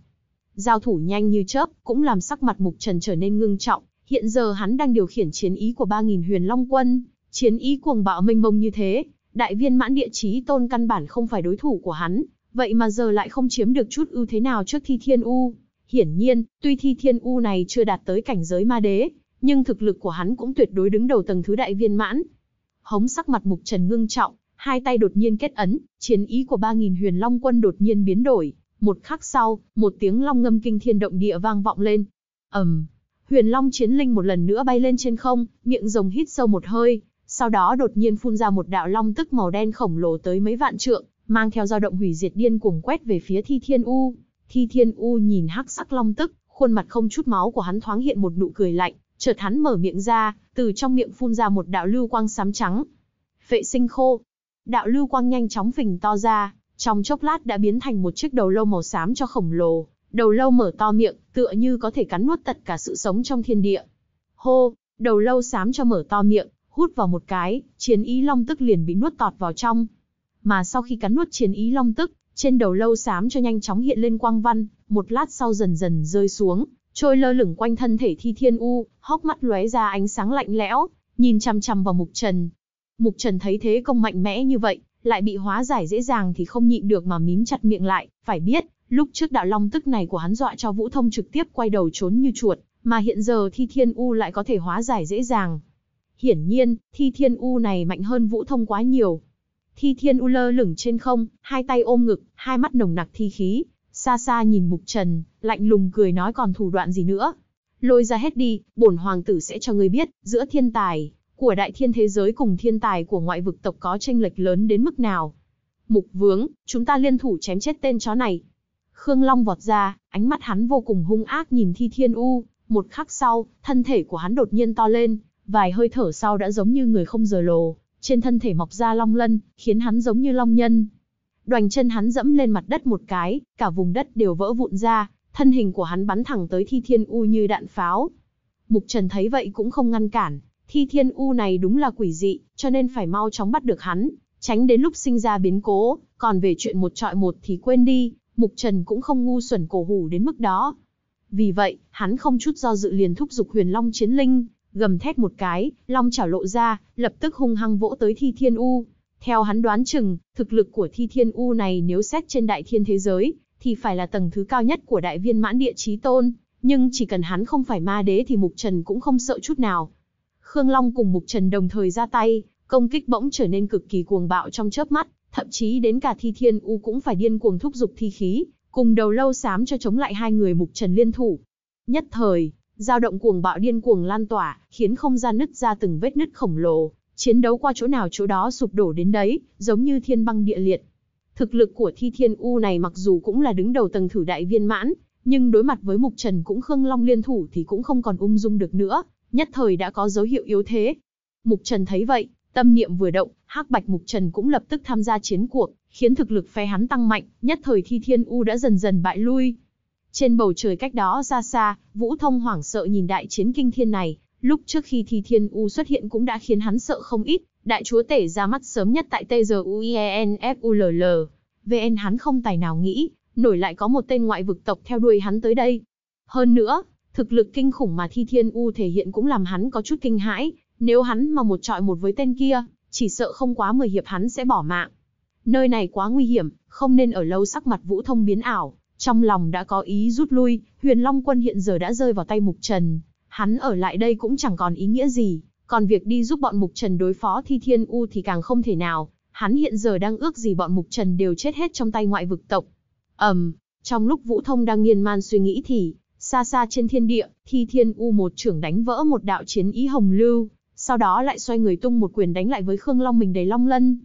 Giao thủ nhanh như chớp, cũng làm sắc mặt Mục Trần trở nên ngưng trọng, hiện giờ hắn đang điều khiển chiến ý của 3000 Huyền Long quân, chiến ý cuồng bạo mênh mông như thế, đại viên mãn địa chí tôn căn bản không phải đối thủ của hắn, vậy mà giờ lại không chiếm được chút ưu thế nào trước Thi Thiên U. Hiển nhiên, tuy Thi Thiên U này chưa đạt tới cảnh giới ma đế, nhưng thực lực của hắn cũng tuyệt đối đứng đầu tầng thứ đại viên mãn. Hống sắc mặt Mục Trần ngưng trọng, hai tay đột nhiên kết ấn, chiến ý của 3000 Huyền Long quân đột nhiên biến đổi, một khắc sau, một tiếng long ngâm kinh thiên động địa vang vọng lên. ầm, um, Huyền Long Chiến Linh một lần nữa bay lên trên không, miệng rồng hít sâu một hơi, sau đó đột nhiên phun ra một đạo long tức màu đen khổng lồ tới mấy vạn trượng, mang theo dao động hủy diệt điên cuồng quét về phía Thi Thiên U. Thi Thiên U nhìn hắc sắc long tức, khuôn mặt không chút máu của hắn thoáng hiện một nụ cười lạnh, chợt hắn mở miệng ra, từ trong miệng phun ra một đạo lưu quang sám trắng. Vệ sinh khô. Đạo lưu quang nhanh chóng phình to ra, trong chốc lát đã biến thành một chiếc đầu lâu màu xám cho khổng lồ, đầu lâu mở to miệng, tựa như có thể cắn nuốt tất cả sự sống trong thiên địa. Hô, đầu lâu xám cho mở to miệng, hút vào một cái, chiến ý long tức liền bị nuốt tọt vào trong. Mà sau khi cắn nuốt chiến ý long tức, trên đầu lâu xám cho nhanh chóng hiện lên quang văn, một lát sau dần dần rơi xuống, trôi lơ lửng quanh thân thể thi thiên u, hốc mắt lóe ra ánh sáng lạnh lẽo, nhìn chằm chằm vào mục trần. Mục trần thấy thế công mạnh mẽ như vậy, lại bị hóa giải dễ dàng thì không nhịn được mà mím chặt miệng lại, phải biết, lúc trước đạo long tức này của hắn dọa cho Vũ Thông trực tiếp quay đầu trốn như chuột, mà hiện giờ Thi Thiên U lại có thể hóa giải dễ dàng. Hiển nhiên, Thi Thiên U này mạnh hơn Vũ Thông quá nhiều. Thi Thiên U lơ lửng trên không, hai tay ôm ngực, hai mắt nồng nặc thi khí, xa xa nhìn Mục Trần, lạnh lùng cười nói còn thủ đoạn gì nữa. Lôi ra hết đi, bổn hoàng tử sẽ cho ngươi biết, giữa thiên tài, của đại thiên thế giới cùng thiên tài của ngoại vực tộc có tranh lệch lớn đến mức nào. Mục vướng, chúng ta liên thủ chém chết tên chó này. Khương Long vọt ra, ánh mắt hắn vô cùng hung ác nhìn Thi Thiên U, một khắc sau, thân thể của hắn đột nhiên to lên, vài hơi thở sau đã giống như người không giờ lồ, trên thân thể mọc ra long lân, khiến hắn giống như long nhân. Đoành chân hắn dẫm lên mặt đất một cái, cả vùng đất đều vỡ vụn ra, thân hình của hắn bắn thẳng tới Thi Thiên U như đạn pháo. Mục Trần thấy vậy cũng không ngăn cản, Thi thiên u này đúng là quỷ dị, cho nên phải mau chóng bắt được hắn, tránh đến lúc sinh ra biến cố, còn về chuyện một trọi một thì quên đi, Mục Trần cũng không ngu xuẩn cổ hủ đến mức đó. Vì vậy, hắn không chút do dự liền thúc giục huyền long chiến linh, gầm thét một cái, long chảo lộ ra, lập tức hung hăng vỗ tới thi thiên u. Theo hắn đoán chừng, thực lực của thi thiên u này nếu xét trên đại thiên thế giới, thì phải là tầng thứ cao nhất của đại viên mãn địa chí tôn. Nhưng chỉ cần hắn không phải ma đế thì Mục Trần cũng không sợ chút nào, Khương Long cùng Mục Trần đồng thời ra tay, công kích bỗng trở nên cực kỳ cuồng bạo trong chớp mắt, thậm chí đến cả Thi Thiên U cũng phải điên cuồng thúc giục thi khí, cùng đầu lâu xám cho chống lại hai người Mục Trần liên thủ. Nhất thời, dao động cuồng bạo điên cuồng lan tỏa, khiến không gian nứt ra từng vết nứt khổng lồ, chiến đấu qua chỗ nào chỗ đó sụp đổ đến đấy, giống như thiên băng địa liệt. Thực lực của Thi Thiên U này mặc dù cũng là đứng đầu tầng thử đại viên mãn, nhưng đối mặt với Mục Trần cũng Khương Long liên thủ thì cũng không còn ung dung được nữa, nhất thời đã có dấu hiệu yếu thế. Mục Trần thấy vậy, tâm niệm vừa động, Hắc Bạch Mục Trần cũng lập tức tham gia chiến cuộc, khiến thực lực phe hắn tăng mạnh, nhất thời Thi Thiên U đã dần dần bại lui. Trên bầu trời cách đó xa xa, Vũ Thông hoảng sợ nhìn đại chiến kinh thiên này, lúc trước khi Thi Thiên U xuất hiện cũng đã khiến hắn sợ không ít, đại chúa tể ra mắt sớm nhất tại TGUIENFULL. VN hắn không tài nào nghĩ, nổi lại có một tên ngoại vực tộc theo đuôi hắn tới đây. Hơn nữa, Thực lực kinh khủng mà Thi Thiên U thể hiện cũng làm hắn có chút kinh hãi, nếu hắn mà một trọi một với tên kia, chỉ sợ không quá 10 hiệp hắn sẽ bỏ mạng. Nơi này quá nguy hiểm, không nên ở lâu sắc mặt Vũ Thông biến ảo, trong lòng đã có ý rút lui, Huyền Long quân hiện giờ đã rơi vào tay Mục Trần, hắn ở lại đây cũng chẳng còn ý nghĩa gì, còn việc đi giúp bọn Mục Trần đối phó Thi Thiên U thì càng không thể nào, hắn hiện giờ đang ước gì bọn Mục Trần đều chết hết trong tay ngoại vực tộc. Ầm, um, trong lúc Vũ Thông đang nghiền man suy nghĩ thì, Xa xa trên thiên địa, thi thiên u một trưởng đánh vỡ một đạo chiến ý hồng lưu, sau đó lại xoay người tung một quyền đánh lại với Khương Long mình đầy long lân.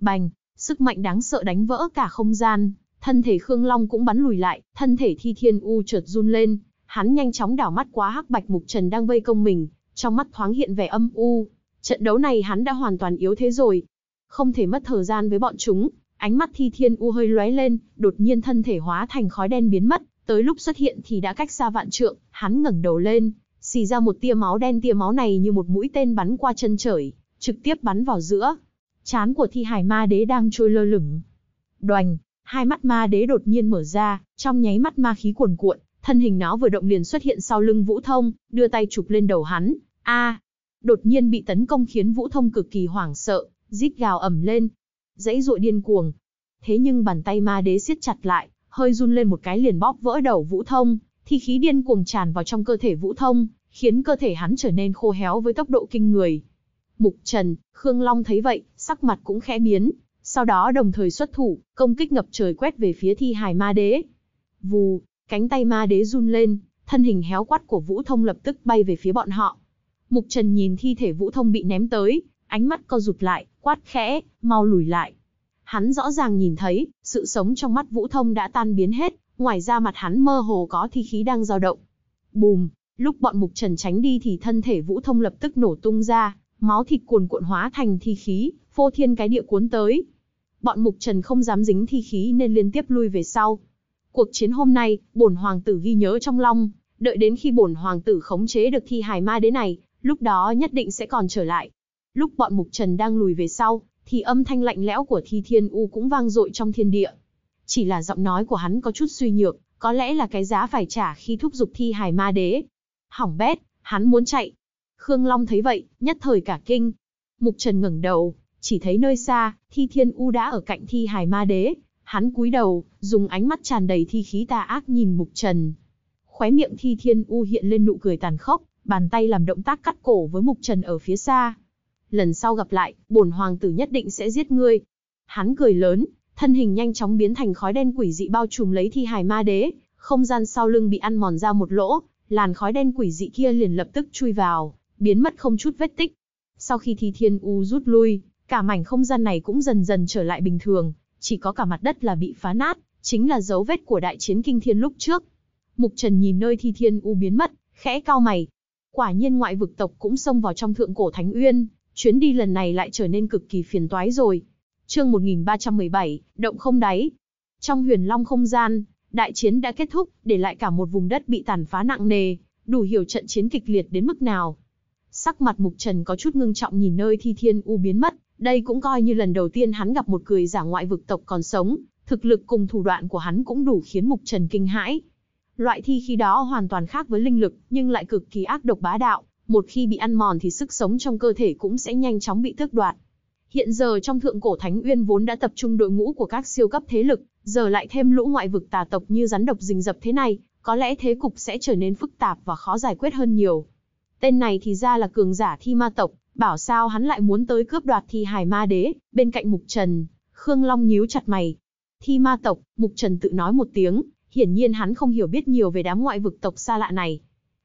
Bành, sức mạnh đáng sợ đánh vỡ cả không gian, thân thể Khương Long cũng bắn lùi lại, thân thể Thi Thiên U chợt run lên, hắn nhanh chóng đảo mắt quá hắc bạch mục trần đang vây công mình, trong mắt thoáng hiện vẻ âm u. Trận đấu này hắn đã hoàn toàn yếu thế rồi, không thể mất thời gian với bọn chúng. Ánh mắt Thi Thiên U hơi lóe lên, đột nhiên thân thể hóa thành khói đen biến mất, Tới lúc xuất hiện thì đã cách xa vạn trượng, hắn ngẩng đầu lên, xì ra một tia máu đen tia máu này như một mũi tên bắn qua chân trời, trực tiếp bắn vào giữa. Chán của thi hải ma đế đang trôi lơ lửng. Đoành, hai mắt ma đế đột nhiên mở ra, trong nháy mắt ma khí cuồn cuộn, thân hình nó vừa động liền xuất hiện sau lưng Vũ Thông, đưa tay chụp lên đầu hắn. A! đột nhiên bị tấn công khiến Vũ Thông cực kỳ hoảng sợ, rít gào ầm lên, dãy dụa điên cuồng. Thế nhưng bàn tay ma đế siết chặt lại, hơi run lên một cái liền bóp vỡ đầu Vũ Thông, thi khí điên cuồng tràn vào trong cơ thể Vũ Thông, khiến cơ thể hắn trở nên khô héo với tốc độ kinh người. Mục Trần, Khương Long thấy vậy, sắc mặt cũng khẽ biến, sau đó đồng thời xuất thủ, công kích ngập trời quét về phía thi hài ma đế. Vù, cánh tay ma đế run lên, thân hình héo quắt của Vũ Thông lập tức bay về phía bọn họ. Mục Trần nhìn thi thể Vũ Thông bị ném tới, ánh mắt co rụt lại, quát khẽ, mau lùi lại. Hắn rõ ràng nhìn thấy, sự sống trong mắt Vũ Thông đã tan biến hết, ngoài ra mặt hắn mơ hồ có thi khí đang dao động. Bùm, lúc bọn Mục Trần tránh đi thì thân thể Vũ Thông lập tức nổ tung ra, máu thịt cuồn cuộn hóa thành thi khí, phô thiên cái địa cuốn tới. Bọn Mục Trần không dám dính thi khí nên liên tiếp lui về sau. Cuộc chiến hôm nay, bổn hoàng tử ghi nhớ trong lòng, đợi đến khi bổn hoàng tử khống chế được thi hài ma đế này, lúc đó nhất định sẽ còn trở lại. Lúc bọn Mục Trần đang lùi về sau, thì âm thanh lạnh lẽo của Thi Thiên U cũng vang dội trong thiên địa. Chỉ là giọng nói của hắn có chút suy nhược, có lẽ là cái giá phải trả khi thúc giục thi hài ma đế. Hỏng bét, hắn muốn chạy. Khương Long thấy vậy, nhất thời cả kinh. Mục Trần ngẩng đầu, chỉ thấy nơi xa, Thi Thiên U đã ở cạnh thi hài ma đế. Hắn cúi đầu, dùng ánh mắt tràn đầy thi khí tà ác nhìn Mục Trần. Khóe miệng Thi Thiên U hiện lên nụ cười tàn khốc, bàn tay làm động tác cắt cổ với Mục Trần ở phía xa lần sau gặp lại, bổn hoàng tử nhất định sẽ giết ngươi. Hắn cười lớn, thân hình nhanh chóng biến thành khói đen quỷ dị bao trùm lấy thi hài ma đế, không gian sau lưng bị ăn mòn ra một lỗ, làn khói đen quỷ dị kia liền lập tức chui vào, biến mất không chút vết tích. Sau khi thi thiên u rút lui, cả mảnh không gian này cũng dần dần trở lại bình thường, chỉ có cả mặt đất là bị phá nát, chính là dấu vết của đại chiến kinh thiên lúc trước. Mục Trần nhìn nơi thi thiên u biến mất, khẽ cao mày. Quả nhiên ngoại vực tộc cũng xông vào trong thượng cổ Thánh Uyên, chuyến đi lần này lại trở nên cực kỳ phiền toái rồi. Chương 1317, động không đáy. Trong huyền long không gian, đại chiến đã kết thúc, để lại cả một vùng đất bị tàn phá nặng nề, đủ hiểu trận chiến kịch liệt đến mức nào. Sắc mặt Mục Trần có chút ngưng trọng nhìn nơi Thi Thiên U biến mất, đây cũng coi như lần đầu tiên hắn gặp một cười giả ngoại vực tộc còn sống, thực lực cùng thủ đoạn của hắn cũng đủ khiến Mục Trần kinh hãi. Loại thi khi đó hoàn toàn khác với linh lực, nhưng lại cực kỳ ác độc bá đạo, một khi bị ăn mòn thì sức sống trong cơ thể cũng sẽ nhanh chóng bị tước đoạt. Hiện giờ trong thượng cổ Thánh Uyên vốn đã tập trung đội ngũ của các siêu cấp thế lực, giờ lại thêm lũ ngoại vực tà tộc như rắn độc rình rập thế này, có lẽ thế cục sẽ trở nên phức tạp và khó giải quyết hơn nhiều. Tên này thì ra là cường giả thi ma tộc, bảo sao hắn lại muốn tới cướp đoạt thi hài ma đế, bên cạnh Mục Trần, Khương Long nhíu chặt mày. Thi ma tộc, Mục Trần tự nói một tiếng, hiển nhiên hắn không hiểu biết nhiều về đám ngoại vực tộc xa lạ này.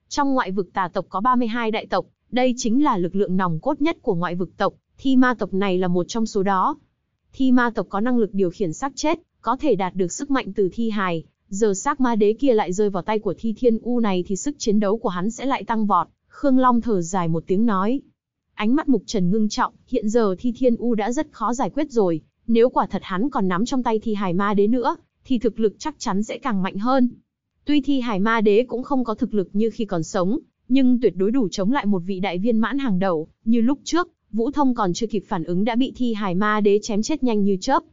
Trong ngoại vực tà tộc có 32 đại tộc, đây chính là lực lượng nòng cốt nhất của ngoại vực tộc, thi ma tộc này là một trong số đó. Thi ma tộc có năng lực điều khiển xác chết, có thể đạt được sức mạnh từ thi hài, giờ xác ma đế kia lại rơi vào tay của thi thiên u này thì sức chiến đấu của hắn sẽ lại tăng vọt, Khương Long thở dài một tiếng nói. Ánh mắt mục trần ngưng trọng, hiện giờ thi thiên u đã rất khó giải quyết rồi, nếu quả thật hắn còn nắm trong tay thi hài ma đế nữa, thì thực lực chắc chắn sẽ càng mạnh hơn. Tuy thi hải ma đế cũng không có thực lực như khi còn sống, nhưng tuyệt đối đủ chống lại một vị đại viên mãn hàng đầu, như lúc trước, Vũ Thông còn chưa kịp phản ứng đã bị thi hải ma đế chém chết nhanh như chớp.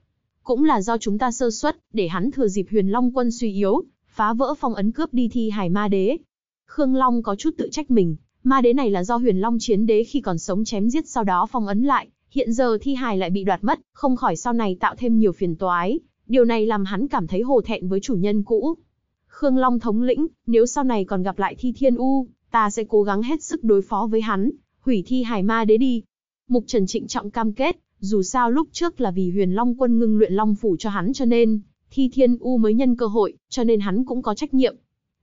Cũng là do chúng ta sơ suất, để hắn thừa dịp huyền long quân suy yếu, phá vỡ phong ấn cướp đi thi hải ma đế. Khương Long có chút tự trách mình, ma đế này là do huyền long chiến đế khi còn sống chém giết sau đó phong ấn lại, hiện giờ thi Hải lại bị đoạt mất, không khỏi sau này tạo thêm nhiều phiền toái, điều này làm hắn cảm thấy hồ thẹn với chủ nhân cũ. Khương Long thống lĩnh, nếu sau này còn gặp lại Thi Thiên U, ta sẽ cố gắng hết sức đối phó với hắn, hủy thi hải ma đế đi. Mục Trần trịnh trọng cam kết, dù sao lúc trước là vì huyền Long quân ngưng luyện Long Phủ cho hắn cho nên, Thi Thiên U mới nhân cơ hội, cho nên hắn cũng có trách nhiệm.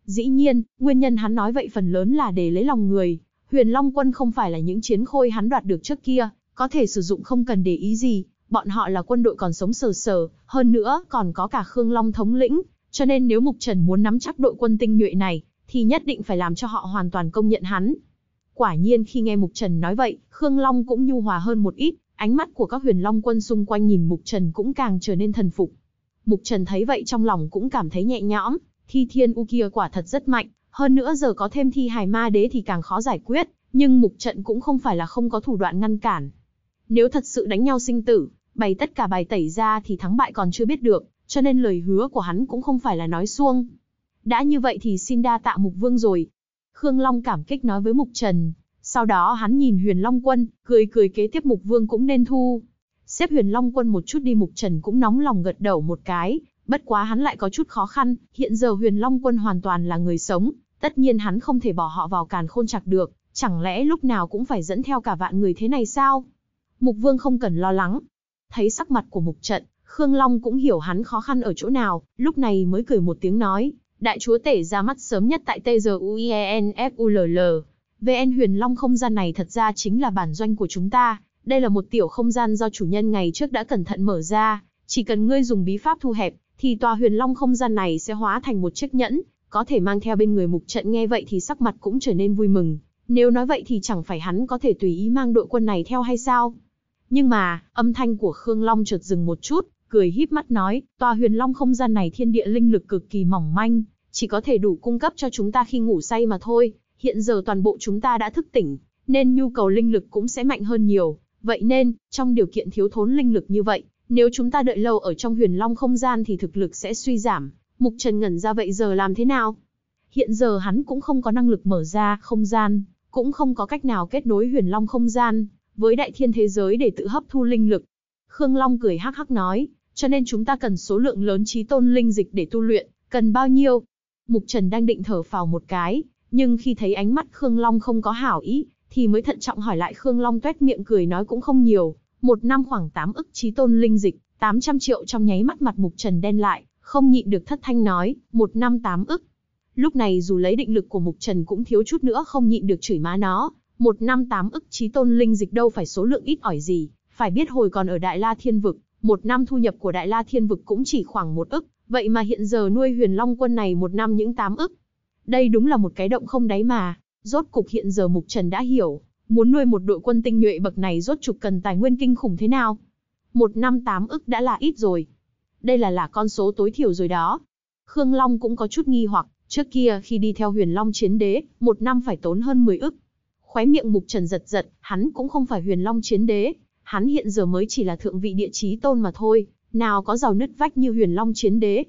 Dĩ nhiên, nguyên nhân hắn nói vậy phần lớn là để lấy lòng người, huyền Long quân không phải là những chiến khôi hắn đoạt được trước kia, có thể sử dụng không cần để ý gì, bọn họ là quân đội còn sống sờ sờ, hơn nữa còn có cả Khương Long thống lĩnh, cho nên nếu Mục Trần muốn nắm chắc đội quân tinh nhuệ này, thì nhất định phải làm cho họ hoàn toàn công nhận hắn. Quả nhiên khi nghe Mục Trần nói vậy, Khương Long cũng nhu hòa hơn một ít, ánh mắt của các huyền long quân xung quanh nhìn Mục Trần cũng càng trở nên thần phục. Mục Trần thấy vậy trong lòng cũng cảm thấy nhẹ nhõm, thi thiên u kia quả thật rất mạnh, hơn nữa giờ có thêm thi hài ma đế thì càng khó giải quyết, nhưng Mục Trần cũng không phải là không có thủ đoạn ngăn cản. Nếu thật sự đánh nhau sinh tử, bày tất cả bài tẩy ra thì thắng bại còn chưa biết được, cho nên lời hứa của hắn cũng không phải là nói suông. Đã như vậy thì xin đa tạ Mục Vương rồi. Khương Long cảm kích nói với Mục Trần, sau đó hắn nhìn Huyền Long Quân, cười cười kế tiếp Mục Vương cũng nên thu. Xếp Huyền Long Quân một chút đi Mục Trần cũng nóng lòng gật đầu một cái, bất quá hắn lại có chút khó khăn, hiện giờ Huyền Long Quân hoàn toàn là người sống, tất nhiên hắn không thể bỏ họ vào càn khôn chặt được, chẳng lẽ lúc nào cũng phải dẫn theo cả vạn người thế này sao? Mục Vương không cần lo lắng. Thấy sắc mặt của Mục Trận, Khương Long cũng hiểu hắn khó khăn ở chỗ nào, lúc này mới cười một tiếng nói, đại chúa tể ra mắt sớm nhất tại TGUIENFULL. VN Huyền Long không gian này thật ra chính là bản doanh của chúng ta, đây là một tiểu không gian do chủ nhân ngày trước đã cẩn thận mở ra, chỉ cần ngươi dùng bí pháp thu hẹp, thì tòa Huyền Long không gian này sẽ hóa thành một chiếc nhẫn, có thể mang theo bên người mục trận nghe vậy thì sắc mặt cũng trở nên vui mừng, nếu nói vậy thì chẳng phải hắn có thể tùy ý mang đội quân này theo hay sao? Nhưng mà, âm thanh của Khương Long chợt dừng một chút, cười híp mắt nói, tòa huyền long không gian này thiên địa linh lực cực kỳ mỏng manh, chỉ có thể đủ cung cấp cho chúng ta khi ngủ say mà thôi, hiện giờ toàn bộ chúng ta đã thức tỉnh, nên nhu cầu linh lực cũng sẽ mạnh hơn nhiều, vậy nên, trong điều kiện thiếu thốn linh lực như vậy, nếu chúng ta đợi lâu ở trong huyền long không gian thì thực lực sẽ suy giảm, Mục Trần ngẩn ra vậy giờ làm thế nào? Hiện giờ hắn cũng không có năng lực mở ra không gian, cũng không có cách nào kết nối huyền long không gian với đại thiên thế giới để tự hấp thu linh lực. Khương Long cười hắc hắc nói, cho nên chúng ta cần số lượng lớn trí tôn linh dịch để tu luyện, cần bao nhiêu? Mục Trần đang định thở phào một cái, nhưng khi thấy ánh mắt Khương Long không có hảo ý, thì mới thận trọng hỏi lại Khương Long tuét miệng cười nói cũng không nhiều, một năm khoảng 8 ức trí tôn linh dịch, 800 triệu trong nháy mắt mặt Mục Trần đen lại, không nhịn được thất thanh nói, một năm 8 ức. Lúc này dù lấy định lực của Mục Trần cũng thiếu chút nữa không nhịn được chửi má nó, một năm 8 ức trí tôn linh dịch đâu phải số lượng ít ỏi gì, phải biết hồi còn ở Đại La Thiên Vực, một năm thu nhập của Đại La Thiên Vực cũng chỉ khoảng một ức, vậy mà hiện giờ nuôi huyền long quân này một năm những tám ức. Đây đúng là một cái động không đáy mà, rốt cục hiện giờ Mục Trần đã hiểu, muốn nuôi một đội quân tinh nhuệ bậc này rốt cục cần tài nguyên kinh khủng thế nào. Một năm tám ức đã là ít rồi. Đây là là con số tối thiểu rồi đó. Khương Long cũng có chút nghi hoặc, trước kia khi đi theo huyền long chiến đế, một năm phải tốn hơn 10 ức. Khóe miệng Mục Trần giật giật, hắn cũng không phải huyền long chiến đế, hắn hiện giờ mới chỉ là thượng vị địa chí tôn mà thôi, nào có giàu nứt vách như huyền long chiến đế.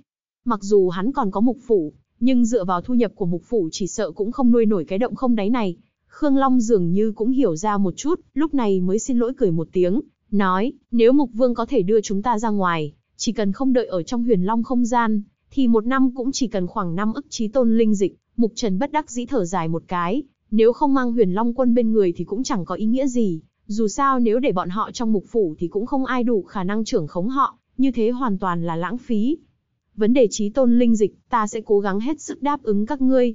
Mặc dù hắn còn có mục phủ, nhưng dựa vào thu nhập của mục phủ chỉ sợ cũng không nuôi nổi cái động không đáy này. Khương Long dường như cũng hiểu ra một chút, lúc này mới xin lỗi cười một tiếng, nói, nếu mục vương có thể đưa chúng ta ra ngoài, chỉ cần không đợi ở trong huyền long không gian, thì một năm cũng chỉ cần khoảng 5 ức chí tôn linh dịch, mục trần bất đắc dĩ thở dài một cái, nếu không mang huyền long quân bên người thì cũng chẳng có ý nghĩa gì, dù sao nếu để bọn họ trong mục phủ thì cũng không ai đủ khả năng trưởng khống họ, như thế hoàn toàn là lãng phí. Vấn đề trí tôn linh dịch, ta sẽ cố gắng hết sức đáp ứng các ngươi.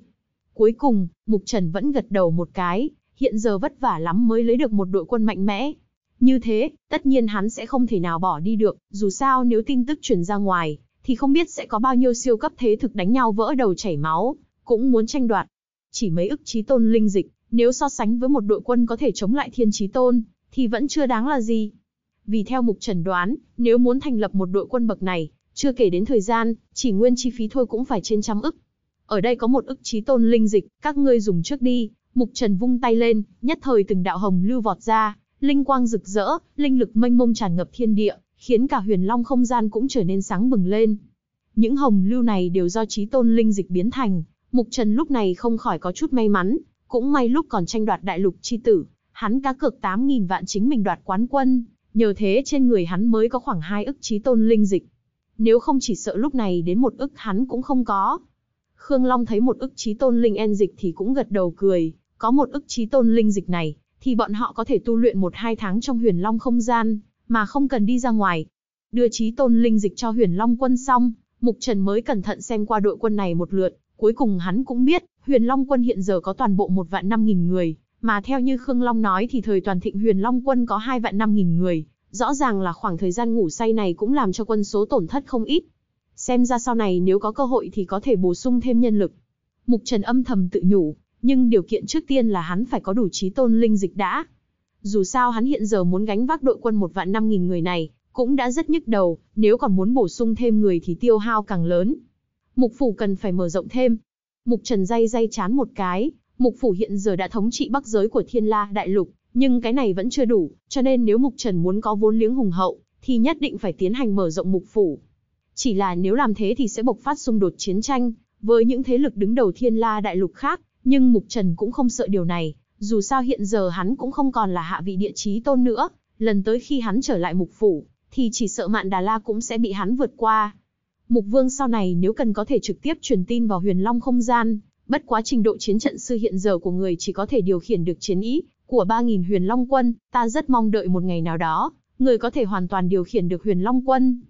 Cuối cùng, Mục Trần vẫn gật đầu một cái, hiện giờ vất vả lắm mới lấy được một đội quân mạnh mẽ. Như thế, tất nhiên hắn sẽ không thể nào bỏ đi được, dù sao nếu tin tức truyền ra ngoài, thì không biết sẽ có bao nhiêu siêu cấp thế thực đánh nhau vỡ đầu chảy máu, cũng muốn tranh đoạt. Chỉ mấy ức trí tôn linh dịch, nếu so sánh với một đội quân có thể chống lại thiên trí tôn, thì vẫn chưa đáng là gì. Vì theo mục trần đoán, nếu muốn thành lập một đội quân bậc này, chưa kể đến thời gian, chỉ nguyên chi phí thôi cũng phải trên trăm ức. Ở đây có một ức trí tôn linh dịch, các ngươi dùng trước đi, mục trần vung tay lên, nhất thời từng đạo hồng lưu vọt ra, linh quang rực rỡ, linh lực mênh mông tràn ngập thiên địa, khiến cả huyền long không gian cũng trở nên sáng bừng lên. Những hồng lưu này đều do trí tôn linh dịch biến thành, mục trần lúc này không khỏi có chút may mắn, cũng may lúc còn tranh đoạt đại lục chi tử, hắn cá cược 8.000 vạn chính mình đoạt quán quân, nhờ thế trên người hắn mới có khoảng 2 ức chí tôn linh dịch. Nếu không chỉ sợ lúc này đến một ức hắn cũng không có. Khương Long thấy một ức chí tôn linh en dịch thì cũng gật đầu cười, có một ức chí tôn linh dịch này, thì bọn họ có thể tu luyện một hai tháng trong huyền long không gian, mà không cần đi ra ngoài. Đưa chí tôn linh dịch cho huyền long quân xong, Mục Trần mới cẩn thận xem qua đội quân này một lượt, Cuối cùng hắn cũng biết, Huyền Long quân hiện giờ có toàn bộ một vạn năm nghìn người, mà theo như Khương Long nói thì thời toàn thịnh Huyền Long quân có hai vạn năm nghìn người, rõ ràng là khoảng thời gian ngủ say này cũng làm cho quân số tổn thất không ít. Xem ra sau này nếu có cơ hội thì có thể bổ sung thêm nhân lực. Mục Trần âm thầm tự nhủ, nhưng điều kiện trước tiên là hắn phải có đủ trí tôn linh dịch đã. Dù sao hắn hiện giờ muốn gánh vác đội quân một vạn năm nghìn người này, cũng đã rất nhức đầu, nếu còn muốn bổ sung thêm người thì tiêu hao càng lớn mục phủ cần phải mở rộng thêm. Mục Trần dây dây chán một cái, mục phủ hiện giờ đã thống trị bắc giới của thiên la đại lục, nhưng cái này vẫn chưa đủ, cho nên nếu mục Trần muốn có vốn liếng hùng hậu, thì nhất định phải tiến hành mở rộng mục phủ. Chỉ là nếu làm thế thì sẽ bộc phát xung đột chiến tranh, với những thế lực đứng đầu thiên la đại lục khác, nhưng mục Trần cũng không sợ điều này, dù sao hiện giờ hắn cũng không còn là hạ vị địa chí tôn nữa, lần tới khi hắn trở lại mục phủ, thì chỉ sợ Mạn Đà La cũng sẽ bị hắn vượt qua. Mục Vương sau này nếu cần có thể trực tiếp truyền tin vào huyền long không gian, bất quá trình độ chiến trận sư hiện giờ của người chỉ có thể điều khiển được chiến ý của 3.000 huyền long quân, ta rất mong đợi một ngày nào đó, người có thể hoàn toàn điều khiển được huyền long quân.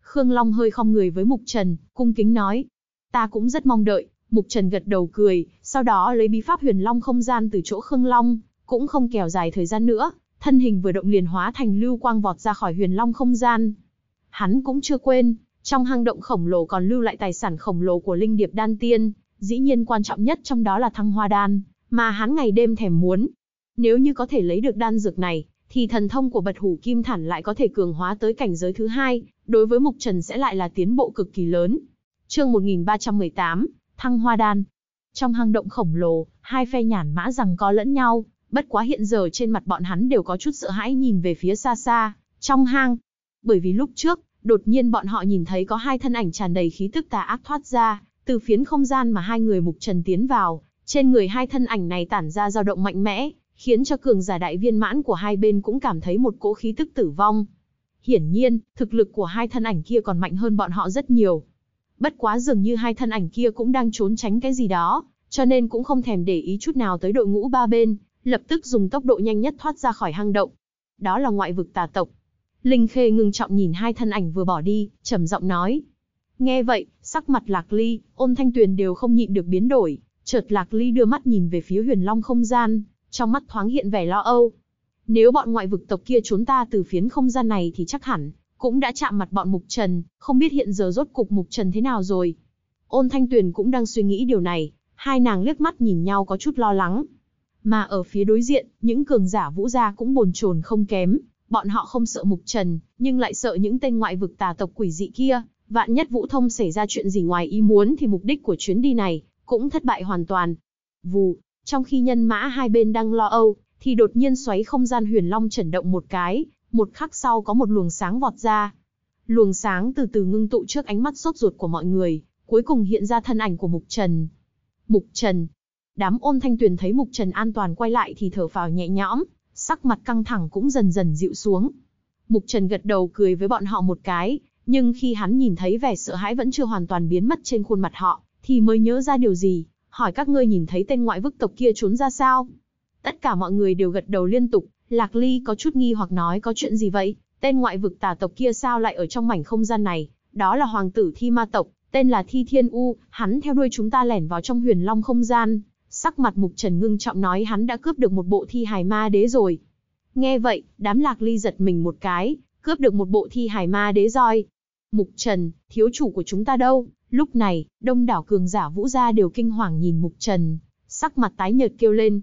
Khương Long hơi không người với Mục Trần, cung kính nói. Ta cũng rất mong đợi, Mục Trần gật đầu cười, sau đó lấy bí pháp huyền long không gian từ chỗ Khương Long, cũng không kéo dài thời gian nữa, thân hình vừa động liền hóa thành lưu quang vọt ra khỏi huyền long không gian. Hắn cũng chưa quên, trong hang động khổng lồ còn lưu lại tài sản khổng lồ của linh điệp đan tiên, dĩ nhiên quan trọng nhất trong đó là thăng hoa đan, mà hắn ngày đêm thèm muốn. Nếu như có thể lấy được đan dược này, thì thần thông của bật hủ kim thản lại có thể cường hóa tới cảnh giới thứ hai, đối với Mục Trần sẽ lại là tiến bộ cực kỳ lớn. Chương 1318, Thăng Hoa Đan. Trong hang động khổng lồ, hai phe nhàn mã rằng có lẫn nhau, bất quá hiện giờ trên mặt bọn hắn đều có chút sợ hãi nhìn về phía xa xa, trong hang. Bởi vì lúc trước, Đột nhiên bọn họ nhìn thấy có hai thân ảnh tràn đầy khí tức tà ác thoát ra, từ phiến không gian mà hai người mục trần tiến vào, trên người hai thân ảnh này tản ra dao động mạnh mẽ, khiến cho cường giả đại viên mãn của hai bên cũng cảm thấy một cỗ khí tức tử vong. Hiển nhiên, thực lực của hai thân ảnh kia còn mạnh hơn bọn họ rất nhiều. Bất quá dường như hai thân ảnh kia cũng đang trốn tránh cái gì đó, cho nên cũng không thèm để ý chút nào tới đội ngũ ba bên, lập tức dùng tốc độ nhanh nhất thoát ra khỏi hang động. Đó là ngoại vực tà tộc. Linh Khê ngừng trọng nhìn hai thân ảnh vừa bỏ đi, trầm giọng nói. Nghe vậy, sắc mặt Lạc Ly, ôn thanh tuyền đều không nhịn được biến đổi, chợt Lạc Ly đưa mắt nhìn về phía huyền long không gian, trong mắt thoáng hiện vẻ lo âu. Nếu bọn ngoại vực tộc kia trốn ta từ phiến không gian này thì chắc hẳn, cũng đã chạm mặt bọn Mục Trần, không biết hiện giờ rốt cục Mục Trần thế nào rồi. Ôn thanh tuyền cũng đang suy nghĩ điều này, hai nàng liếc mắt nhìn nhau có chút lo lắng. Mà ở phía đối diện, những cường giả vũ gia cũng bồn chồn không kém, Bọn họ không sợ Mục Trần, nhưng lại sợ những tên ngoại vực tà tộc quỷ dị kia. Vạn nhất Vũ Thông xảy ra chuyện gì ngoài ý muốn thì mục đích của chuyến đi này cũng thất bại hoàn toàn. Vù, trong khi nhân mã hai bên đang lo âu, thì đột nhiên xoáy không gian huyền long chấn động một cái, một khắc sau có một luồng sáng vọt ra. Luồng sáng từ từ ngưng tụ trước ánh mắt sốt ruột của mọi người, cuối cùng hiện ra thân ảnh của Mục Trần. Mục Trần. Đám ôn thanh tuyền thấy Mục Trần an toàn quay lại thì thở phào nhẹ nhõm, sắc mặt căng thẳng cũng dần dần dịu xuống. Mục Trần gật đầu cười với bọn họ một cái, nhưng khi hắn nhìn thấy vẻ sợ hãi vẫn chưa hoàn toàn biến mất trên khuôn mặt họ, thì mới nhớ ra điều gì, hỏi các ngươi nhìn thấy tên ngoại vực tộc kia trốn ra sao? Tất cả mọi người đều gật đầu liên tục, Lạc Ly có chút nghi hoặc nói có chuyện gì vậy, tên ngoại vực tà tộc kia sao lại ở trong mảnh không gian này, đó là hoàng tử thi ma tộc, tên là Thi Thiên U, hắn theo đuôi chúng ta lẻn vào trong huyền long không gian, sắc mặt mục trần ngưng trọng nói hắn đã cướp được một bộ thi hài ma đế rồi. Nghe vậy, đám lạc ly giật mình một cái, cướp được một bộ thi hài ma đế roi. Mục trần, thiếu chủ của chúng ta đâu? Lúc này, đông đảo cường giả vũ gia đều kinh hoàng nhìn mục trần, sắc mặt tái nhợt kêu lên.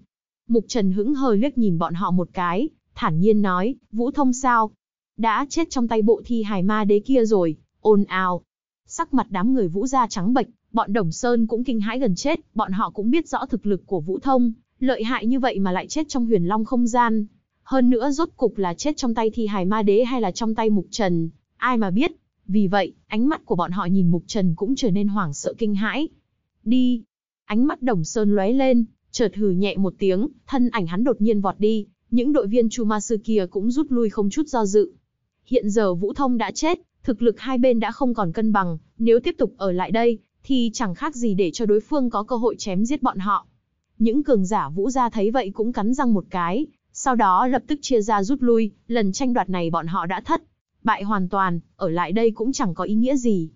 Mục trần hững hờ liếc nhìn bọn họ một cái, thản nhiên nói, vũ thông sao? Đã chết trong tay bộ thi hài ma đế kia rồi, ồn ào. Sắc mặt đám người vũ gia trắng bệch, Bọn Đồng Sơn cũng kinh hãi gần chết, bọn họ cũng biết rõ thực lực của Vũ Thông, lợi hại như vậy mà lại chết trong huyền long không gian. Hơn nữa rốt cục là chết trong tay thi hài ma đế hay là trong tay Mục Trần, ai mà biết. Vì vậy, ánh mắt của bọn họ nhìn Mục Trần cũng trở nên hoảng sợ kinh hãi. Đi! Ánh mắt Đồng Sơn lóe lên, chợt hừ nhẹ một tiếng, thân ảnh hắn đột nhiên vọt đi, những đội viên Chu Ma Sư kia cũng rút lui không chút do dự. Hiện giờ Vũ Thông đã chết, thực lực hai bên đã không còn cân bằng, nếu tiếp tục ở lại đây, thì chẳng khác gì để cho đối phương có cơ hội chém giết bọn họ. Những cường giả vũ gia thấy vậy cũng cắn răng một cái, sau đó lập tức chia ra rút lui, lần tranh đoạt này bọn họ đã thất, bại hoàn toàn, ở lại đây cũng chẳng có ý nghĩa gì.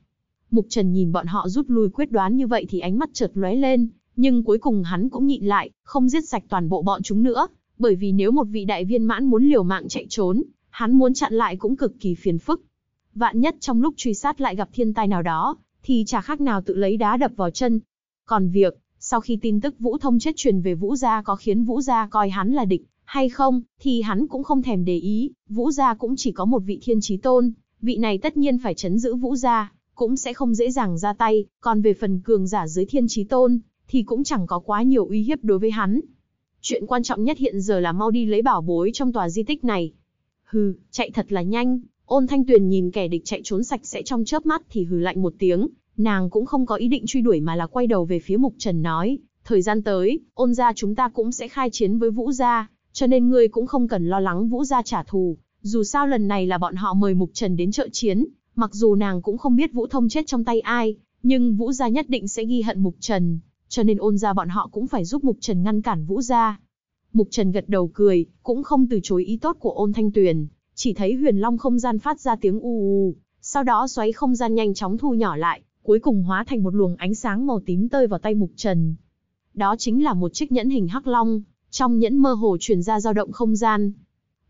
Mục Trần nhìn bọn họ rút lui quyết đoán như vậy thì ánh mắt chợt lóe lên, nhưng cuối cùng hắn cũng nhịn lại, không giết sạch toàn bộ bọn chúng nữa, bởi vì nếu một vị đại viên mãn muốn liều mạng chạy trốn, hắn muốn chặn lại cũng cực kỳ phiền phức. Vạn nhất trong lúc truy sát lại gặp thiên tai nào đó, thì chả khác nào tự lấy đá đập vào chân. Còn việc, sau khi tin tức Vũ Thông chết truyền về Vũ Gia có khiến Vũ Gia coi hắn là địch hay không, thì hắn cũng không thèm để ý, Vũ Gia cũng chỉ có một vị thiên trí tôn, vị này tất nhiên phải chấn giữ Vũ Gia, cũng sẽ không dễ dàng ra tay, còn về phần cường giả dưới thiên trí tôn, thì cũng chẳng có quá nhiều uy hiếp đối với hắn. Chuyện quan trọng nhất hiện giờ là mau đi lấy bảo bối trong tòa di tích này. Hừ, chạy thật là nhanh, Ôn Thanh Tuyền nhìn kẻ địch chạy trốn sạch sẽ trong chớp mắt thì hừ lạnh một tiếng, nàng cũng không có ý định truy đuổi mà là quay đầu về phía Mục Trần nói, thời gian tới, ôn gia chúng ta cũng sẽ khai chiến với Vũ gia, cho nên ngươi cũng không cần lo lắng Vũ gia trả thù, dù sao lần này là bọn họ mời Mục Trần đến trợ chiến, mặc dù nàng cũng không biết Vũ Thông chết trong tay ai, nhưng Vũ gia nhất định sẽ ghi hận Mục Trần, cho nên ôn gia bọn họ cũng phải giúp Mục Trần ngăn cản Vũ gia. Mục Trần gật đầu cười, cũng không từ chối ý tốt của ôn thanh tuyền, chỉ thấy huyền long không gian phát ra tiếng u u, sau đó xoáy không gian nhanh chóng thu nhỏ lại, cuối cùng hóa thành một luồng ánh sáng màu tím tơi vào tay Mục Trần. Đó chính là một chiếc nhẫn hình hắc long, trong nhẫn mơ hồ truyền ra dao động không gian.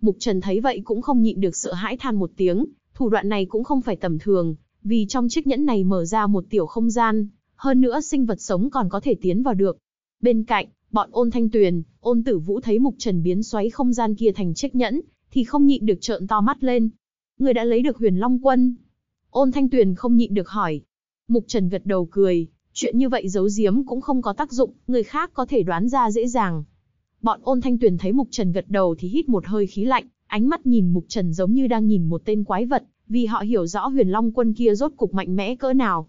Mục Trần thấy vậy cũng không nhịn được sợ hãi than một tiếng, thủ đoạn này cũng không phải tầm thường, vì trong chiếc nhẫn này mở ra một tiểu không gian, hơn nữa sinh vật sống còn có thể tiến vào được. Bên cạnh, bọn ôn thanh tuyền, ôn tử vũ thấy mục trần biến xoáy không gian kia thành chiếc nhẫn, thì không nhịn được trợn to mắt lên. Người đã lấy được huyền Long Quân. Ôn Thanh Tuyền không nhịn được hỏi. Mục Trần gật đầu cười, chuyện như vậy giấu giếm cũng không có tác dụng, người khác có thể đoán ra dễ dàng. Bọn ôn Thanh Tuyền thấy Mục Trần gật đầu thì hít một hơi khí lạnh, ánh mắt nhìn Mục Trần giống như đang nhìn một tên quái vật, vì họ hiểu rõ huyền Long Quân kia rốt cục mạnh mẽ cỡ nào.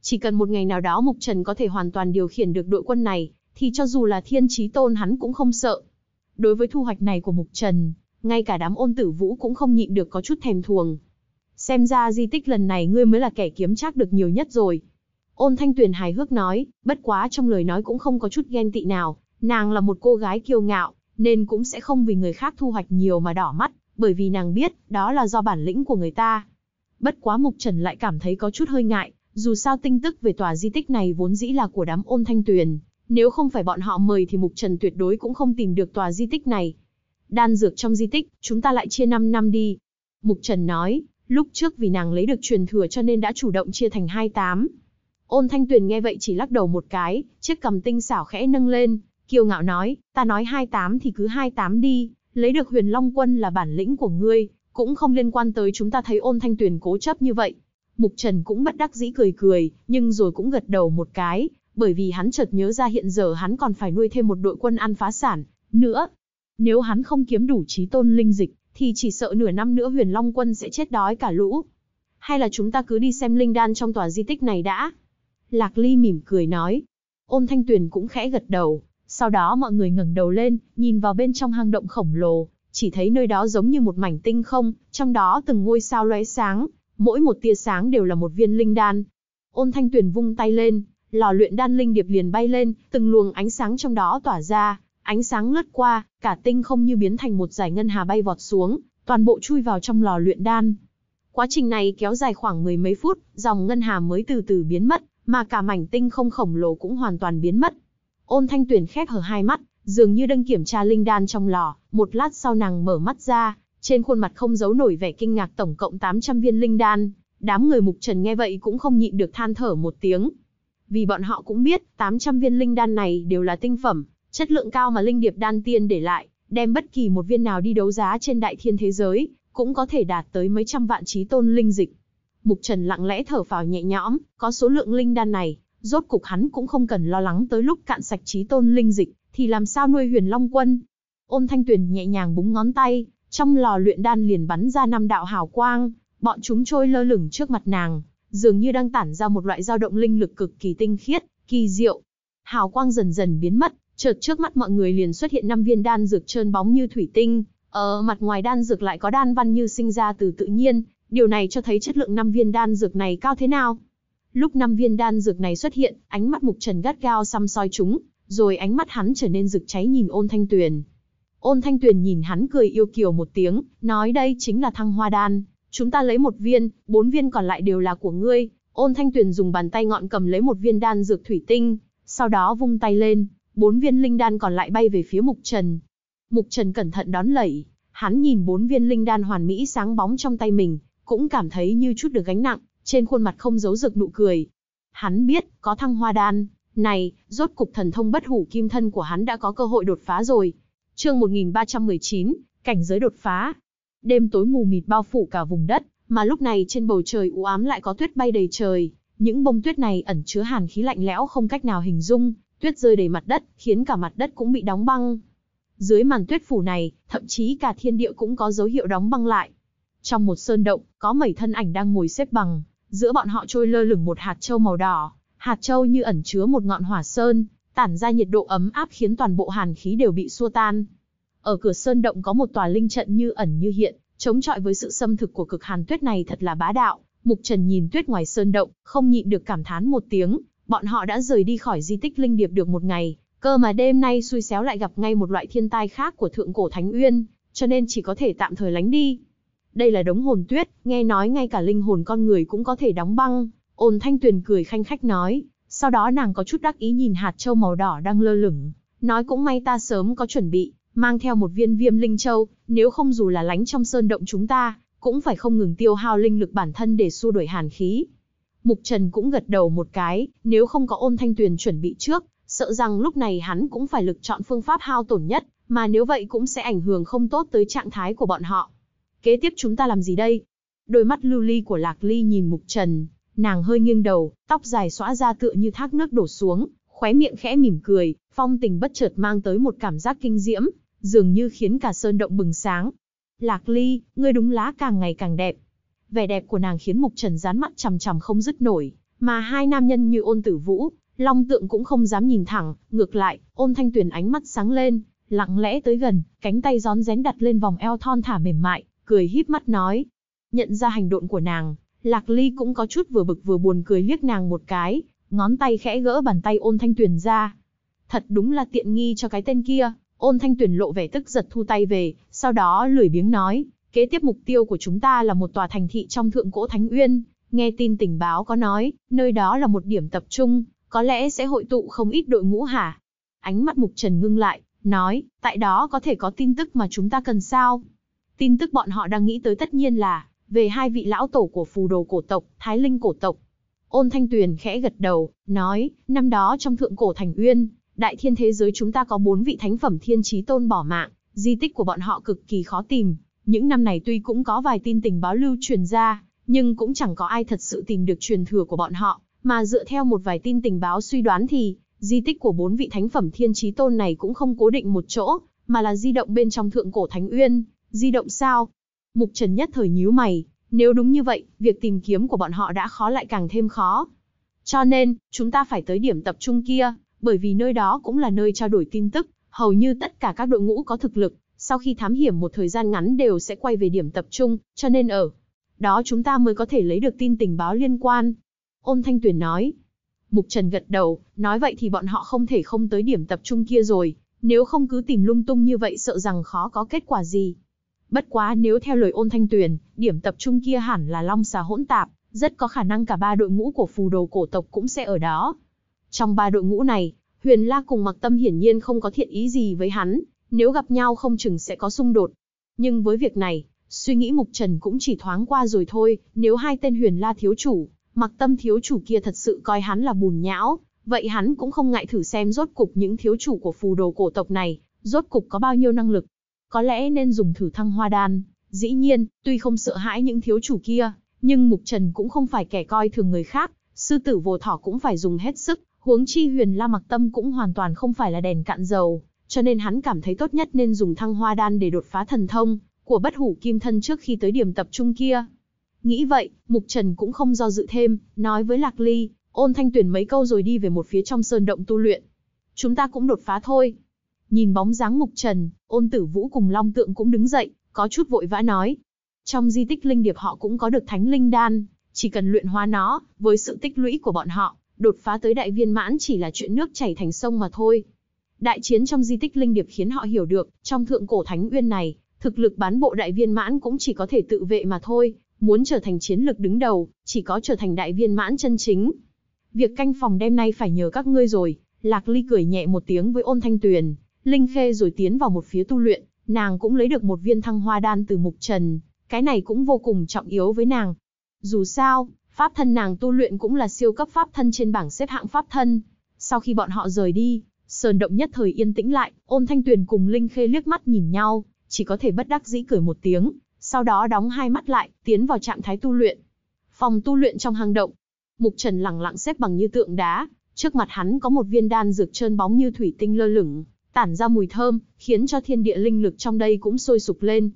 Chỉ cần một ngày nào đó Mục Trần có thể hoàn toàn điều khiển được đội quân này, thì cho dù là thiên Chí tôn hắn cũng không sợ. Đối với thu hoạch này của Mục Trần, ngay cả đám ôn tử vũ cũng không nhịn được có chút thèm thuồng. Xem ra di tích lần này ngươi mới là kẻ kiếm chắc được nhiều nhất rồi. Ôn thanh tuyền hài hước nói, bất quá trong lời nói cũng không có chút ghen tị nào, nàng là một cô gái kiêu ngạo, nên cũng sẽ không vì người khác thu hoạch nhiều mà đỏ mắt, bởi vì nàng biết, đó là do bản lĩnh của người ta. Bất quá Mục Trần lại cảm thấy có chút hơi ngại, dù sao tin tức về tòa di tích này vốn dĩ là của đám ôn thanh tuyền, nếu không phải bọn họ mời thì Mục Trần tuyệt đối cũng không tìm được tòa di tích này đan dược trong di tích, chúng ta lại chia 5 năm đi. Mục Trần nói, lúc trước vì nàng lấy được truyền thừa cho nên đã chủ động chia thành 28. Ôn Thanh Tuyền nghe vậy chỉ lắc đầu một cái, chiếc cầm tinh xảo khẽ nâng lên, kiêu ngạo nói, ta nói 28 thì cứ 28 đi, lấy được huyền Long Quân là bản lĩnh của ngươi, cũng không liên quan tới chúng ta thấy ôn Thanh Tuyền cố chấp như vậy. Mục Trần cũng bất đắc dĩ cười cười, nhưng rồi cũng gật đầu một cái, bởi vì hắn chợt nhớ ra hiện giờ hắn còn phải nuôi thêm một đội quân ăn phá sản, nữa, nếu hắn không kiếm đủ trí tôn linh dịch, thì chỉ sợ nửa năm nữa huyền Long Quân sẽ chết đói cả lũ. Hay là chúng ta cứ đi xem linh đan trong tòa di tích này đã? Lạc Ly mỉm cười nói. Ôn Thanh Tuyền cũng khẽ gật đầu, sau đó mọi người ngẩng đầu lên, nhìn vào bên trong hang động khổng lồ, chỉ thấy nơi đó giống như một mảnh tinh không, trong đó từng ngôi sao lóe sáng, mỗi một tia sáng đều là một viên linh đan. Ôn Thanh Tuyền vung tay lên, lò luyện đan linh điệp liền bay lên, từng luồng ánh sáng trong đó tỏa ra, Ánh sáng lướt qua, cả tinh không như biến thành một dải ngân hà bay vọt xuống, toàn bộ chui vào trong lò luyện đan. Quá trình này kéo dài khoảng mười mấy phút, dòng ngân hà mới từ từ biến mất, mà cả mảnh tinh không khổng lồ cũng hoàn toàn biến mất. Ôn Thanh Tuyển khép hờ hai mắt, dường như đang kiểm tra linh đan trong lò, một lát sau nàng mở mắt ra, trên khuôn mặt không giấu nổi vẻ kinh ngạc tổng cộng 800 viên linh đan. Đám người Mục Trần nghe vậy cũng không nhịn được than thở một tiếng. Vì bọn họ cũng biết, 800 viên linh đan này đều là tinh phẩm, Chất lượng cao mà linh điệp đan tiên để lại, đem bất kỳ một viên nào đi đấu giá trên đại thiên thế giới, cũng có thể đạt tới mấy trăm vạn chí tôn linh dịch. Mục Trần lặng lẽ thở phào nhẹ nhõm, có số lượng linh đan này, rốt cục hắn cũng không cần lo lắng tới lúc cạn sạch chí tôn linh dịch, thì làm sao nuôi huyền long quân. Ôn thanh tuyền nhẹ nhàng búng ngón tay, trong lò luyện đan liền bắn ra năm đạo hào quang, bọn chúng trôi lơ lửng trước mặt nàng, dường như đang tản ra một loại dao động linh lực cực kỳ tinh khiết, kỳ diệu. Hào quang dần dần biến mất, Chợt trước mắt mọi người liền xuất hiện năm viên đan dược trơn bóng như thủy tinh, ở ờ, mặt ngoài đan dược lại có đan văn như sinh ra từ tự nhiên, điều này cho thấy chất lượng năm viên đan dược này cao thế nào. Lúc năm viên đan dược này xuất hiện, ánh mắt Mục Trần gắt gao xăm soi chúng, rồi ánh mắt hắn trở nên rực cháy nhìn Ôn Thanh Tuyền. Ôn Thanh Tuyền nhìn hắn cười yêu kiều một tiếng, nói đây chính là thăng hoa đan, chúng ta lấy một viên, bốn viên còn lại đều là của ngươi. Ôn Thanh Tuyền dùng bàn tay ngọn cầm lấy một viên đan dược thủy tinh, sau đó vung tay lên, Bốn viên linh đan còn lại bay về phía Mục Trần. Mục Trần cẩn thận đón lẩy, hắn nhìn bốn viên linh đan hoàn mỹ sáng bóng trong tay mình, cũng cảm thấy như chút được gánh nặng, trên khuôn mặt không giấu rực nụ cười. Hắn biết, có thăng hoa đan, này, rốt cục thần thông bất hủ kim thân của hắn đã có cơ hội đột phá rồi. Chương 1319, cảnh giới đột phá. Đêm tối mù mịt bao phủ cả vùng đất, mà lúc này trên bầu trời u ám lại có tuyết bay đầy trời, những bông tuyết này ẩn chứa hàn khí lạnh lẽo không cách nào hình dung, Tuyết rơi đầy mặt đất, khiến cả mặt đất cũng bị đóng băng. Dưới màn tuyết phủ này, thậm chí cả thiên địa cũng có dấu hiệu đóng băng lại. Trong một sơn động, có mấy thân ảnh đang ngồi xếp bằng, giữa bọn họ trôi lơ lửng một hạt châu màu đỏ, hạt châu như ẩn chứa một ngọn hỏa sơn, tản ra nhiệt độ ấm áp khiến toàn bộ hàn khí đều bị xua tan. Ở cửa sơn động có một tòa linh trận như ẩn như hiện, chống chọi với sự xâm thực của cực hàn tuyết này thật là bá đạo. Mục Trần nhìn tuyết ngoài sơn động, không nhịn được cảm thán một tiếng, Bọn họ đã rời đi khỏi di tích linh điệp được một ngày, cơ mà đêm nay xui xéo lại gặp ngay một loại thiên tai khác của thượng cổ Thánh Uyên, cho nên chỉ có thể tạm thời lánh đi. Đây là đống hồn tuyết, nghe nói ngay cả linh hồn con người cũng có thể đóng băng. Ôn Thanh Tuyền cười khanh khách nói, sau đó nàng có chút đắc ý nhìn hạt châu màu đỏ đang lơ lửng, nói cũng may ta sớm có chuẩn bị, mang theo một viên viêm linh châu, nếu không dù là lánh trong sơn động chúng ta, cũng phải không ngừng tiêu hao linh lực bản thân để xua đuổi hàn khí, Mục Trần cũng gật đầu một cái, nếu không có ôn thanh tuyền chuẩn bị trước, sợ rằng lúc này hắn cũng phải lực chọn phương pháp hao tổn nhất, mà nếu vậy cũng sẽ ảnh hưởng không tốt tới trạng thái của bọn họ. Kế tiếp chúng ta làm gì đây? Đôi mắt lưu ly của Lạc Ly nhìn Mục Trần, nàng hơi nghiêng đầu, tóc dài xõa ra tựa như thác nước đổ xuống, khóe miệng khẽ mỉm cười, phong tình bất chợt mang tới một cảm giác kinh diễm, dường như khiến cả sơn động bừng sáng. Lạc Ly, ngươi đúng lá càng ngày càng đẹp, vẻ đẹp của nàng khiến Mục Trần dán mắt chằm chằm không dứt nổi, mà hai nam nhân như Ôn Tử Vũ, Long Tượng cũng không dám nhìn thẳng, ngược lại, Ôn Thanh Tuyền ánh mắt sáng lên, lặng lẽ tới gần, cánh tay gión rén đặt lên vòng eo thon thả mềm mại, cười híp mắt nói, nhận ra hành động của nàng, Lạc Ly cũng có chút vừa bực vừa buồn cười liếc nàng một cái, ngón tay khẽ gỡ bàn tay Ôn Thanh Tuyền ra. Thật đúng là tiện nghi cho cái tên kia, Ôn Thanh Tuyền lộ vẻ tức giật thu tay về, sau đó lười biếng nói, Kế tiếp mục tiêu của chúng ta là một tòa thành thị trong thượng cổ Thánh Uyên, nghe tin tình báo có nói, nơi đó là một điểm tập trung, có lẽ sẽ hội tụ không ít đội ngũ hả? Ánh mắt mục trần ngưng lại, nói, tại đó có thể có tin tức mà chúng ta cần sao? Tin tức bọn họ đang nghĩ tới tất nhiên là, về hai vị lão tổ của phù đồ cổ tộc, thái linh cổ tộc. Ôn Thanh Tuyền khẽ gật đầu, nói, năm đó trong thượng cổ thành uyên, đại thiên thế giới chúng ta có bốn vị thánh phẩm thiên trí tôn bỏ mạng, di tích của bọn họ cực kỳ khó tìm, những năm này tuy cũng có vài tin tình báo lưu truyền ra, nhưng cũng chẳng có ai thật sự tìm được truyền thừa của bọn họ, mà dựa theo một vài tin tình báo suy đoán thì, di tích của bốn vị thánh phẩm thiên trí tôn này cũng không cố định một chỗ, mà là di động bên trong thượng cổ thánh uyên, di động sao? Mục Trần nhất thời nhíu mày, nếu đúng như vậy, việc tìm kiếm của bọn họ đã khó lại càng thêm khó. Cho nên, chúng ta phải tới điểm tập trung kia, bởi vì nơi đó cũng là nơi trao đổi tin tức, hầu như tất cả các đội ngũ có thực lực sau khi thám hiểm một thời gian ngắn đều sẽ quay về điểm tập trung, cho nên ở đó chúng ta mới có thể lấy được tin tình báo liên quan. Ôn Thanh Tuyền nói. Mục Trần gật đầu, nói vậy thì bọn họ không thể không tới điểm tập trung kia rồi, nếu không cứ tìm lung tung như vậy sợ rằng khó có kết quả gì. Bất quá nếu theo lời ôn thanh tuyền, điểm tập trung kia hẳn là long xà hỗn tạp, rất có khả năng cả ba đội ngũ của phù đồ cổ tộc cũng sẽ ở đó. Trong ba đội ngũ này, Huyền La cùng Mặc Tâm hiển nhiên không có thiện ý gì với hắn, nếu gặp nhau không chừng sẽ có xung đột. Nhưng với việc này, suy nghĩ Mục Trần cũng chỉ thoáng qua rồi thôi, nếu hai tên huyền la thiếu chủ, mặc tâm thiếu chủ kia thật sự coi hắn là bùn nhão, vậy hắn cũng không ngại thử xem rốt cục những thiếu chủ của phù đồ cổ tộc này, rốt cục có bao nhiêu năng lực. Có lẽ nên dùng thử thăng hoa đan, dĩ nhiên, tuy không sợ hãi những thiếu chủ kia, nhưng Mục Trần cũng không phải kẻ coi thường người khác, sư tử vồ thỏ cũng phải dùng hết sức, huống chi huyền la mặc tâm cũng hoàn toàn không phải là đèn cạn dầu cho nên hắn cảm thấy tốt nhất nên dùng thăng hoa đan để đột phá thần thông của bất hủ kim thân trước khi tới điểm tập trung kia. Nghĩ vậy, Mục Trần cũng không do dự thêm, nói với Lạc Ly, ôn thanh tuyển mấy câu rồi đi về một phía trong sơn động tu luyện. Chúng ta cũng đột phá thôi. Nhìn bóng dáng Mục Trần, ôn tử vũ cùng Long Tượng cũng đứng dậy, có chút vội vã nói. Trong di tích linh điệp họ cũng có được thánh linh đan, chỉ cần luyện hóa nó, với sự tích lũy của bọn họ, đột phá tới đại viên mãn chỉ là chuyện nước chảy thành sông mà thôi. Đại chiến trong di tích linh điệp khiến họ hiểu được, trong thượng cổ thánh uyên này, thực lực bán bộ đại viên mãn cũng chỉ có thể tự vệ mà thôi, muốn trở thành chiến lực đứng đầu, chỉ có trở thành đại viên mãn chân chính. Việc canh phòng đêm nay phải nhờ các ngươi rồi, Lạc Ly cười nhẹ một tiếng với ôn thanh tuyền, Linh Khê rồi tiến vào một phía tu luyện, nàng cũng lấy được một viên thăng hoa đan từ mục trần, cái này cũng vô cùng trọng yếu với nàng. Dù sao, pháp thân nàng tu luyện cũng là siêu cấp pháp thân trên bảng xếp hạng pháp thân. Sau khi bọn họ rời đi, Sơn động nhất thời yên tĩnh lại, ôn thanh tuyền cùng Linh Khê liếc mắt nhìn nhau, chỉ có thể bất đắc dĩ cười một tiếng, sau đó đóng hai mắt lại, tiến vào trạng thái tu luyện. Phòng tu luyện trong hang động, Mục Trần lẳng lặng xếp bằng như tượng đá, trước mặt hắn có một viên đan dược trơn bóng như thủy tinh lơ lửng, tản ra mùi thơm, khiến cho thiên địa linh lực trong đây cũng sôi sục lên.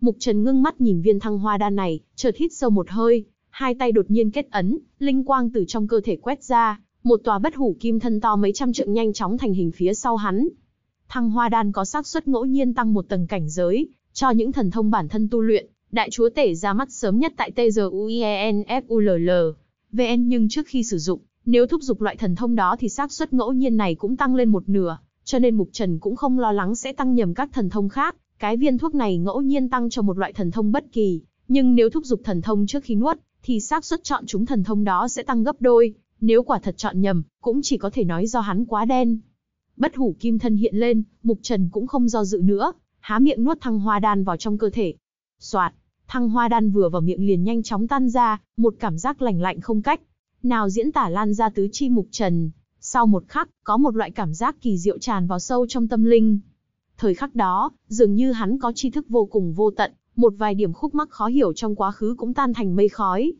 Mục Trần ngưng mắt nhìn viên thăng hoa đan này, chợt hít sâu một hơi, hai tay đột nhiên kết ấn, linh quang từ trong cơ thể quét ra, một tòa bất hủ kim thân to mấy trăm trượng nhanh chóng thành hình phía sau hắn. Thăng hoa đan có xác suất ngẫu nhiên tăng một tầng cảnh giới, cho những thần thông bản thân tu luyện, đại chúa tể ra mắt sớm nhất tại TGUIENFULL. VN nhưng trước khi sử dụng, nếu thúc giục loại thần thông đó thì xác suất ngẫu nhiên này cũng tăng lên một nửa, cho nên Mục Trần cũng không lo lắng sẽ tăng nhầm các thần thông khác, cái viên thuốc này ngẫu nhiên tăng cho một loại thần thông bất kỳ, nhưng nếu thúc giục thần thông trước khi nuốt, thì xác suất chọn chúng thần thông đó sẽ tăng gấp đôi, nếu quả thật chọn nhầm, cũng chỉ có thể nói do hắn quá đen. Bất hủ kim thân hiện lên, Mục Trần cũng không do dự nữa, há miệng nuốt thăng hoa đan vào trong cơ thể. Soạt, thăng hoa đan vừa vào miệng liền nhanh chóng tan ra, một cảm giác lạnh lạnh không cách. Nào diễn tả lan ra tứ chi Mục Trần, sau một khắc, có một loại cảm giác kỳ diệu tràn vào sâu trong tâm linh. Thời khắc đó, dường như hắn có tri thức vô cùng vô tận, một vài điểm khúc mắc khó hiểu trong quá khứ cũng tan thành mây khói.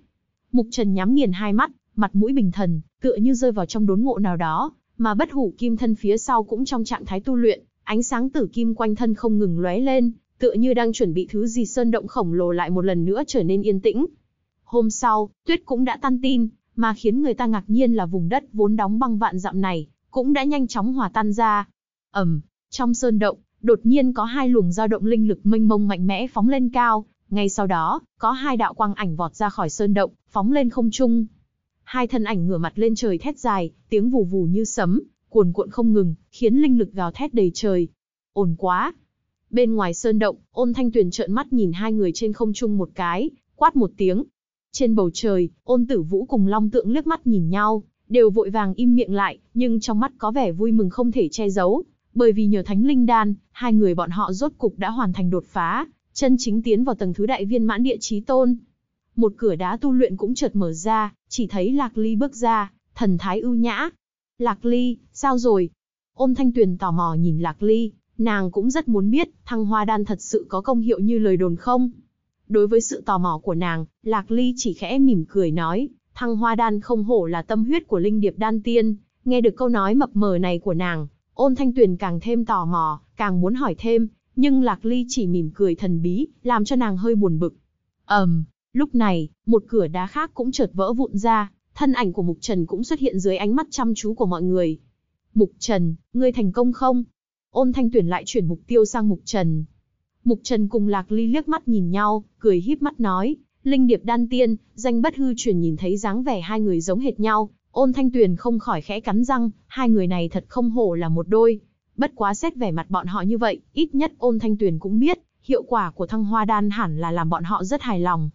Mục Trần nhắm nghiền hai mắt, mặt mũi bình thần, tựa như rơi vào trong đốn ngộ nào đó, mà bất hủ kim thân phía sau cũng trong trạng thái tu luyện, ánh sáng tử kim quanh thân không ngừng lóe lên, tựa như đang chuẩn bị thứ gì sơn động khổng lồ lại một lần nữa trở nên yên tĩnh. Hôm sau, tuyết cũng đã tan tin, mà khiến người ta ngạc nhiên là vùng đất vốn đóng băng vạn dặm này, cũng đã nhanh chóng hòa tan ra. Ẩm, trong sơn động, đột nhiên có hai luồng dao động linh lực mênh mông mạnh mẽ phóng lên cao, ngay sau đó, có hai đạo quang ảnh vọt ra khỏi sơn động, phóng lên không trung hai thân ảnh ngửa mặt lên trời thét dài, tiếng vù vù như sấm, cuồn cuộn không ngừng, khiến linh lực gào thét đầy trời. ồn quá. Bên ngoài sơn động, Ôn Thanh Tuyền trợn mắt nhìn hai người trên không trung một cái, quát một tiếng. Trên bầu trời, Ôn Tử Vũ cùng Long Tượng liếc mắt nhìn nhau, đều vội vàng im miệng lại, nhưng trong mắt có vẻ vui mừng không thể che giấu, bởi vì nhờ Thánh Linh đan, hai người bọn họ rốt cục đã hoàn thành đột phá, chân chính tiến vào tầng thứ đại viên mãn địa chí tôn. Một cửa đá tu luyện cũng chợt mở ra, chỉ thấy Lạc Ly bước ra, thần thái ưu nhã. Lạc Ly, sao rồi? ôn Thanh Tuyền tò mò nhìn Lạc Ly, nàng cũng rất muốn biết thăng hoa đan thật sự có công hiệu như lời đồn không. Đối với sự tò mò của nàng, Lạc Ly chỉ khẽ mỉm cười nói, thăng hoa đan không hổ là tâm huyết của linh điệp đan tiên. Nghe được câu nói mập mờ này của nàng, ôn thanh tuyền càng thêm tò mò, càng muốn hỏi thêm, nhưng Lạc Ly chỉ mỉm cười thần bí, làm cho nàng hơi buồn bực. Ẩm, um, Lúc này, một cửa đá khác cũng chợt vỡ vụn ra, thân ảnh của Mục Trần cũng xuất hiện dưới ánh mắt chăm chú của mọi người. Mục Trần, ngươi thành công không? Ôn thanh tuyển lại chuyển mục tiêu sang Mục Trần. Mục Trần cùng Lạc Ly liếc mắt nhìn nhau, cười híp mắt nói, Linh Điệp Đan Tiên, danh bất hư truyền nhìn thấy dáng vẻ hai người giống hệt nhau, ôn thanh tuyền không khỏi khẽ cắn răng, hai người này thật không hổ là một đôi. Bất quá xét vẻ mặt bọn họ như vậy, ít nhất ôn thanh tuyền cũng biết, hiệu quả của thăng hoa đan hẳn là làm bọn họ rất hài lòng.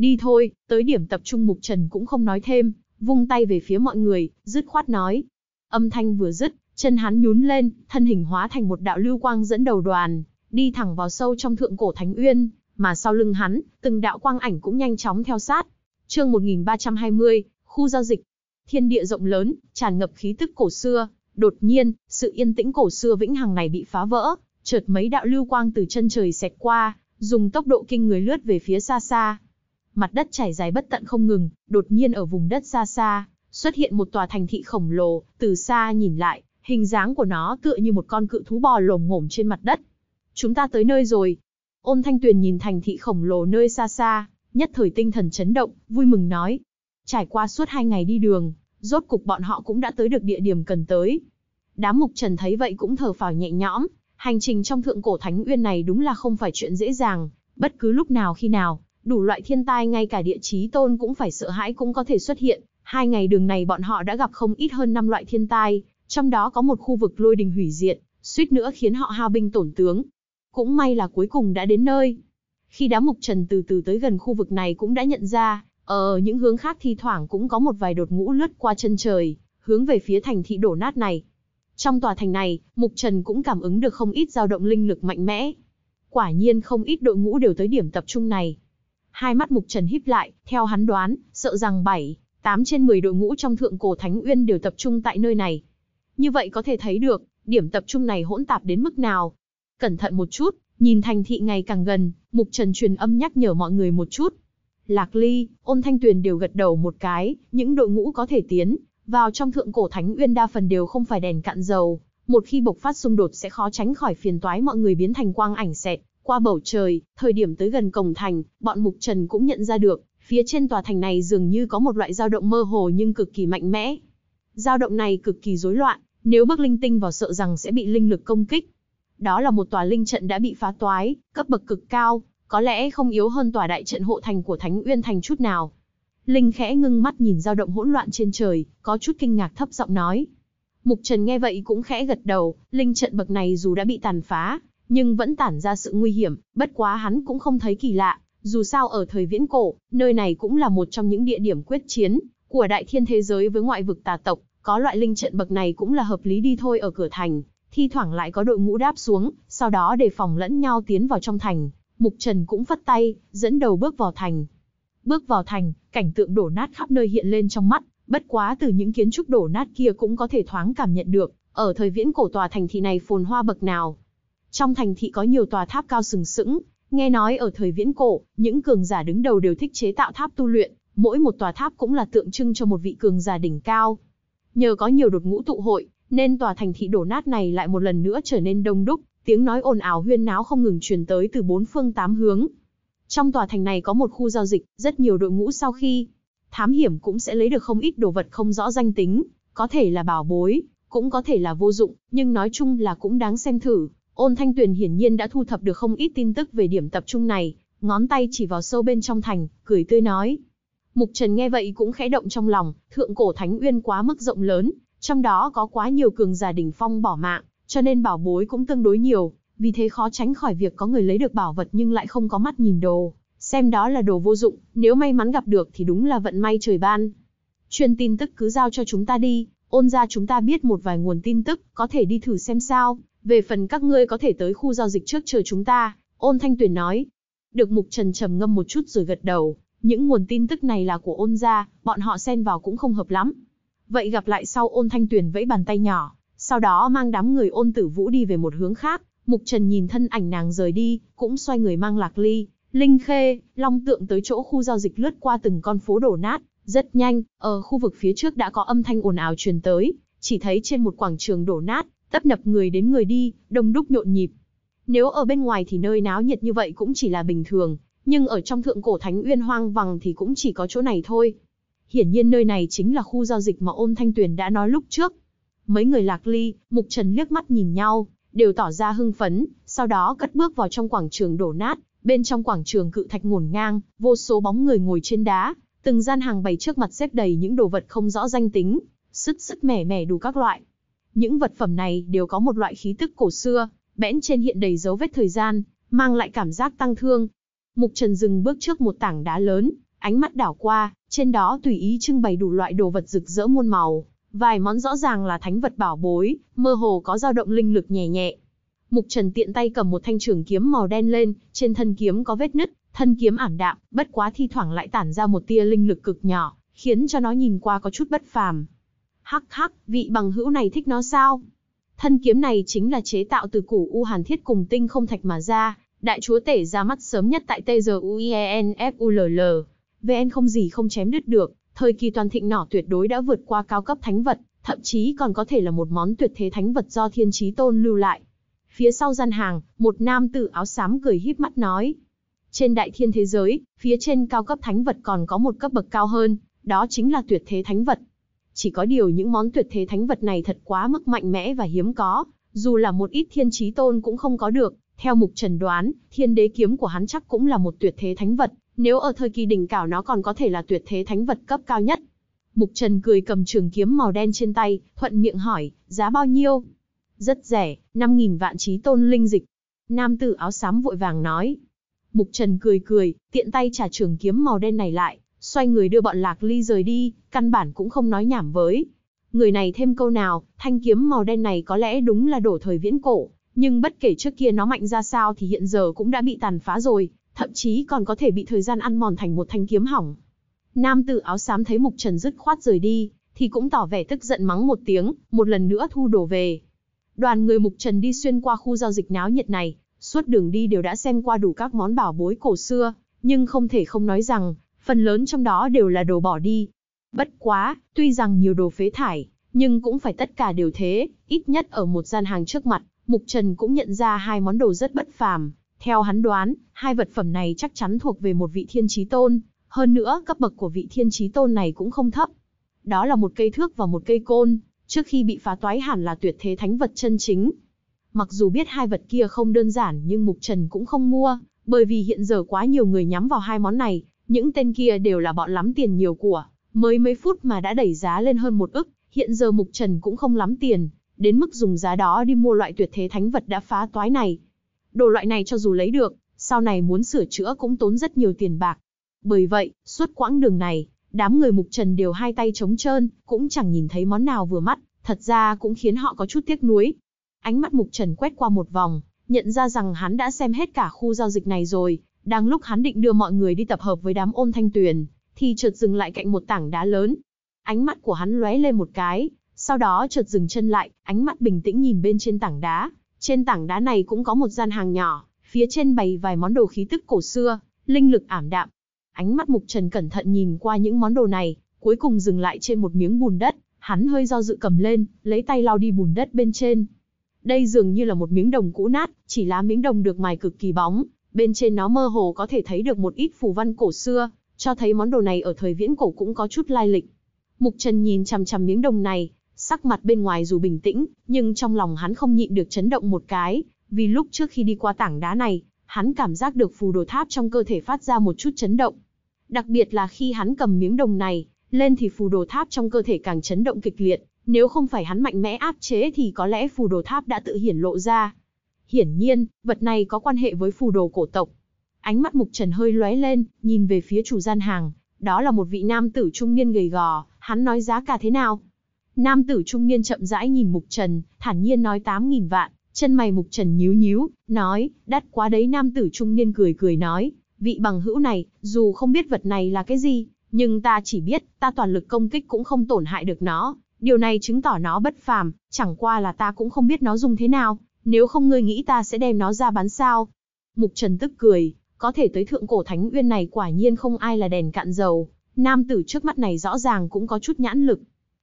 Đi thôi, tới điểm tập trung Mục Trần cũng không nói thêm, vung tay về phía mọi người, dứt khoát nói. Âm thanh vừa dứt, chân hắn nhún lên, thân hình hóa thành một đạo lưu quang dẫn đầu đoàn, đi thẳng vào sâu trong thượng cổ Thánh Uyên, mà sau lưng hắn, từng đạo quang ảnh cũng nhanh chóng theo sát. Chương 1320, khu giao dịch. Thiên địa rộng lớn, tràn ngập khí tức cổ xưa, đột nhiên, sự yên tĩnh cổ xưa vĩnh hằng này bị phá vỡ, chợt mấy đạo lưu quang từ chân trời xẹt qua, dùng tốc độ kinh người lướt về phía xa xa, mặt đất trải dài bất tận không ngừng, đột nhiên ở vùng đất xa xa, xuất hiện một tòa thành thị khổng lồ, từ xa nhìn lại, hình dáng của nó tựa như một con cự thú bò lồm ngổm trên mặt đất. Chúng ta tới nơi rồi. Ôn Thanh Tuyền nhìn thành thị khổng lồ nơi xa xa, nhất thời tinh thần chấn động, vui mừng nói. Trải qua suốt hai ngày đi đường, rốt cục bọn họ cũng đã tới được địa điểm cần tới. Đám mục trần thấy vậy cũng thở phào nhẹ nhõm, hành trình trong thượng cổ thánh uyên này đúng là không phải chuyện dễ dàng, bất cứ lúc nào khi nào, đủ loại thiên tai ngay cả địa chí tôn cũng phải sợ hãi cũng có thể xuất hiện. Hai ngày đường này bọn họ đã gặp không ít hơn năm loại thiên tai, trong đó có một khu vực lôi đình hủy diệt, suýt nữa khiến họ hao binh tổn tướng. Cũng may là cuối cùng đã đến nơi. Khi đám mục trần từ từ tới gần khu vực này cũng đã nhận ra, ở ờ, những hướng khác thi thoảng cũng có một vài đột ngũ lướt qua chân trời, hướng về phía thành thị đổ nát này. Trong tòa thành này, Mục Trần cũng cảm ứng được không ít dao động linh lực mạnh mẽ. Quả nhiên không ít đội ngũ đều tới điểm tập trung này. Hai mắt Mục Trần híp lại, theo hắn đoán, sợ rằng 7, 8 trên 10 đội ngũ trong thượng cổ Thánh Uyên đều tập trung tại nơi này. Như vậy có thể thấy được, điểm tập trung này hỗn tạp đến mức nào. Cẩn thận một chút, nhìn thành thị ngày càng gần, Mục Trần truyền âm nhắc nhở mọi người một chút. Lạc Ly, Ôn Thanh Tuyền đều gật đầu một cái, những đội ngũ có thể tiến vào trong thượng cổ Thánh Uyên đa phần đều không phải đèn cạn dầu, một khi bộc phát xung đột sẽ khó tránh khỏi phiền toái mọi người biến thành quang ảnh xẹt qua bầu trời, thời điểm tới gần cổng thành, bọn Mục Trần cũng nhận ra được, phía trên tòa thành này dường như có một loại dao động mơ hồ nhưng cực kỳ mạnh mẽ. Dao động này cực kỳ rối loạn, nếu bước linh tinh vào sợ rằng sẽ bị linh lực công kích. Đó là một tòa linh trận đã bị phá toái, cấp bậc cực cao, có lẽ không yếu hơn tòa đại trận hộ thành của Thánh Uyên thành chút nào. Linh khẽ ngưng mắt nhìn dao động hỗn loạn trên trời, có chút kinh ngạc thấp giọng nói. Mục Trần nghe vậy cũng khẽ gật đầu, linh trận bậc này dù đã bị tàn phá, nhưng vẫn tản ra sự nguy hiểm, bất quá hắn cũng không thấy kỳ lạ, dù sao ở thời viễn cổ, nơi này cũng là một trong những địa điểm quyết chiến của đại thiên thế giới với ngoại vực tà tộc, có loại linh trận bậc này cũng là hợp lý đi thôi ở cửa thành, thi thoảng lại có đội ngũ đáp xuống, sau đó đề phòng lẫn nhau tiến vào trong thành, Mục Trần cũng phất tay, dẫn đầu bước vào thành. Bước vào thành, cảnh tượng đổ nát khắp nơi hiện lên trong mắt, bất quá từ những kiến trúc đổ nát kia cũng có thể thoáng cảm nhận được, ở thời viễn cổ tòa thành thị này phồn hoa bậc nào. Trong thành thị có nhiều tòa tháp cao sừng sững, nghe nói ở thời viễn cổ, những cường giả đứng đầu đều thích chế tạo tháp tu luyện, mỗi một tòa tháp cũng là tượng trưng cho một vị cường giả đỉnh cao. Nhờ có nhiều đột ngũ tụ hội, nên tòa thành thị đổ nát này lại một lần nữa trở nên đông đúc, tiếng nói ồn ào huyên náo không ngừng truyền tới từ bốn phương tám hướng. Trong tòa thành này có một khu giao dịch, rất nhiều đội ngũ sau khi thám hiểm cũng sẽ lấy được không ít đồ vật không rõ danh tính, có thể là bảo bối, cũng có thể là vô dụng, nhưng nói chung là cũng đáng xem thử. Ôn Thanh Tuyền hiển nhiên đã thu thập được không ít tin tức về điểm tập trung này, ngón tay chỉ vào sâu bên trong thành, cười tươi nói. Mục Trần nghe vậy cũng khẽ động trong lòng, thượng cổ Thánh Uyên quá mức rộng lớn, trong đó có quá nhiều cường giả đỉnh phong bỏ mạng, cho nên bảo bối cũng tương đối nhiều, vì thế khó tránh khỏi việc có người lấy được bảo vật nhưng lại không có mắt nhìn đồ, xem đó là đồ vô dụng, nếu may mắn gặp được thì đúng là vận may trời ban. Truyền tin tức cứ giao cho chúng ta đi, ôn ra chúng ta biết một vài nguồn tin tức, có thể đi thử xem sao, về phần các ngươi có thể tới khu giao dịch trước chờ chúng ta, ôn thanh tuyển nói. Được mục trần trầm ngâm một chút rồi gật đầu, những nguồn tin tức này là của ôn gia, bọn họ xen vào cũng không hợp lắm. Vậy gặp lại sau ôn thanh tuyển vẫy bàn tay nhỏ, sau đó mang đám người ôn tử vũ đi về một hướng khác, mục trần nhìn thân ảnh nàng rời đi, cũng xoay người mang lạc ly, linh khê, long tượng tới chỗ khu giao dịch lướt qua từng con phố đổ nát, rất nhanh, ở khu vực phía trước đã có âm thanh ồn ào truyền tới, chỉ thấy trên một quảng trường đổ nát, tấp nập người đến người đi, đông đúc nhộn nhịp. Nếu ở bên ngoài thì nơi náo nhiệt như vậy cũng chỉ là bình thường, nhưng ở trong thượng cổ thánh uyên hoang vắng thì cũng chỉ có chỗ này thôi. Hiển nhiên nơi này chính là khu giao dịch mà ôn thanh tuyền đã nói lúc trước. Mấy người lạc ly, mục trần liếc mắt nhìn nhau, đều tỏ ra hưng phấn, sau đó cất bước vào trong quảng trường đổ nát, bên trong quảng trường cự thạch ngổn ngang, vô số bóng người ngồi trên đá, từng gian hàng bày trước mặt xếp đầy những đồ vật không rõ danh tính, sứt sứt mẻ mẻ đủ các loại. Những vật phẩm này đều có một loại khí tức cổ xưa, bẽn trên hiện đầy dấu vết thời gian, mang lại cảm giác tăng thương. Mục Trần dừng bước trước một tảng đá lớn, ánh mắt đảo qua, trên đó tùy ý trưng bày đủ loại đồ vật rực rỡ muôn màu, vài món rõ ràng là thánh vật bảo bối, mơ hồ có dao động linh lực nhẹ nhẹ. Mục Trần tiện tay cầm một thanh trường kiếm màu đen lên, trên thân kiếm có vết nứt, thân kiếm ảm đạm, bất quá thi thoảng lại tản ra một tia linh lực cực nhỏ, khiến cho nó nhìn qua có chút bất phàm. Hắc hắc, vị bằng hữu này thích nó sao? Thân kiếm này chính là chế tạo từ củ U Hàn Thiết cùng tinh không thạch mà ra, đại chúa tể ra mắt sớm nhất tại TGUIENFULL. VN không gì không chém đứt được, thời kỳ toàn thịnh nỏ tuyệt đối đã vượt qua cao cấp thánh vật, thậm chí còn có thể là một món tuyệt thế thánh vật do thiên trí tôn lưu lại. Phía sau gian hàng, một nam tử áo xám cười híp mắt nói. Trên đại thiên thế giới, phía trên cao cấp thánh vật còn có một cấp bậc cao hơn, đó chính là tuyệt thế thánh vật. Chỉ có điều những món tuyệt thế thánh vật này thật quá mức mạnh mẽ và hiếm có, dù là một ít thiên trí tôn cũng không có được. Theo mục trần đoán, thiên đế kiếm của hắn chắc cũng là một tuyệt thế thánh vật, nếu ở thời kỳ đỉnh cảo nó còn có thể là tuyệt thế thánh vật cấp cao nhất. Mục trần cười cầm trường kiếm màu đen trên tay, thuận miệng hỏi, giá bao nhiêu? Rất rẻ, 5.000 vạn trí tôn linh dịch. Nam tử áo xám vội vàng nói. Mục trần cười cười, tiện tay trả trường kiếm màu đen này lại, xoay người đưa bọn Lạc Ly rời đi, căn bản cũng không nói nhảm với. Người này thêm câu nào, thanh kiếm màu đen này có lẽ đúng là đổ thời viễn cổ, nhưng bất kể trước kia nó mạnh ra sao thì hiện giờ cũng đã bị tàn phá rồi, thậm chí còn có thể bị thời gian ăn mòn thành một thanh kiếm hỏng. Nam tử áo xám thấy Mục Trần dứt khoát rời đi, thì cũng tỏ vẻ tức giận mắng một tiếng, một lần nữa thu đồ về. Đoàn người Mục Trần đi xuyên qua khu giao dịch náo nhiệt này, suốt đường đi đều đã xem qua đủ các món bảo bối cổ xưa, nhưng không thể không nói rằng, phần lớn trong đó đều là đồ bỏ đi. Bất quá, tuy rằng nhiều đồ phế thải, nhưng cũng phải tất cả đều thế, ít nhất ở một gian hàng trước mặt, Mục Trần cũng nhận ra hai món đồ rất bất phàm. Theo hắn đoán, hai vật phẩm này chắc chắn thuộc về một vị thiên trí tôn, hơn nữa cấp bậc của vị thiên trí tôn này cũng không thấp. Đó là một cây thước và một cây côn, trước khi bị phá toái hẳn là tuyệt thế thánh vật chân chính. Mặc dù biết hai vật kia không đơn giản nhưng Mục Trần cũng không mua, bởi vì hiện giờ quá nhiều người nhắm vào hai món này, những tên kia đều là bọn lắm tiền nhiều của, mới mấy phút mà đã đẩy giá lên hơn một ức, hiện giờ Mục Trần cũng không lắm tiền, đến mức dùng giá đó đi mua loại tuyệt thế thánh vật đã phá toái này. Đồ loại này cho dù lấy được, sau này muốn sửa chữa cũng tốn rất nhiều tiền bạc. Bởi vậy, suốt quãng đường này, đám người Mục Trần đều hai tay trống trơn, cũng chẳng nhìn thấy món nào vừa mắt, thật ra cũng khiến họ có chút tiếc nuối. Ánh mắt Mục Trần quét qua một vòng, nhận ra rằng hắn đã xem hết cả khu giao dịch này rồi, đang lúc hắn định đưa mọi người đi tập hợp với đám Ôn thanh tuyền, thì chợt dừng lại cạnh một tảng đá lớn. Ánh mắt của hắn lóe lên một cái, sau đó chợt dừng chân lại, ánh mắt bình tĩnh nhìn bên trên tảng đá. Trên tảng đá này cũng có một gian hàng nhỏ, phía trên bày vài món đồ khí tức cổ xưa, linh lực ảm đạm. Ánh mắt Mục Trần cẩn thận nhìn qua những món đồ này, cuối cùng dừng lại trên một miếng bùn đất, hắn hơi do dự cầm lên, lấy tay lau đi bùn đất bên trên. Đây dường như là một miếng đồng cũ nát, chỉ lá miếng đồng được mài cực kỳ bóng, bên trên nó mơ hồ có thể thấy được một ít phù văn cổ xưa, cho thấy món đồ này ở thời viễn cổ cũng có chút lai lịch. Mục Trần nhìn chằm chằm miếng đồng này, sắc mặt bên ngoài dù bình tĩnh, nhưng trong lòng hắn không nhịn được chấn động một cái, vì lúc trước khi đi qua tảng đá này, hắn cảm giác được phù đồ tháp trong cơ thể phát ra một chút chấn động. Đặc biệt là khi hắn cầm miếng đồng này, lên thì phù đồ tháp trong cơ thể càng chấn động kịch liệt, nếu không phải hắn mạnh mẽ áp chế thì có lẽ phù đồ tháp đã tự hiển lộ ra, Hiển nhiên, vật này có quan hệ với phù đồ cổ tộc. Ánh mắt Mục Trần hơi lóe lên, nhìn về phía chủ gian hàng, đó là một vị nam tử trung niên gầy gò, hắn nói giá cả thế nào? Nam tử trung niên chậm rãi nhìn Mục Trần, thản nhiên nói 8.000 vạn, chân mày Mục Trần nhíu nhíu, nói, đắt quá đấy nam tử trung niên cười cười nói, vị bằng hữu này, dù không biết vật này là cái gì, nhưng ta chỉ biết, ta toàn lực công kích cũng không tổn hại được nó, điều này chứng tỏ nó bất phàm, chẳng qua là ta cũng không biết nó dùng thế nào, nếu không ngươi nghĩ ta sẽ đem nó ra bán sao? Mục Trần tức cười, có thể tới thượng cổ thánh uyên này quả nhiên không ai là đèn cạn dầu, nam tử trước mắt này rõ ràng cũng có chút nhãn lực.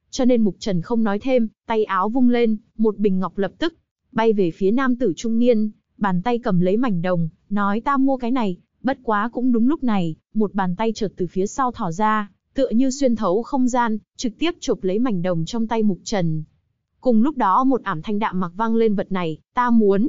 Cho nên Mục Trần không nói thêm, tay áo vung lên, một bình ngọc lập tức bay về phía nam tử trung niên, bàn tay cầm lấy mảnh đồng, nói ta mua cái này, bất quá cũng đúng lúc này, một bàn tay chợt từ phía sau thỏ ra, tựa như xuyên thấu không gian, trực tiếp chụp lấy mảnh đồng trong tay Mục Trần, Cùng lúc đó một ảm thanh đạm mặc vang lên vật này, ta muốn,